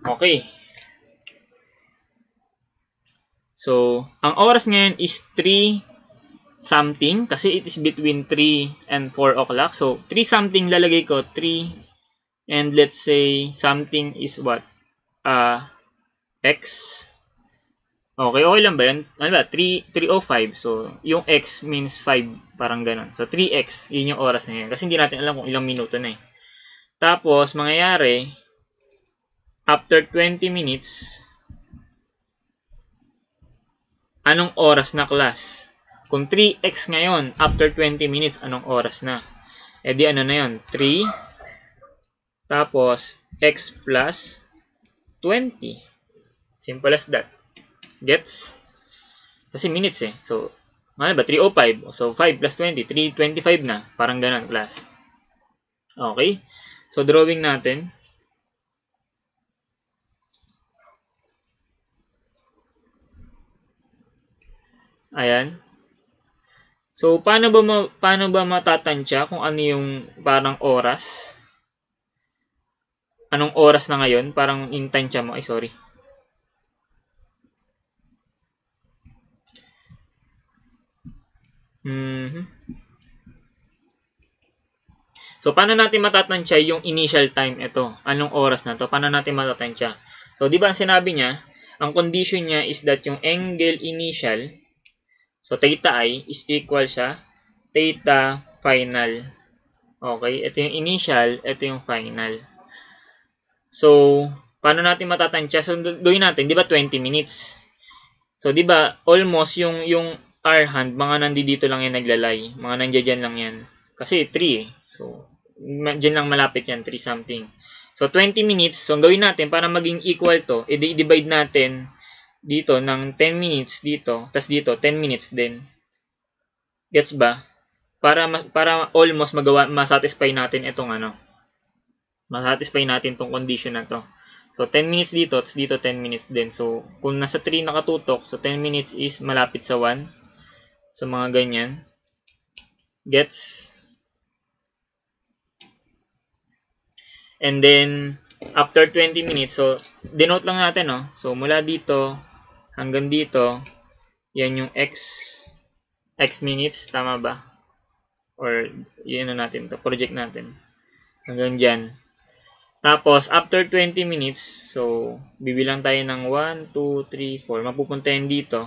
Okay. So, ang oras ngayon is 3 something kasi it is between 3 and 4 o'clock. So, 3 something lalagay ko. 3 and let's say something is what? Uh, x. Okay, okay lang ba yun? Ano ba? 3, 305. So, yung x means 5. Parang ganun. So, 3x. Yun yung oras na yun. Kasi hindi natin alam kung ilang minuto na eh. Tapos, mangyayari, after 20 minutes, anong oras na class? Kung 3x ngayon, after 20 minutes, anong oras na? E di ano na yun? 3, tapos x plus 20. Simple as that. Gets? Kasi minutes eh. So, ano ba? 305. So, 5 plus 20. 325 na. Parang ganun, class. Okay? So, drawing natin. Ayan. So, paano ba, ma paano ba matatansya kung ano yung parang oras? Anong oras na ngayon? Parang intansya mo. Ay, sorry. Mm-hmm. So, paano natin matatansya yung initial time ito? Anong oras na to? Paano natin matatansya? So, di ba ang sinabi niya, ang condition niya is that yung angle initial So, theta i is equal sa theta final. Okay? Ito yung initial, ito yung final. So, paano natin matatansya? So, gawin natin, di ba 20 minutes? So, di ba, almost yung, yung R hand, mga nandi dito lang yan naglalay. Mga nandiyan lang yan. Kasi 3 eh. So, dyan lang malapit yan, 3 something. So, 20 minutes. So, gawin natin, para maging equal to, i-divide natin dito ng 10 minutes dito, tas dito 10 minutes din. Gets ba? Para para almost magawa ma-satisfy natin itong ano. Ma-satisfy natin tong condition na to. So 10 minutes dito, tas dito 10 minutes din. So kung nasa 3 nakatutok, so 10 minutes is malapit sa 1. So mga ganyan. Gets? And then after 20 minutes, so denote lang natin no. Oh. So mula dito hanggang dito, yan yung x, x minutes, tama ba? Or, yun na ano natin to, project natin. Hanggang dyan. Tapos, after 20 minutes, so, bibilang tayo ng 1, 2, 3, 4. Mapupunta yan dito.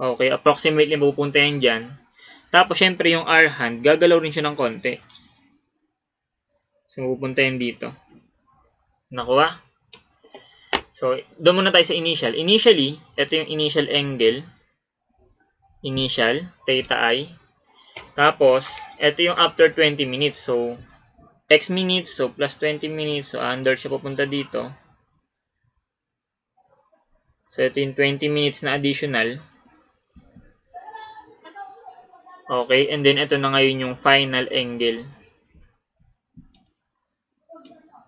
Okay, approximately mapupunta yan dyan. Tapos, syempre, yung R hand, gagalaw rin siya ng konti. So, mapupunta yan dito. Nakuha? So, doon muna tayo sa initial. Initially, ito yung initial angle. Initial, theta i. Tapos, ito yung after 20 minutes. So, x minutes, so plus 20 minutes. So, under siya pupunta dito. So, ito yung 20 minutes na additional. Okay, and then ito na ngayon yung final angle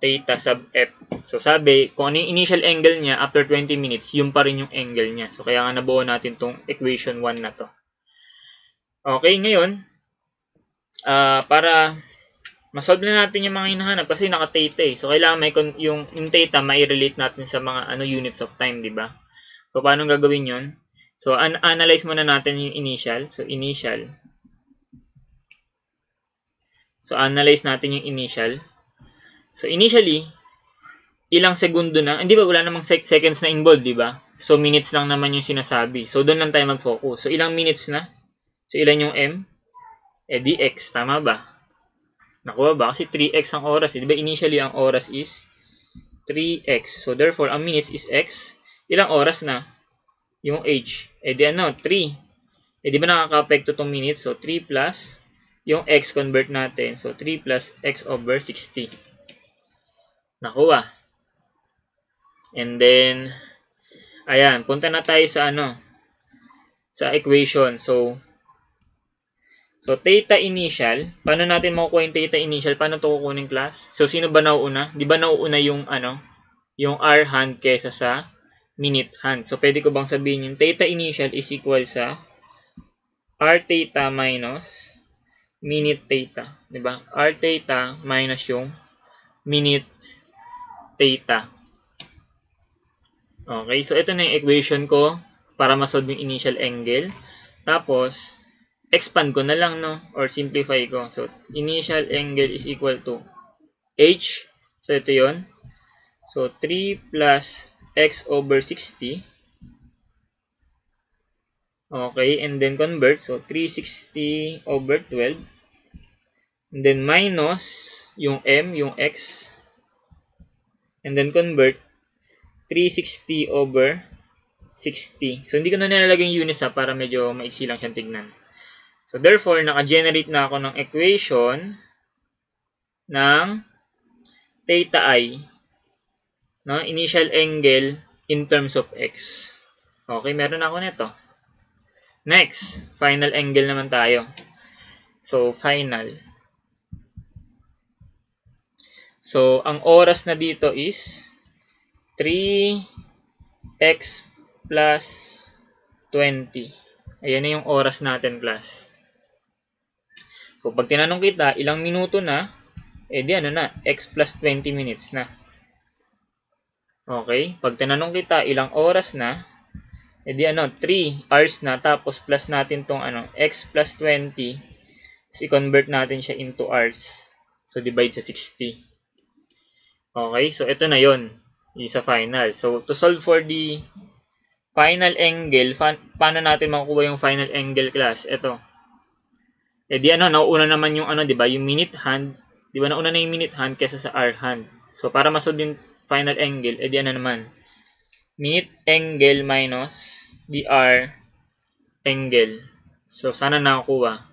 theta sub f. So sabi, kung ano yung initial angle niya after 20 minutes, yun pa rin yung angle niya. So kaya nga nabuo natin tong equation 1 na to. Okay, ngayon, uh, para masolve na natin yung mga hinahanap kasi naka-theta eh. So kailangan may yung, yung theta mai-relate natin sa mga ano units of time, di ba? So paano gagawin yun? So an analyze muna natin yung initial. So initial. So analyze natin yung initial. So, initially, ilang segundo na, hindi ba wala namang sec- seconds na involved, di ba? So, minutes lang naman yung sinasabi. So, doon lang tayo mag-focus. So, ilang minutes na? So, ilan yung M? Eh, di Tama ba? Nakuha ba? Kasi 3X ang oras. Eh. Di ba initially ang oras is 3X. So, therefore, ang minutes is X. Ilang oras na? Yung H. Eh, di ano? 3. Eh, di ba nakaka-apekto itong minutes? So, 3 plus yung X convert natin. So, 3 plus X over 60 nakuha. And then, ayan, punta na tayo sa ano, sa equation. So, so theta initial, paano natin makukuha yung theta initial? Paano ito kukunin class? So, sino ba nauuna? Di ba nauuna yung ano, yung R hand kesa sa minute hand? So, pwede ko bang sabihin yung theta initial is equal sa R theta minus minute theta. Di ba? R theta minus yung minute theta. Okay, so ito na yung equation ko para masolve yung initial angle. Tapos, expand ko na lang, no? Or simplify ko. So, initial angle is equal to h. So, ito yon So, 3 plus x over 60. Okay, and then convert. So, 360 over 12. And then minus yung m, yung x and then convert 360 over 60. So, hindi ko na nilalagay yung units ha, para medyo maiksi lang siyang tignan. So, therefore, naka-generate na ako ng equation ng theta i, no? initial angle in terms of x. Okay, meron na ako nito. Next, final angle naman tayo. So, final. So, ang oras na dito is 3x plus 20. Ayan na yung oras natin, class. So, pag tinanong kita, ilang minuto na, eh di ano na, x plus 20 minutes na. Okay? Pag tinanong kita, ilang oras na, eh di ano, 3 hours na, tapos plus natin tong ano, x plus 20, si convert natin siya into hours. So, divide sa 60. Okay, so ito na yon yung sa final. So, to solve for the final angle, fa paano natin makukuha yung final angle class? Ito. E di ano, nauuna naman yung ano, di ba? Yung minute hand. Di ba nauna na yung minute hand kesa sa hour hand. So, para masolve yung final angle, e di ano naman. Minute angle minus the dr angle. So, sana nakakuha.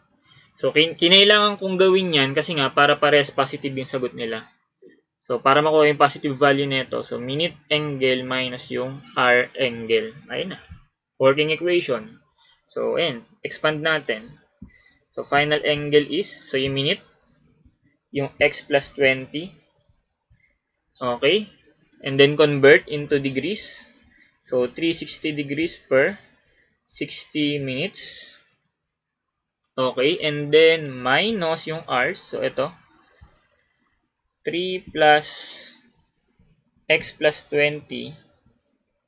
So, kin kinailangan kong gawin yan kasi nga para pares positive yung sagot nila. So, para makuha yung positive value nito, so minute angle minus yung R angle. Ayun na. Working equation. So, ayun. Expand natin. So, final angle is, so yung minute, yung x plus 20. Okay? And then convert into degrees. So, 360 degrees per 60 minutes. Okay? And then minus yung hours. So, ito. 3 plus x plus 20.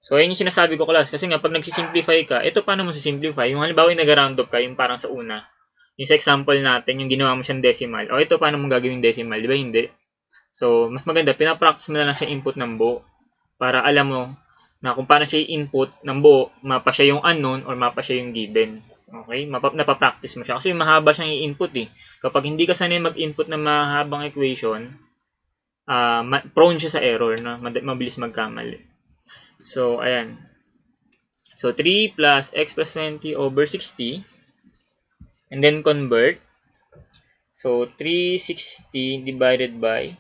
So, yun yung sinasabi ko, class. Kasi nga, pag nagsisimplify ka, ito paano mo sisimplify? Yung halimbawa yung nag-round up ka, yung parang sa una. Yung sa example natin, yung ginawa mo siyang decimal. O, ito paano mo gagawing decimal? Di ba? Hindi. So, mas maganda, pinapractice mo na lang siya input ng buo para alam mo na kung paano siya input ng buo, mapa siya yung unknown or mapa siya yung given. Okay? Mapa, napapractice mo siya. Kasi mahaba siyang i-input eh. Kapag hindi ka sanay mag-input ng mahabang equation, uh, prone siya sa error na mabilis magkamali. So, ayan. So, 3 plus x plus 20 over 60. And then convert. So, 360 divided by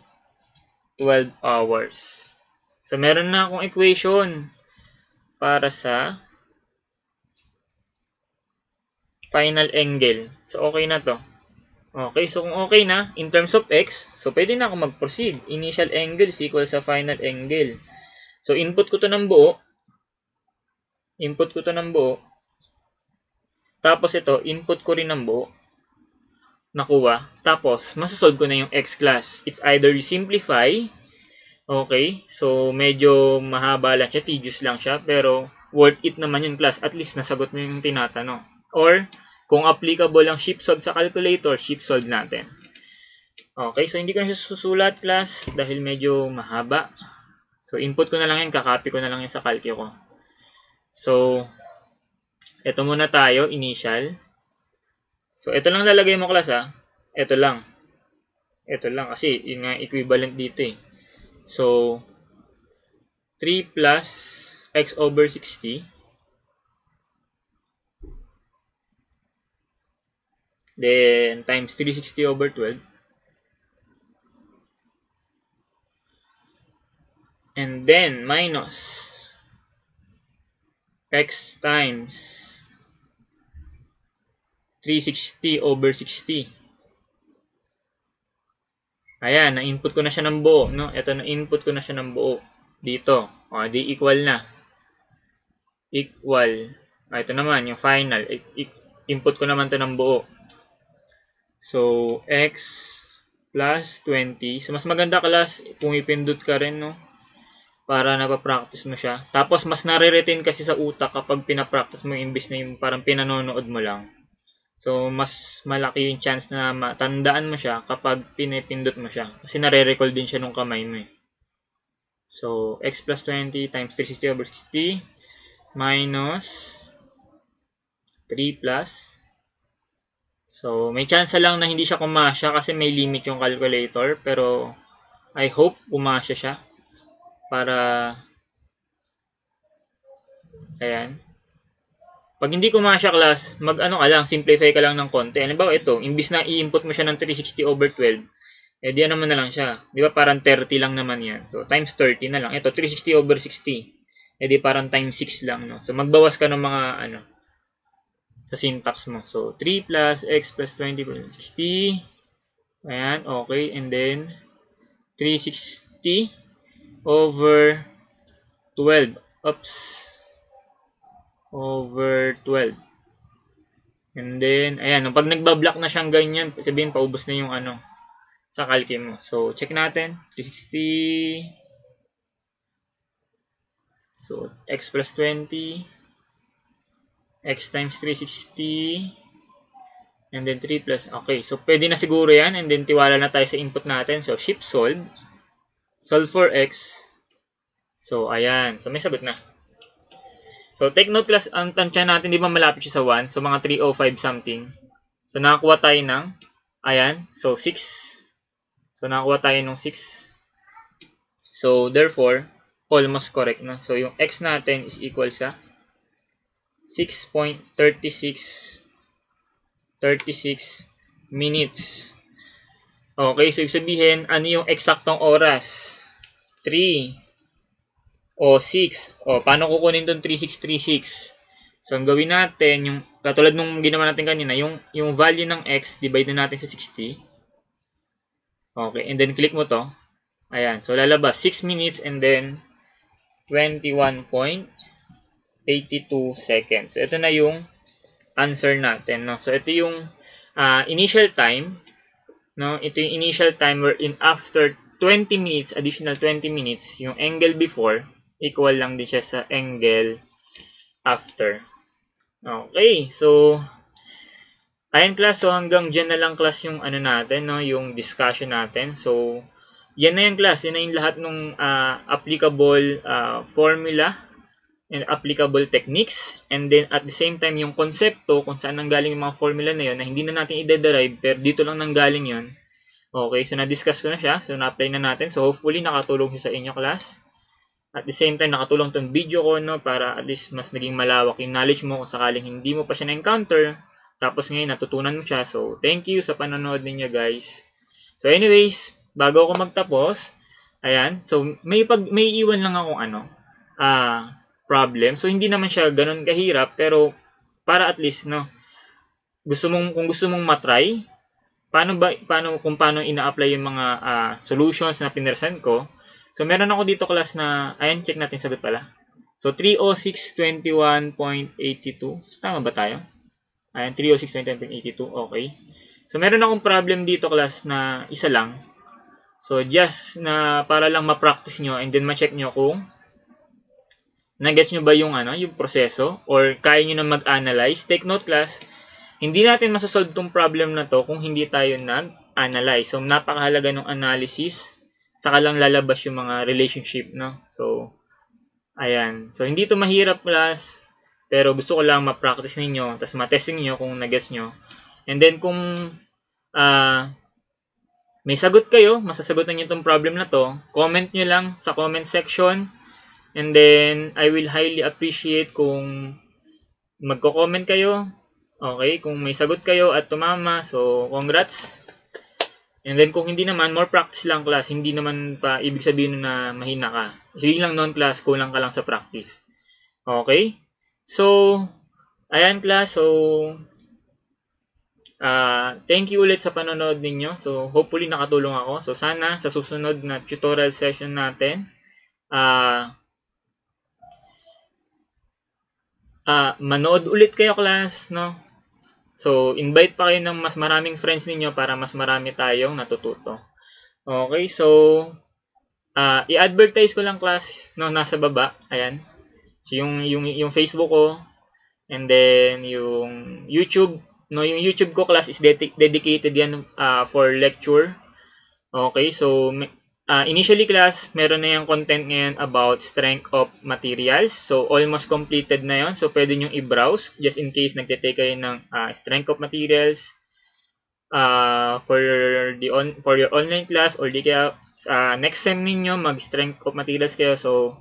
12 hours. So, meron na akong equation para sa final angle. So, okay na to. Okay, so kung okay na, in terms of x, so pwede na ako mag-proceed. Initial angle is equal sa final angle. So input ko to ng buo. Input ko to ng buo. Tapos ito, input ko rin ng buo. Nakuha. Tapos, masasolve ko na yung x class. It's either you simplify, Okay? So, medyo mahaba lang siya. Tedious lang siya. Pero, worth it naman yung class. At least, nasagot mo yung tinatanong. Or, kung applicable ang ship solve sa calculator, ship solve natin. Okay, so hindi ko na siya susulat class dahil medyo mahaba. So input ko na lang yan, kakopy ko na lang yan sa calcio ko. So, ito muna tayo, initial. So, ito lang lalagay mo class ha. Ito lang. Ito lang kasi yun nga equivalent dito eh. So, 3 plus x over 60 Then, times 360 over 12. And then, minus x times 360 over 60. Ayan, na-input ko na siya ng buo. No? Ito, na-input ko na siya ng buo. Dito. O, di equal na. Equal. Ah, ito naman, yung final. I input ko naman to ng buo. So, x plus 20. So, mas maganda class kung ipindot ka rin, no? Para napapractice mo siya. Tapos, mas nare-retain kasi sa utak kapag pinapractice mo imbis na yung parang pinanonood mo lang. So, mas malaki yung chance na matandaan mo siya kapag pinipindot mo siya. Kasi nare-recall din siya nung kamay mo eh. So, x plus 20 times 360 over 60 minus 3 plus So, may chance lang na hindi siya kumasya kasi may limit yung calculator. Pero, I hope kumasya siya. Para, ayan. Pag hindi kumasya class, mag-ano ka lang, simplify ka lang ng konti. Halimbawa ito, imbis na i-input mo siya ng 360 over 12, eh di naman na lang siya. Di ba parang 30 lang naman yan. So, times 30 na lang. Ito, 360 over 60. Eh di parang times 6 lang. No? So, magbawas ka ng mga, ano, sa syntax mo. So, 3 plus x plus 20 plus 60. Ayan, okay. And then, 360 over 12. Oops. Over 12. And then, ayan, pag nagbablock na siyang ganyan, sabihin paubos na yung ano, sa calci mo. So, check natin. 360. So, x plus 20 x times 360 and then 3 plus okay so pwede na siguro yan and then tiwala na tayo sa input natin so ship solved solve for x so ayan so may sagot na so take note class ang tansya natin di ba malapit siya sa 1 so mga 305 something so nakakuha tayo ng ayan so 6 so nakakuha tayo ng 6 so therefore almost correct na so yung x natin is equal sa 6.36 36 minutes. Okay, so ibig sabihin, ano yung eksaktong oras? 3 o 6. O, paano kukunin itong 3636? So, ang gawin natin, yung, katulad nung ginawa natin kanina, yung, yung value ng x, divide natin sa 60. Okay, and then click mo to. Ayan, so lalabas 6 minutes and then 21.36 82 seconds. Ito na yung answer natin. No? So, ito yung uh, initial time. No? Ito yung initial time wherein after 20 minutes, additional 20 minutes, yung angle before, equal lang din siya sa angle after. Okay, so, ayan class, so hanggang dyan na lang class yung ano natin, no? yung discussion natin. So, yan na yung class, yan na yung lahat ng uh, ah, applicable uh, formula and applicable techniques and then at the same time yung konsepto kung saan nanggaling yung mga formula na yun na hindi na natin i-derive pero dito lang nanggaling yun. Okay, so na-discuss ko na siya. So na-apply na natin. So hopefully nakatulong siya sa inyo class. At the same time nakatulong tong video ko no para at least mas naging malawak yung knowledge mo kung sakaling hindi mo pa siya na-encounter. Tapos ngayon natutunan mo siya. So thank you sa panonood ninyo guys. So anyways, bago ako magtapos, ayan. So may pag may iwan lang ako ano. Ah uh, problem. So hindi naman siya ganoon kahirap pero para at least no gusto mong kung gusto mong matry paano ba paano kung paano ina-apply yung mga uh, solutions na pinresent ko. So meron ako dito class na ayan check natin sagot pala. So 30621.82. So tama ba tayo? Ayan 30621.82. Okay. So meron akong problem dito class na isa lang. So just na para lang ma-practice nyo and then ma-check nyo kung Nag-guess nyo ba yung, ano, yung proseso? Or kaya nyo na mag-analyze? Take note class, hindi natin masasolve tong problem na to kung hindi tayo nag-analyze. So, napakahalaga ng analysis. Saka lang lalabas yung mga relationship, no? So, ayan. So, hindi to mahirap class. Pero gusto ko lang ma-practice ninyo. Tapos ma-testing nyo kung nag-guess nyo. And then, kung uh, may sagot kayo, masasagutan nyo tong problem na to, comment nyo lang sa comment section And then, I will highly appreciate kung magko-comment kayo. Okay, kung may sagot kayo at tumama, so congrats. And then kung hindi naman, more practice lang class. Hindi naman pa ibig sabihin na mahina ka. Sige lang non-class, kulang ka lang sa practice. Okay? So, ayan class. So, uh, thank you ulit sa panonood ninyo. So, hopefully nakatulong ako. So, sana sa susunod na tutorial session natin, ah, uh, uh, manood ulit kayo class, no? So, invite pa kayo ng mas maraming friends ninyo para mas marami tayong natututo. Okay, so, uh, i-advertise ko lang class, no, nasa baba, ayan. So, yung, yung, yung Facebook ko, and then yung YouTube, no, yung YouTube ko class is dedicated yan uh, for lecture. Okay, so, Uh, initially class, meron na yung content ngayon about strength of materials. So, almost completed na yon So, pwede nyo i-browse just in case nagtitake kayo ng uh, strength of materials uh, for, the on, for your online class or di kaya uh, next sem ninyo mag-strength of materials kayo. So,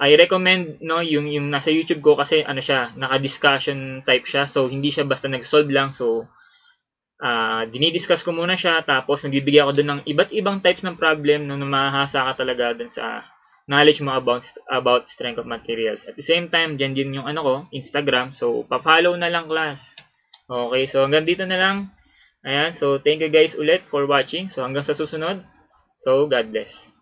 I recommend no yung yung nasa YouTube ko kasi ano siya, naka-discussion type siya. So hindi siya basta nag-solve lang. So uh, dinidiscuss ko muna siya tapos nagbibigay ako doon ng iba't ibang types ng problem na namahasa ka talaga doon sa knowledge mo about about strength of materials. At the same time, diyan din yung ano ko, Instagram. So, pa-follow na lang class. Okay, so hanggang dito na lang. Ayan, so thank you guys ulit for watching. So, hanggang sa susunod. So, God bless.